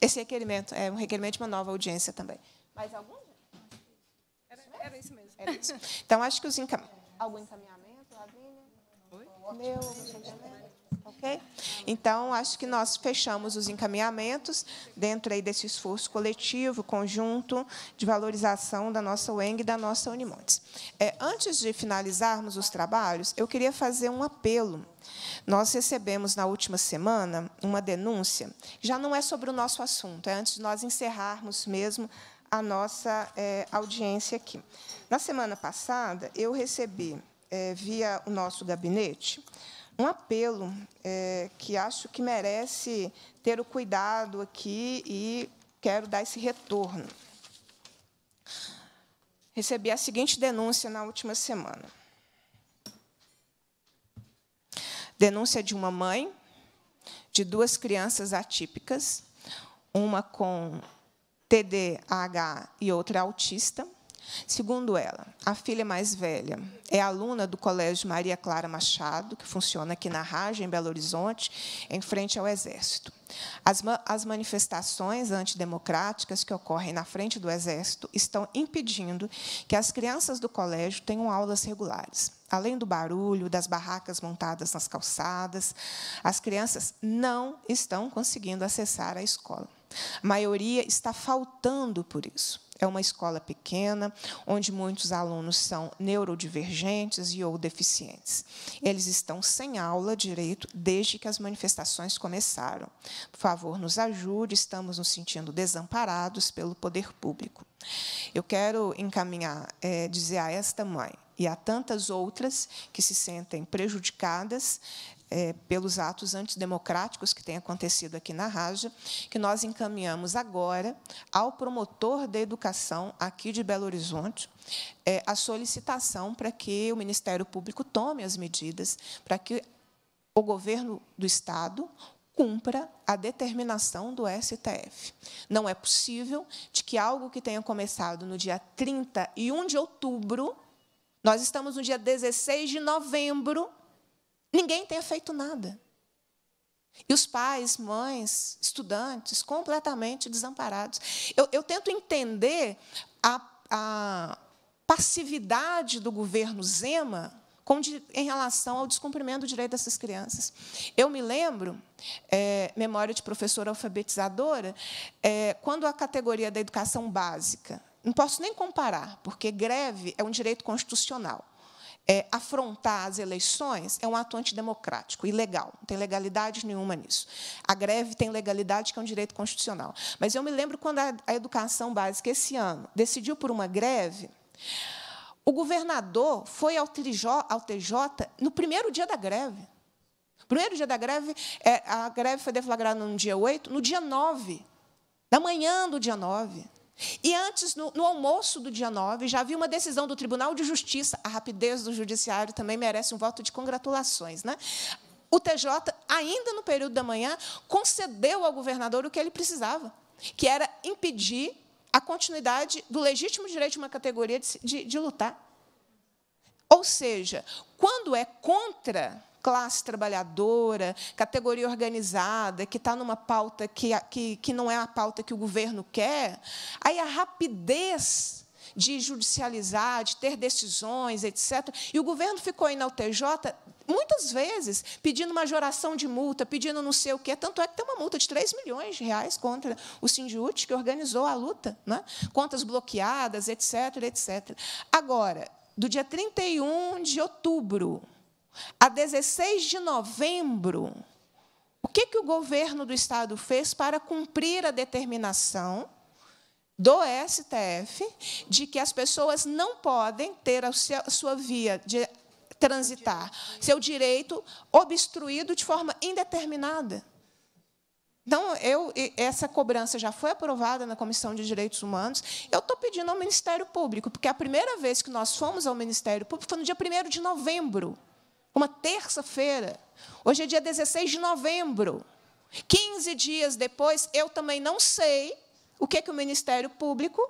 esse requerimento, é um requerimento de uma nova audiência também. Mais algum? Era, era isso mesmo. Era isso. Então acho que os encam... algum encaminhamento meu Ok? Então, acho que nós fechamos os encaminhamentos dentro aí desse esforço coletivo, conjunto, de valorização da nossa UENG e da nossa Unimontes. É, antes de finalizarmos os trabalhos, eu queria fazer um apelo. Nós recebemos, na última semana, uma denúncia, já não é sobre o nosso assunto, é antes de nós encerrarmos mesmo a nossa é, audiência aqui. Na semana passada, eu recebi é, via o nosso gabinete, um apelo é, que acho que merece ter o cuidado aqui e quero dar esse retorno. Recebi a seguinte denúncia na última semana. Denúncia de uma mãe de duas crianças atípicas, uma com TDAH e outra autista, Segundo ela, a filha mais velha é aluna do Colégio Maria Clara Machado, que funciona aqui na Raja, em Belo Horizonte, em frente ao Exército. As, ma as manifestações antidemocráticas que ocorrem na frente do Exército estão impedindo que as crianças do colégio tenham aulas regulares. Além do barulho, das barracas montadas nas calçadas, as crianças não estão conseguindo acessar a escola. A maioria está faltando por isso. É uma escola pequena, onde muitos alunos são neurodivergentes e ou deficientes. Eles estão sem aula direito desde que as manifestações começaram. Por favor, nos ajude, estamos nos sentindo desamparados pelo poder público. Eu quero encaminhar, é, dizer a esta mãe e a tantas outras que se sentem prejudicadas é, pelos atos antidemocráticos que têm acontecido aqui na Raja, que nós encaminhamos agora ao promotor da educação aqui de Belo Horizonte é, a solicitação para que o Ministério Público tome as medidas para que o governo do Estado cumpra a determinação do STF. Não é possível de que algo que tenha começado no dia 31 de outubro, nós estamos no dia 16 de novembro, ninguém tenha feito nada. E os pais, mães, estudantes, completamente desamparados. Eu, eu tento entender a, a, passividade do governo Zema com, em relação ao descumprimento do direito dessas crianças. Eu me lembro, é, memória de professora alfabetizadora, é, quando a categoria da educação básica, não posso nem comparar, porque greve é um direito constitucional é, afrontar as eleições é um ato antidemocrático, ilegal. Não tem legalidade nenhuma nisso. A greve tem legalidade, que é um direito constitucional. Mas eu me lembro quando a, a educação básica, esse ano, decidiu por uma greve. O governador foi ao TJ, ao TJ no primeiro dia da greve. Primeiro dia da greve, é, a greve foi deflagrada no dia 8, no dia 9, da manhã do dia 9. E antes, no, no, almoço do dia 9, já havia uma decisão do Tribunal de Justiça. A rapidez do judiciário também merece um voto de congratulações. Né? O TJ, ainda no período da manhã, concedeu ao governador o que ele precisava, que era impedir a continuidade do legítimo direito de uma categoria de, de, de lutar. Ou seja, quando é contra classe trabalhadora, categoria organizada, que está numa pauta que, que, que não é a pauta que o governo quer, aí a rapidez de judicializar, de ter decisões, etc. E o governo ficou aí na UTJ muitas vezes pedindo majoração de multa, pedindo não sei o quê. Tanto é que tem uma multa de 3 milhões de reais contra o Sindiúti, que organizou a luta, né? contas bloqueadas, etc, etc. Agora, do dia 31 de outubro a 16 de novembro, o que, que o governo do Estado fez para cumprir a determinação do STF de que as pessoas não podem ter a sua via de transitar, seu direito obstruído de forma indeterminada? Então, eu, essa cobrança já foi aprovada na Comissão de Direitos Humanos. Eu estou pedindo ao Ministério Público, porque a primeira vez que nós fomos ao Ministério Público foi no dia 1 de novembro uma terça-feira. Hoje é dia 16 de novembro. 15 dias depois, eu também não sei o que, que o Ministério Público,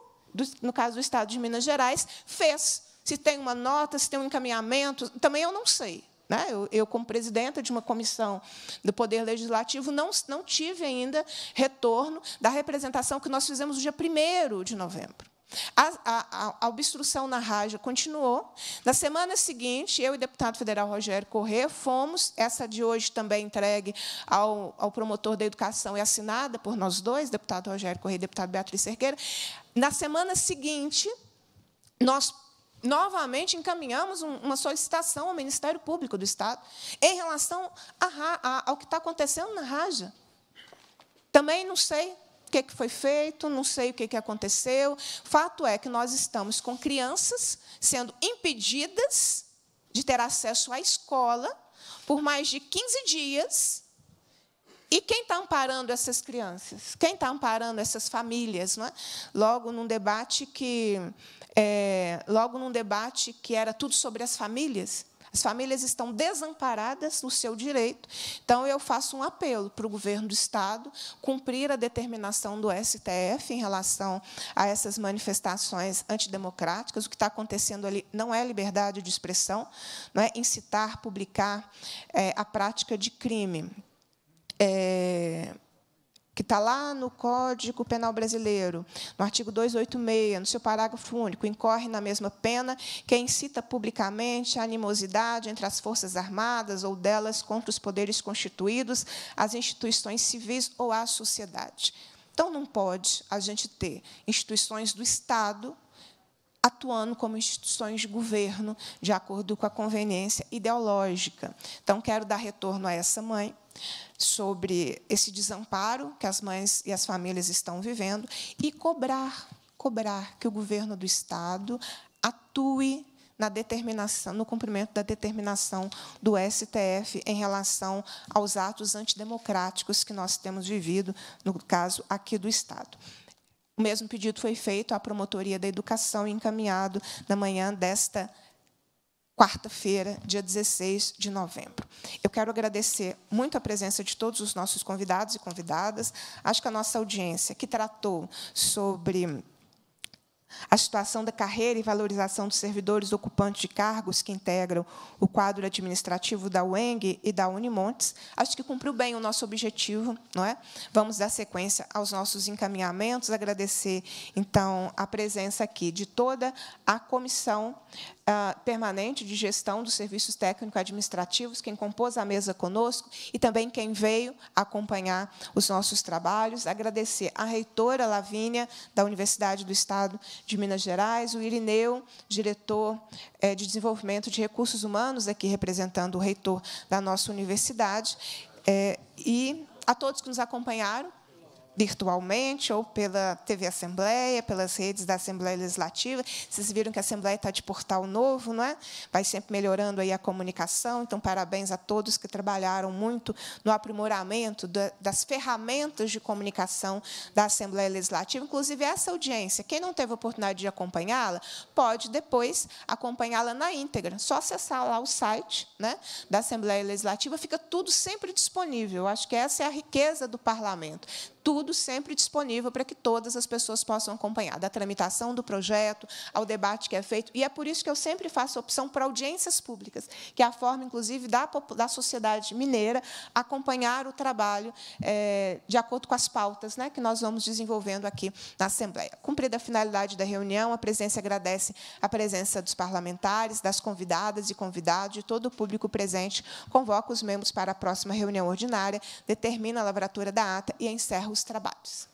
no caso do Estado de Minas Gerais, fez. Se tem uma nota, se tem um encaminhamento, também eu não sei. Né? Eu, como presidenta de uma comissão do Poder Legislativo, não, não tive ainda retorno da representação que nós fizemos no dia 1 de novembro. A, a, a, obstrução na Raja continuou. Na semana seguinte, eu e o deputado federal Rogério Corrêa fomos, essa de hoje também entregue ao, ao promotor da educação e assinada por nós dois, deputado Rogério Corrêa e deputado Beatriz Cerqueira. Na semana seguinte, nós novamente encaminhamos uma solicitação ao Ministério Público do Estado em relação a, ao que está acontecendo na Raja. Também não sei o que, é que foi feito, não sei o que, é que aconteceu. Fato é que nós estamos com crianças sendo impedidas de ter acesso à escola por mais de 15 dias. E quem está amparando essas crianças? Quem está amparando essas famílias? É? Logo num debate que é, logo num debate que era tudo sobre as famílias, as famílias estão desamparadas do seu direito. Então, eu faço um apelo para o governo do Estado cumprir a determinação do STF em relação a essas manifestações antidemocráticas. O que está acontecendo ali não é liberdade de expressão, não é incitar, publicar é, a prática de crime. É, que está lá no Código Penal Brasileiro, no artigo 286, no seu parágrafo único, incorre na mesma pena quem incita publicamente a animosidade entre as Forças Armadas ou delas contra os poderes constituídos, as instituições civis ou a sociedade. Então, não pode a gente ter instituições do Estado atuando como instituições de governo, de acordo com a conveniência ideológica. Então, quero dar retorno a essa mãe sobre esse desamparo que as mães e as famílias estão vivendo e cobrar, cobrar que o governo do Estado atue na determinação, no cumprimento da determinação do STF em relação aos atos antidemocráticos que nós temos vivido, no caso aqui do Estado. O mesmo pedido foi feito à Promotoria da Educação e encaminhado na manhã desta quarta-feira, dia 16 de novembro. Eu quero agradecer muito a presença de todos os nossos convidados e convidadas. Acho que a nossa audiência, que tratou sobre a situação da carreira e valorização dos servidores ocupantes de cargos que integram o quadro administrativo da UENG e da Unimontes, acho que cumpriu bem o nosso objetivo, não é? Vamos dar sequência aos nossos encaminhamentos, agradecer então a presença aqui de toda a comissão ah, permanente de gestão dos serviços técnico-administrativos, quem compôs a mesa conosco e também quem veio acompanhar os nossos trabalhos. Agradecer à reitora Lavínia, da Universidade do Estado de Minas Gerais, o Irineu, diretor eh, de Desenvolvimento de Recursos Humanos, aqui representando o reitor da nossa universidade, eh, e a todos que nos acompanharam virtualmente ou pela TV Assembleia, pelas redes da Assembleia Legislativa. Vocês viram que a Assembleia está de portal novo, não é? Vai sempre melhorando aí a comunicação. Então, parabéns a todos que trabalharam muito no aprimoramento das ferramentas de comunicação da Assembleia Legislativa, inclusive essa audiência. Quem não teve oportunidade de acompanhá-la, pode depois acompanhá-la na íntegra. Só acessar lá o site né, da Assembleia Legislativa, fica tudo sempre disponível. Acho que essa é a riqueza do parlamento tudo sempre disponível para que todas as pessoas possam acompanhar, da tramitação do projeto ao debate que é feito. E é por isso que eu sempre faço opção para audiências públicas, que é a forma, inclusive, da, da sociedade mineira acompanhar o trabalho é, de acordo com as pautas né, que nós vamos desenvolvendo aqui na Assembleia. Cumprida a finalidade da reunião, a presença agradece a presença dos parlamentares, das convidadas e convidados, de todo o público presente, convoca os membros para a próxima reunião ordinária, determina a lavratura da ata e encerra o os trabalhos.